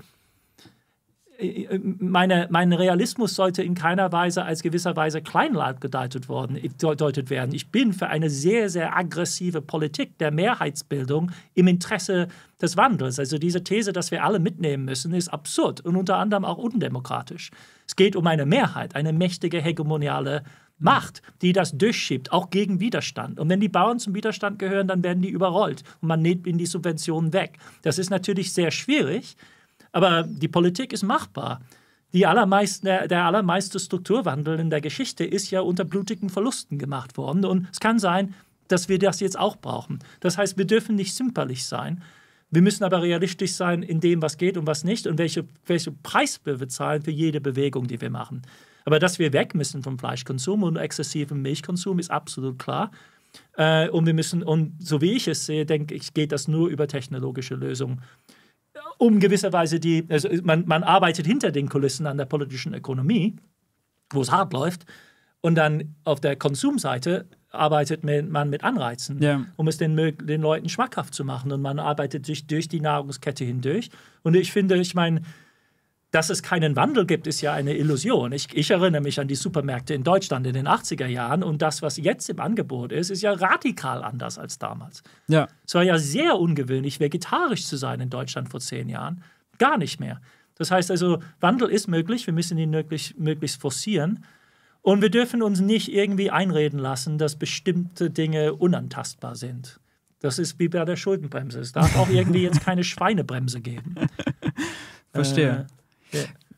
Äh, äh, meine, mein Realismus sollte in keiner Weise als gewisser Weise kleinlaut gedeutet, worden, äh, gedeutet werden. Ich bin für eine sehr, sehr aggressive Politik der Mehrheitsbildung im Interesse des Wandels. Also diese These, dass wir alle mitnehmen müssen, ist absurd und unter anderem auch undemokratisch. Es geht um eine Mehrheit, eine mächtige hegemoniale Macht, die das durchschiebt, auch gegen Widerstand. Und wenn die Bauern zum Widerstand gehören, dann werden die überrollt und man nimmt ihnen die Subventionen weg. Das ist natürlich sehr schwierig, aber die Politik ist machbar. Die allermeist, der, der allermeiste Strukturwandel in der Geschichte ist ja unter blutigen Verlusten gemacht worden. Und es kann sein, dass wir das jetzt auch brauchen. Das heißt, wir dürfen nicht simperlich sein. Wir müssen aber realistisch sein in dem, was geht und was nicht und welche, welchen Preis wir bezahlen für jede Bewegung, die wir machen. Aber dass wir weg müssen vom Fleischkonsum und exzessivem Milchkonsum ist absolut klar. Äh, und wir müssen, und so wie ich es sehe, denke ich, geht das nur über technologische Lösungen um gewisserweise die, also man, man arbeitet hinter den Kulissen an der politischen Ökonomie, wo es hart läuft, und dann auf der Konsumseite arbeitet man mit Anreizen, yeah. um es den, den Leuten schmackhaft zu machen. Und man arbeitet sich durch die Nahrungskette hindurch. Und ich finde, ich meine, dass es keinen Wandel gibt, ist ja eine Illusion. Ich, ich, erinnere mich an die Supermärkte in Deutschland in den 80er Jahren und das, was jetzt im Angebot ist, ist ja radikal anders als damals. Ja. Es war ja sehr ungewöhnlich, vegetarisch zu sein in Deutschland vor zehn Jahren. Gar nicht mehr. Das heißt also, Wandel ist möglich, wir müssen ihn möglich, möglichst forcieren. Und wir dürfen uns nicht irgendwie einreden lassen, dass bestimmte Dinge unantastbar sind. Das ist wie bei der Schuldenbremse. Es darf auch irgendwie jetzt keine Schweinebremse geben. Verstehe. Äh,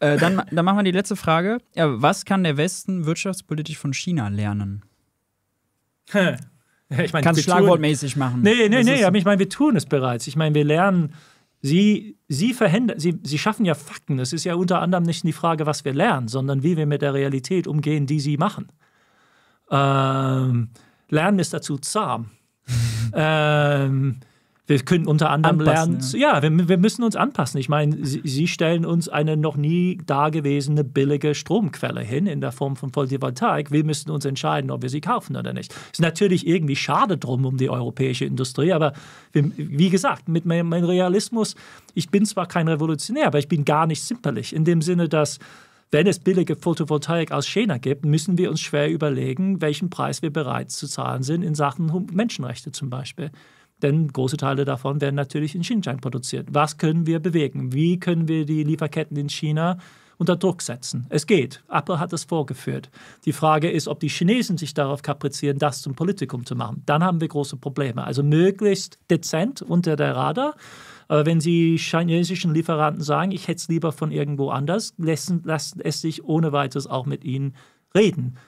äh, dann, dann machen wir die letzte Frage. Ja, was kann der Westen wirtschaftspolitisch von China lernen? Ich meine, Kannst schlagwortmäßig machen. Nee, nee, nee. Aber ich meine, wir tun es bereits. Ich meine, wir lernen, sie, sie verhindern, sie, sie schaffen ja Fakten. Es ist ja unter anderem nicht die Frage, was wir lernen, sondern wie wir mit der Realität umgehen, die sie machen. Ähm, lernen ist dazu zahm. ähm, wir können unter anderem anpassen, lernen, ja, ja wir, wir, müssen uns anpassen. Ich meine, sie, sie, stellen uns eine noch nie dagewesene billige Stromquelle hin in der Form von Photovoltaik. Wir müssen uns entscheiden, ob wir sie kaufen oder nicht. Ist natürlich irgendwie schade drum um die europäische Industrie, aber wir, wie gesagt, mit meinem, meinem Realismus, ich bin zwar kein Revolutionär, aber ich bin gar nicht simperlich in dem Sinne, dass wenn es billige Photovoltaik aus China gibt, müssen wir uns schwer überlegen, welchen Preis wir bereit zu zahlen sind in Sachen Menschenrechte zum Beispiel. Denn große Teile davon werden natürlich in Xinjiang produziert. Was können wir bewegen? Wie können wir die Lieferketten in China unter Druck setzen? Es geht. Apple hat es vorgeführt. Die Frage ist, ob die Chinesen sich darauf kaprizieren, das zum Politikum zu machen. Dann haben wir große Probleme. Also möglichst dezent unter der Radar. Aber äh, Wenn Sie chinesischen Lieferanten sagen, ich hätte es lieber von irgendwo anders, lassen, lassen es sich ohne weiteres auch mit ihnen reden.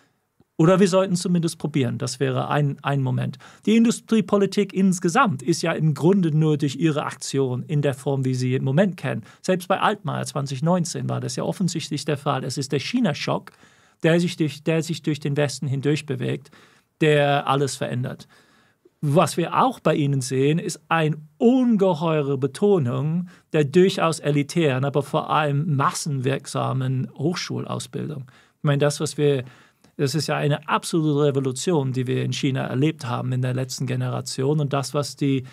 Oder wir sollten zumindest probieren. Das wäre ein, ein Moment. Die Industriepolitik insgesamt ist ja im Grunde nur durch ihre Aktion in der Form, wie sie im Moment kennen. Selbst bei Altmaier 2019 war das ja offensichtlich der Fall. Es ist der China-Schock, der der sich durch den Westen hindurch bewegt, der alles verändert. Was wir auch bei ihnen sehen, ist eine ungeheure Betonung der durchaus elitären, aber vor allem massenwirksamen Hochschulausbildung. Ich meine, das, was wir das ist ja eine absolute Revolution, die wir in China erlebt haben in der letzten Generation. Und das, was die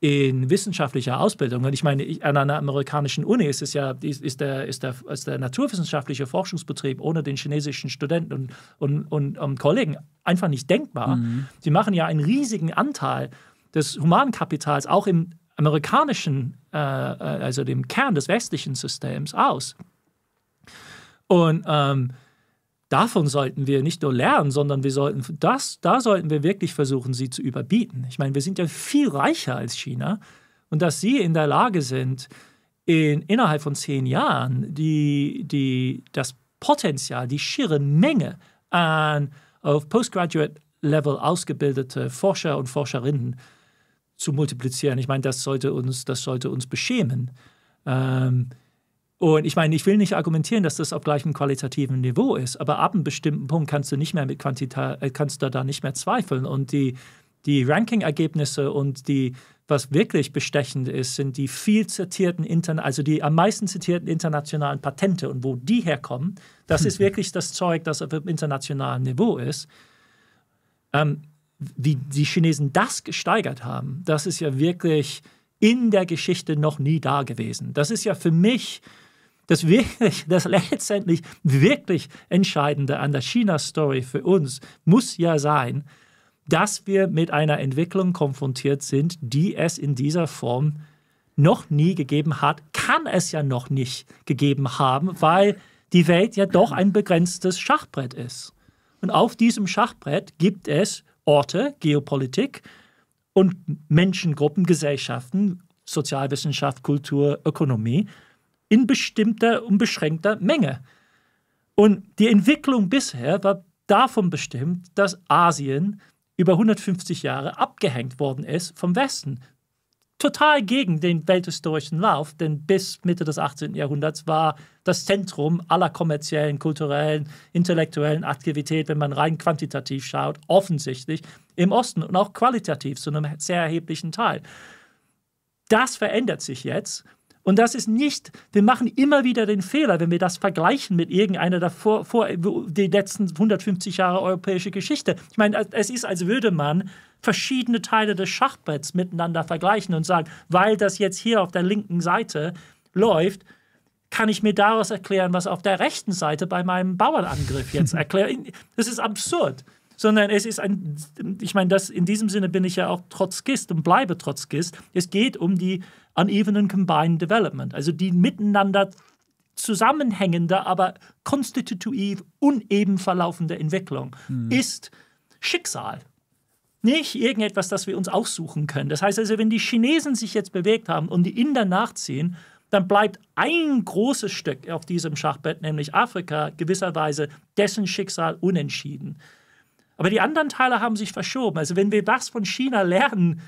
in wissenschaftlicher Ausbildung, und ich meine, an einer amerikanischen Uni ist es ja, ist, der, ist, der, ist der naturwissenschaftliche Forschungsbetrieb ohne den chinesischen Studenten und, und, und, und Kollegen einfach nicht denkbar. Mhm. Die machen ja einen riesigen Anteil des Humankapitals auch im amerikanischen, äh, äh also dem Kern des westlichen Systems aus. Und ähm, davon sollten wir nicht nur lernen, sondern wir sollten das, da sollten wir wirklich versuchen, sie zu überbieten. Ich meine, wir sind ja viel reicher als China und dass sie in der Lage sind, in, innerhalb von zehn Jahren die, die, das Potenzial, die schiere Menge an auf Postgraduate Level ausgebildete Forscher und Forscherinnen zu multiplizieren. Ich meine, das sollte uns, das sollte uns beschämen. Ähm, und ich meine, ich will nicht argumentieren, dass das auf gleichem qualitativen Niveau ist, aber ab einem bestimmten Punkt kannst du nicht mehr mit Quantita äh, kannst du da nicht mehr zweifeln. Und die, die Ranking-Ergebnisse und die, was wirklich bestechend ist, sind die viel zitierten, Interna also die am meisten zitierten internationalen Patente und wo die herkommen, das ist wirklich das Zeug, das auf internationalem Niveau ist. Ähm, wie die Chinesen das gesteigert haben, das ist ja wirklich in der Geschichte noch nie da gewesen. Das ist ja für mich das, wirklich, das letztendlich wirklich Entscheidende an der China-Story für uns muss ja sein, dass wir mit einer Entwicklung konfrontiert sind, die es in dieser Form noch nie gegeben hat, kann es ja noch nicht gegeben haben, weil die Welt ja doch ein begrenztes Schachbrett ist. Und auf diesem Schachbrett gibt es Orte, Geopolitik und Menschengruppen, Gesellschaften, Sozialwissenschaft, Kultur, Ökonomie, in bestimmter, unbeschränkter Menge. Und die Entwicklung bisher war davon bestimmt, dass Asien über 150 Jahre abgehängt worden ist vom Westen. Total gegen den welthistorischen Lauf, denn bis Mitte des 18. Jahrhunderts war das Zentrum aller kommerziellen, kulturellen, intellektuellen Aktivität, wenn man rein quantitativ schaut, offensichtlich im Osten und auch qualitativ zu einem sehr erheblichen Teil. Das verändert sich jetzt und das ist nicht, wir machen immer wieder den Fehler, wenn wir das vergleichen mit irgendeiner der vor, vor die letzten 150 Jahre europäische Geschichte. Ich meine, es ist, als würde man verschiedene Teile des Schachbretts miteinander vergleichen und sagen, weil das jetzt hier auf der linken Seite läuft, kann ich mir daraus erklären, was auf der rechten Seite bei meinem Bauernangriff jetzt erklärt. Das ist absurd sondern es ist ein, ich meine, das, in diesem Sinne bin ich ja auch Trotzkist und bleibe Trotzkist. Es geht um die uneven and combined development, also die miteinander zusammenhängende, aber konstitutiv uneben verlaufende Entwicklung mhm. ist Schicksal. Nicht irgendetwas, das wir uns aussuchen können. Das heißt also, wenn die Chinesen sich jetzt bewegt haben und die Inder nachziehen, dann bleibt ein großes Stück auf diesem Schachbett, nämlich Afrika, gewisserweise dessen Schicksal unentschieden. Aber die anderen Teile haben sich verschoben. Also wenn wir was von China lernen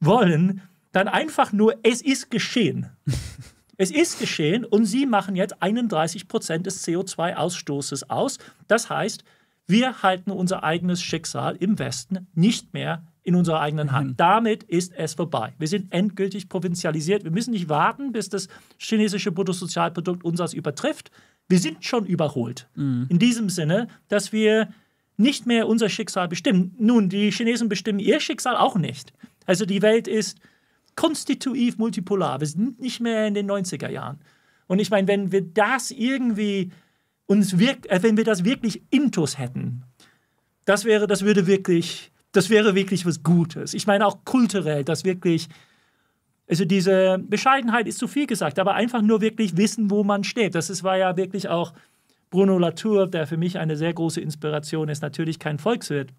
wollen, dann einfach nur, es ist geschehen. es ist geschehen und sie machen jetzt 31 Prozent des CO2-Ausstoßes aus. Das heißt, wir halten unser eigenes Schicksal im Westen nicht mehr in unserer eigenen Hand. Mhm. Damit ist es vorbei. Wir sind endgültig provinzialisiert. Wir müssen nicht warten, bis das chinesische Bruttosozialprodukt unseres übertrifft. Wir sind schon überholt. Mhm. In diesem Sinne, dass wir nicht mehr unser Schicksal bestimmen. Nun, die Chinesen bestimmen ihr Schicksal auch nicht. Also die Welt ist konstitutiv multipolar. Wir sind nicht mehr in den 90er Jahren. Und ich meine, wenn wir das irgendwie uns wirkt, äh, wenn wir das wirklich intus hätten, das wäre, das würde wirklich, das wäre wirklich was Gutes. Ich meine auch kulturell, das wirklich, also diese Bescheidenheit ist zu viel gesagt, aber einfach nur wirklich wissen, wo man steht. Das ist, war ja wirklich auch Bruno Latour, der für mich eine sehr große Inspiration ist, natürlich kein Volkswirt.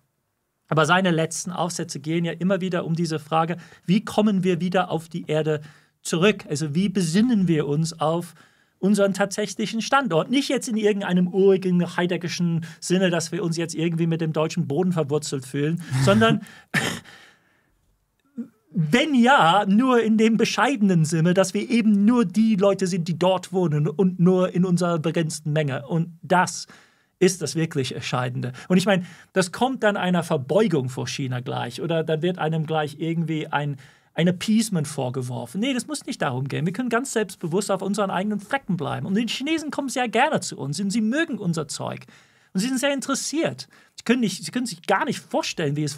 Aber seine letzten Aufsätze gehen ja immer wieder um diese Frage, wie kommen wir wieder auf die Erde zurück? Also wie besinnen wir uns auf unseren tatsächlichen Standort? Nicht jetzt in irgendeinem urigen, heideckischen Sinne, dass wir uns jetzt irgendwie mit dem deutschen Boden verwurzelt fühlen, sondern Wenn ja, nur in dem bescheidenen Sinne, dass wir eben nur die Leute sind, die dort wohnen und nur in unserer begrenzten Menge. Und das ist das wirklich Entscheidende. Und ich meine, das kommt dann einer Verbeugung vor China gleich oder dann wird einem gleich irgendwie ein, ein Appeasement vorgeworfen. Nee, das muss nicht darum gehen. Wir können ganz selbstbewusst auf unseren eigenen Flecken bleiben. Und die Chinesen kommen sehr gerne zu uns und sie mögen unser Zeug. Und sie sind sehr interessiert. Sie können, nicht, sie können sich gar nicht vorstellen, wie es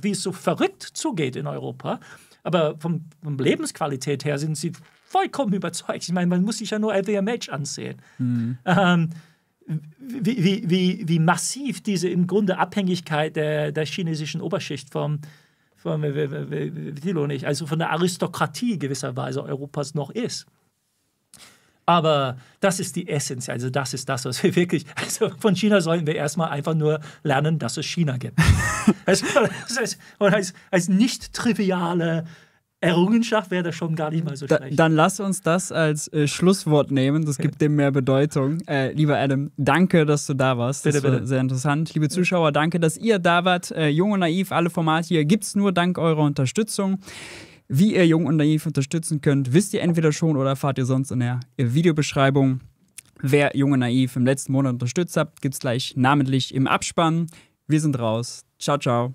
wie es so verrückt zugeht in Europa. Aber vom, vom Lebensqualität her sind sie vollkommen überzeugt. Ich meine, man muss sich ja nur LVMH ansehen. Mhm. Ähm, wie, wie, wie, wie, massiv diese im Grunde Abhängigkeit der, der chinesischen Oberschicht vom, vom, also von der Aristokratie gewisserweise Europas noch ist. Aber das ist die Essenz, also das ist das, was wir wirklich, also von China sollen wir erstmal einfach nur lernen, dass es China gibt. also, ist, als, als nicht triviale Errungenschaft wäre das schon gar nicht mal so da, schlecht. Dann lass uns das als äh, Schlusswort nehmen. Das gibt dem mehr Bedeutung. Äh, lieber Adam, danke, dass du da warst. Bitte, das war bitte. sehr interessant. Liebe Zuschauer, danke, dass ihr da wart. Äh, Jung und Naiv, alle Formate hier gibt es nur dank eurer Unterstützung. Wie ihr Jung und Naiv unterstützen könnt, wisst ihr entweder schon oder erfahrt ihr sonst in der Videobeschreibung. Wer Jung und Naiv im letzten Monat unterstützt habt, es gleich namentlich im Abspann. Wir sind raus. Ciao, ciao.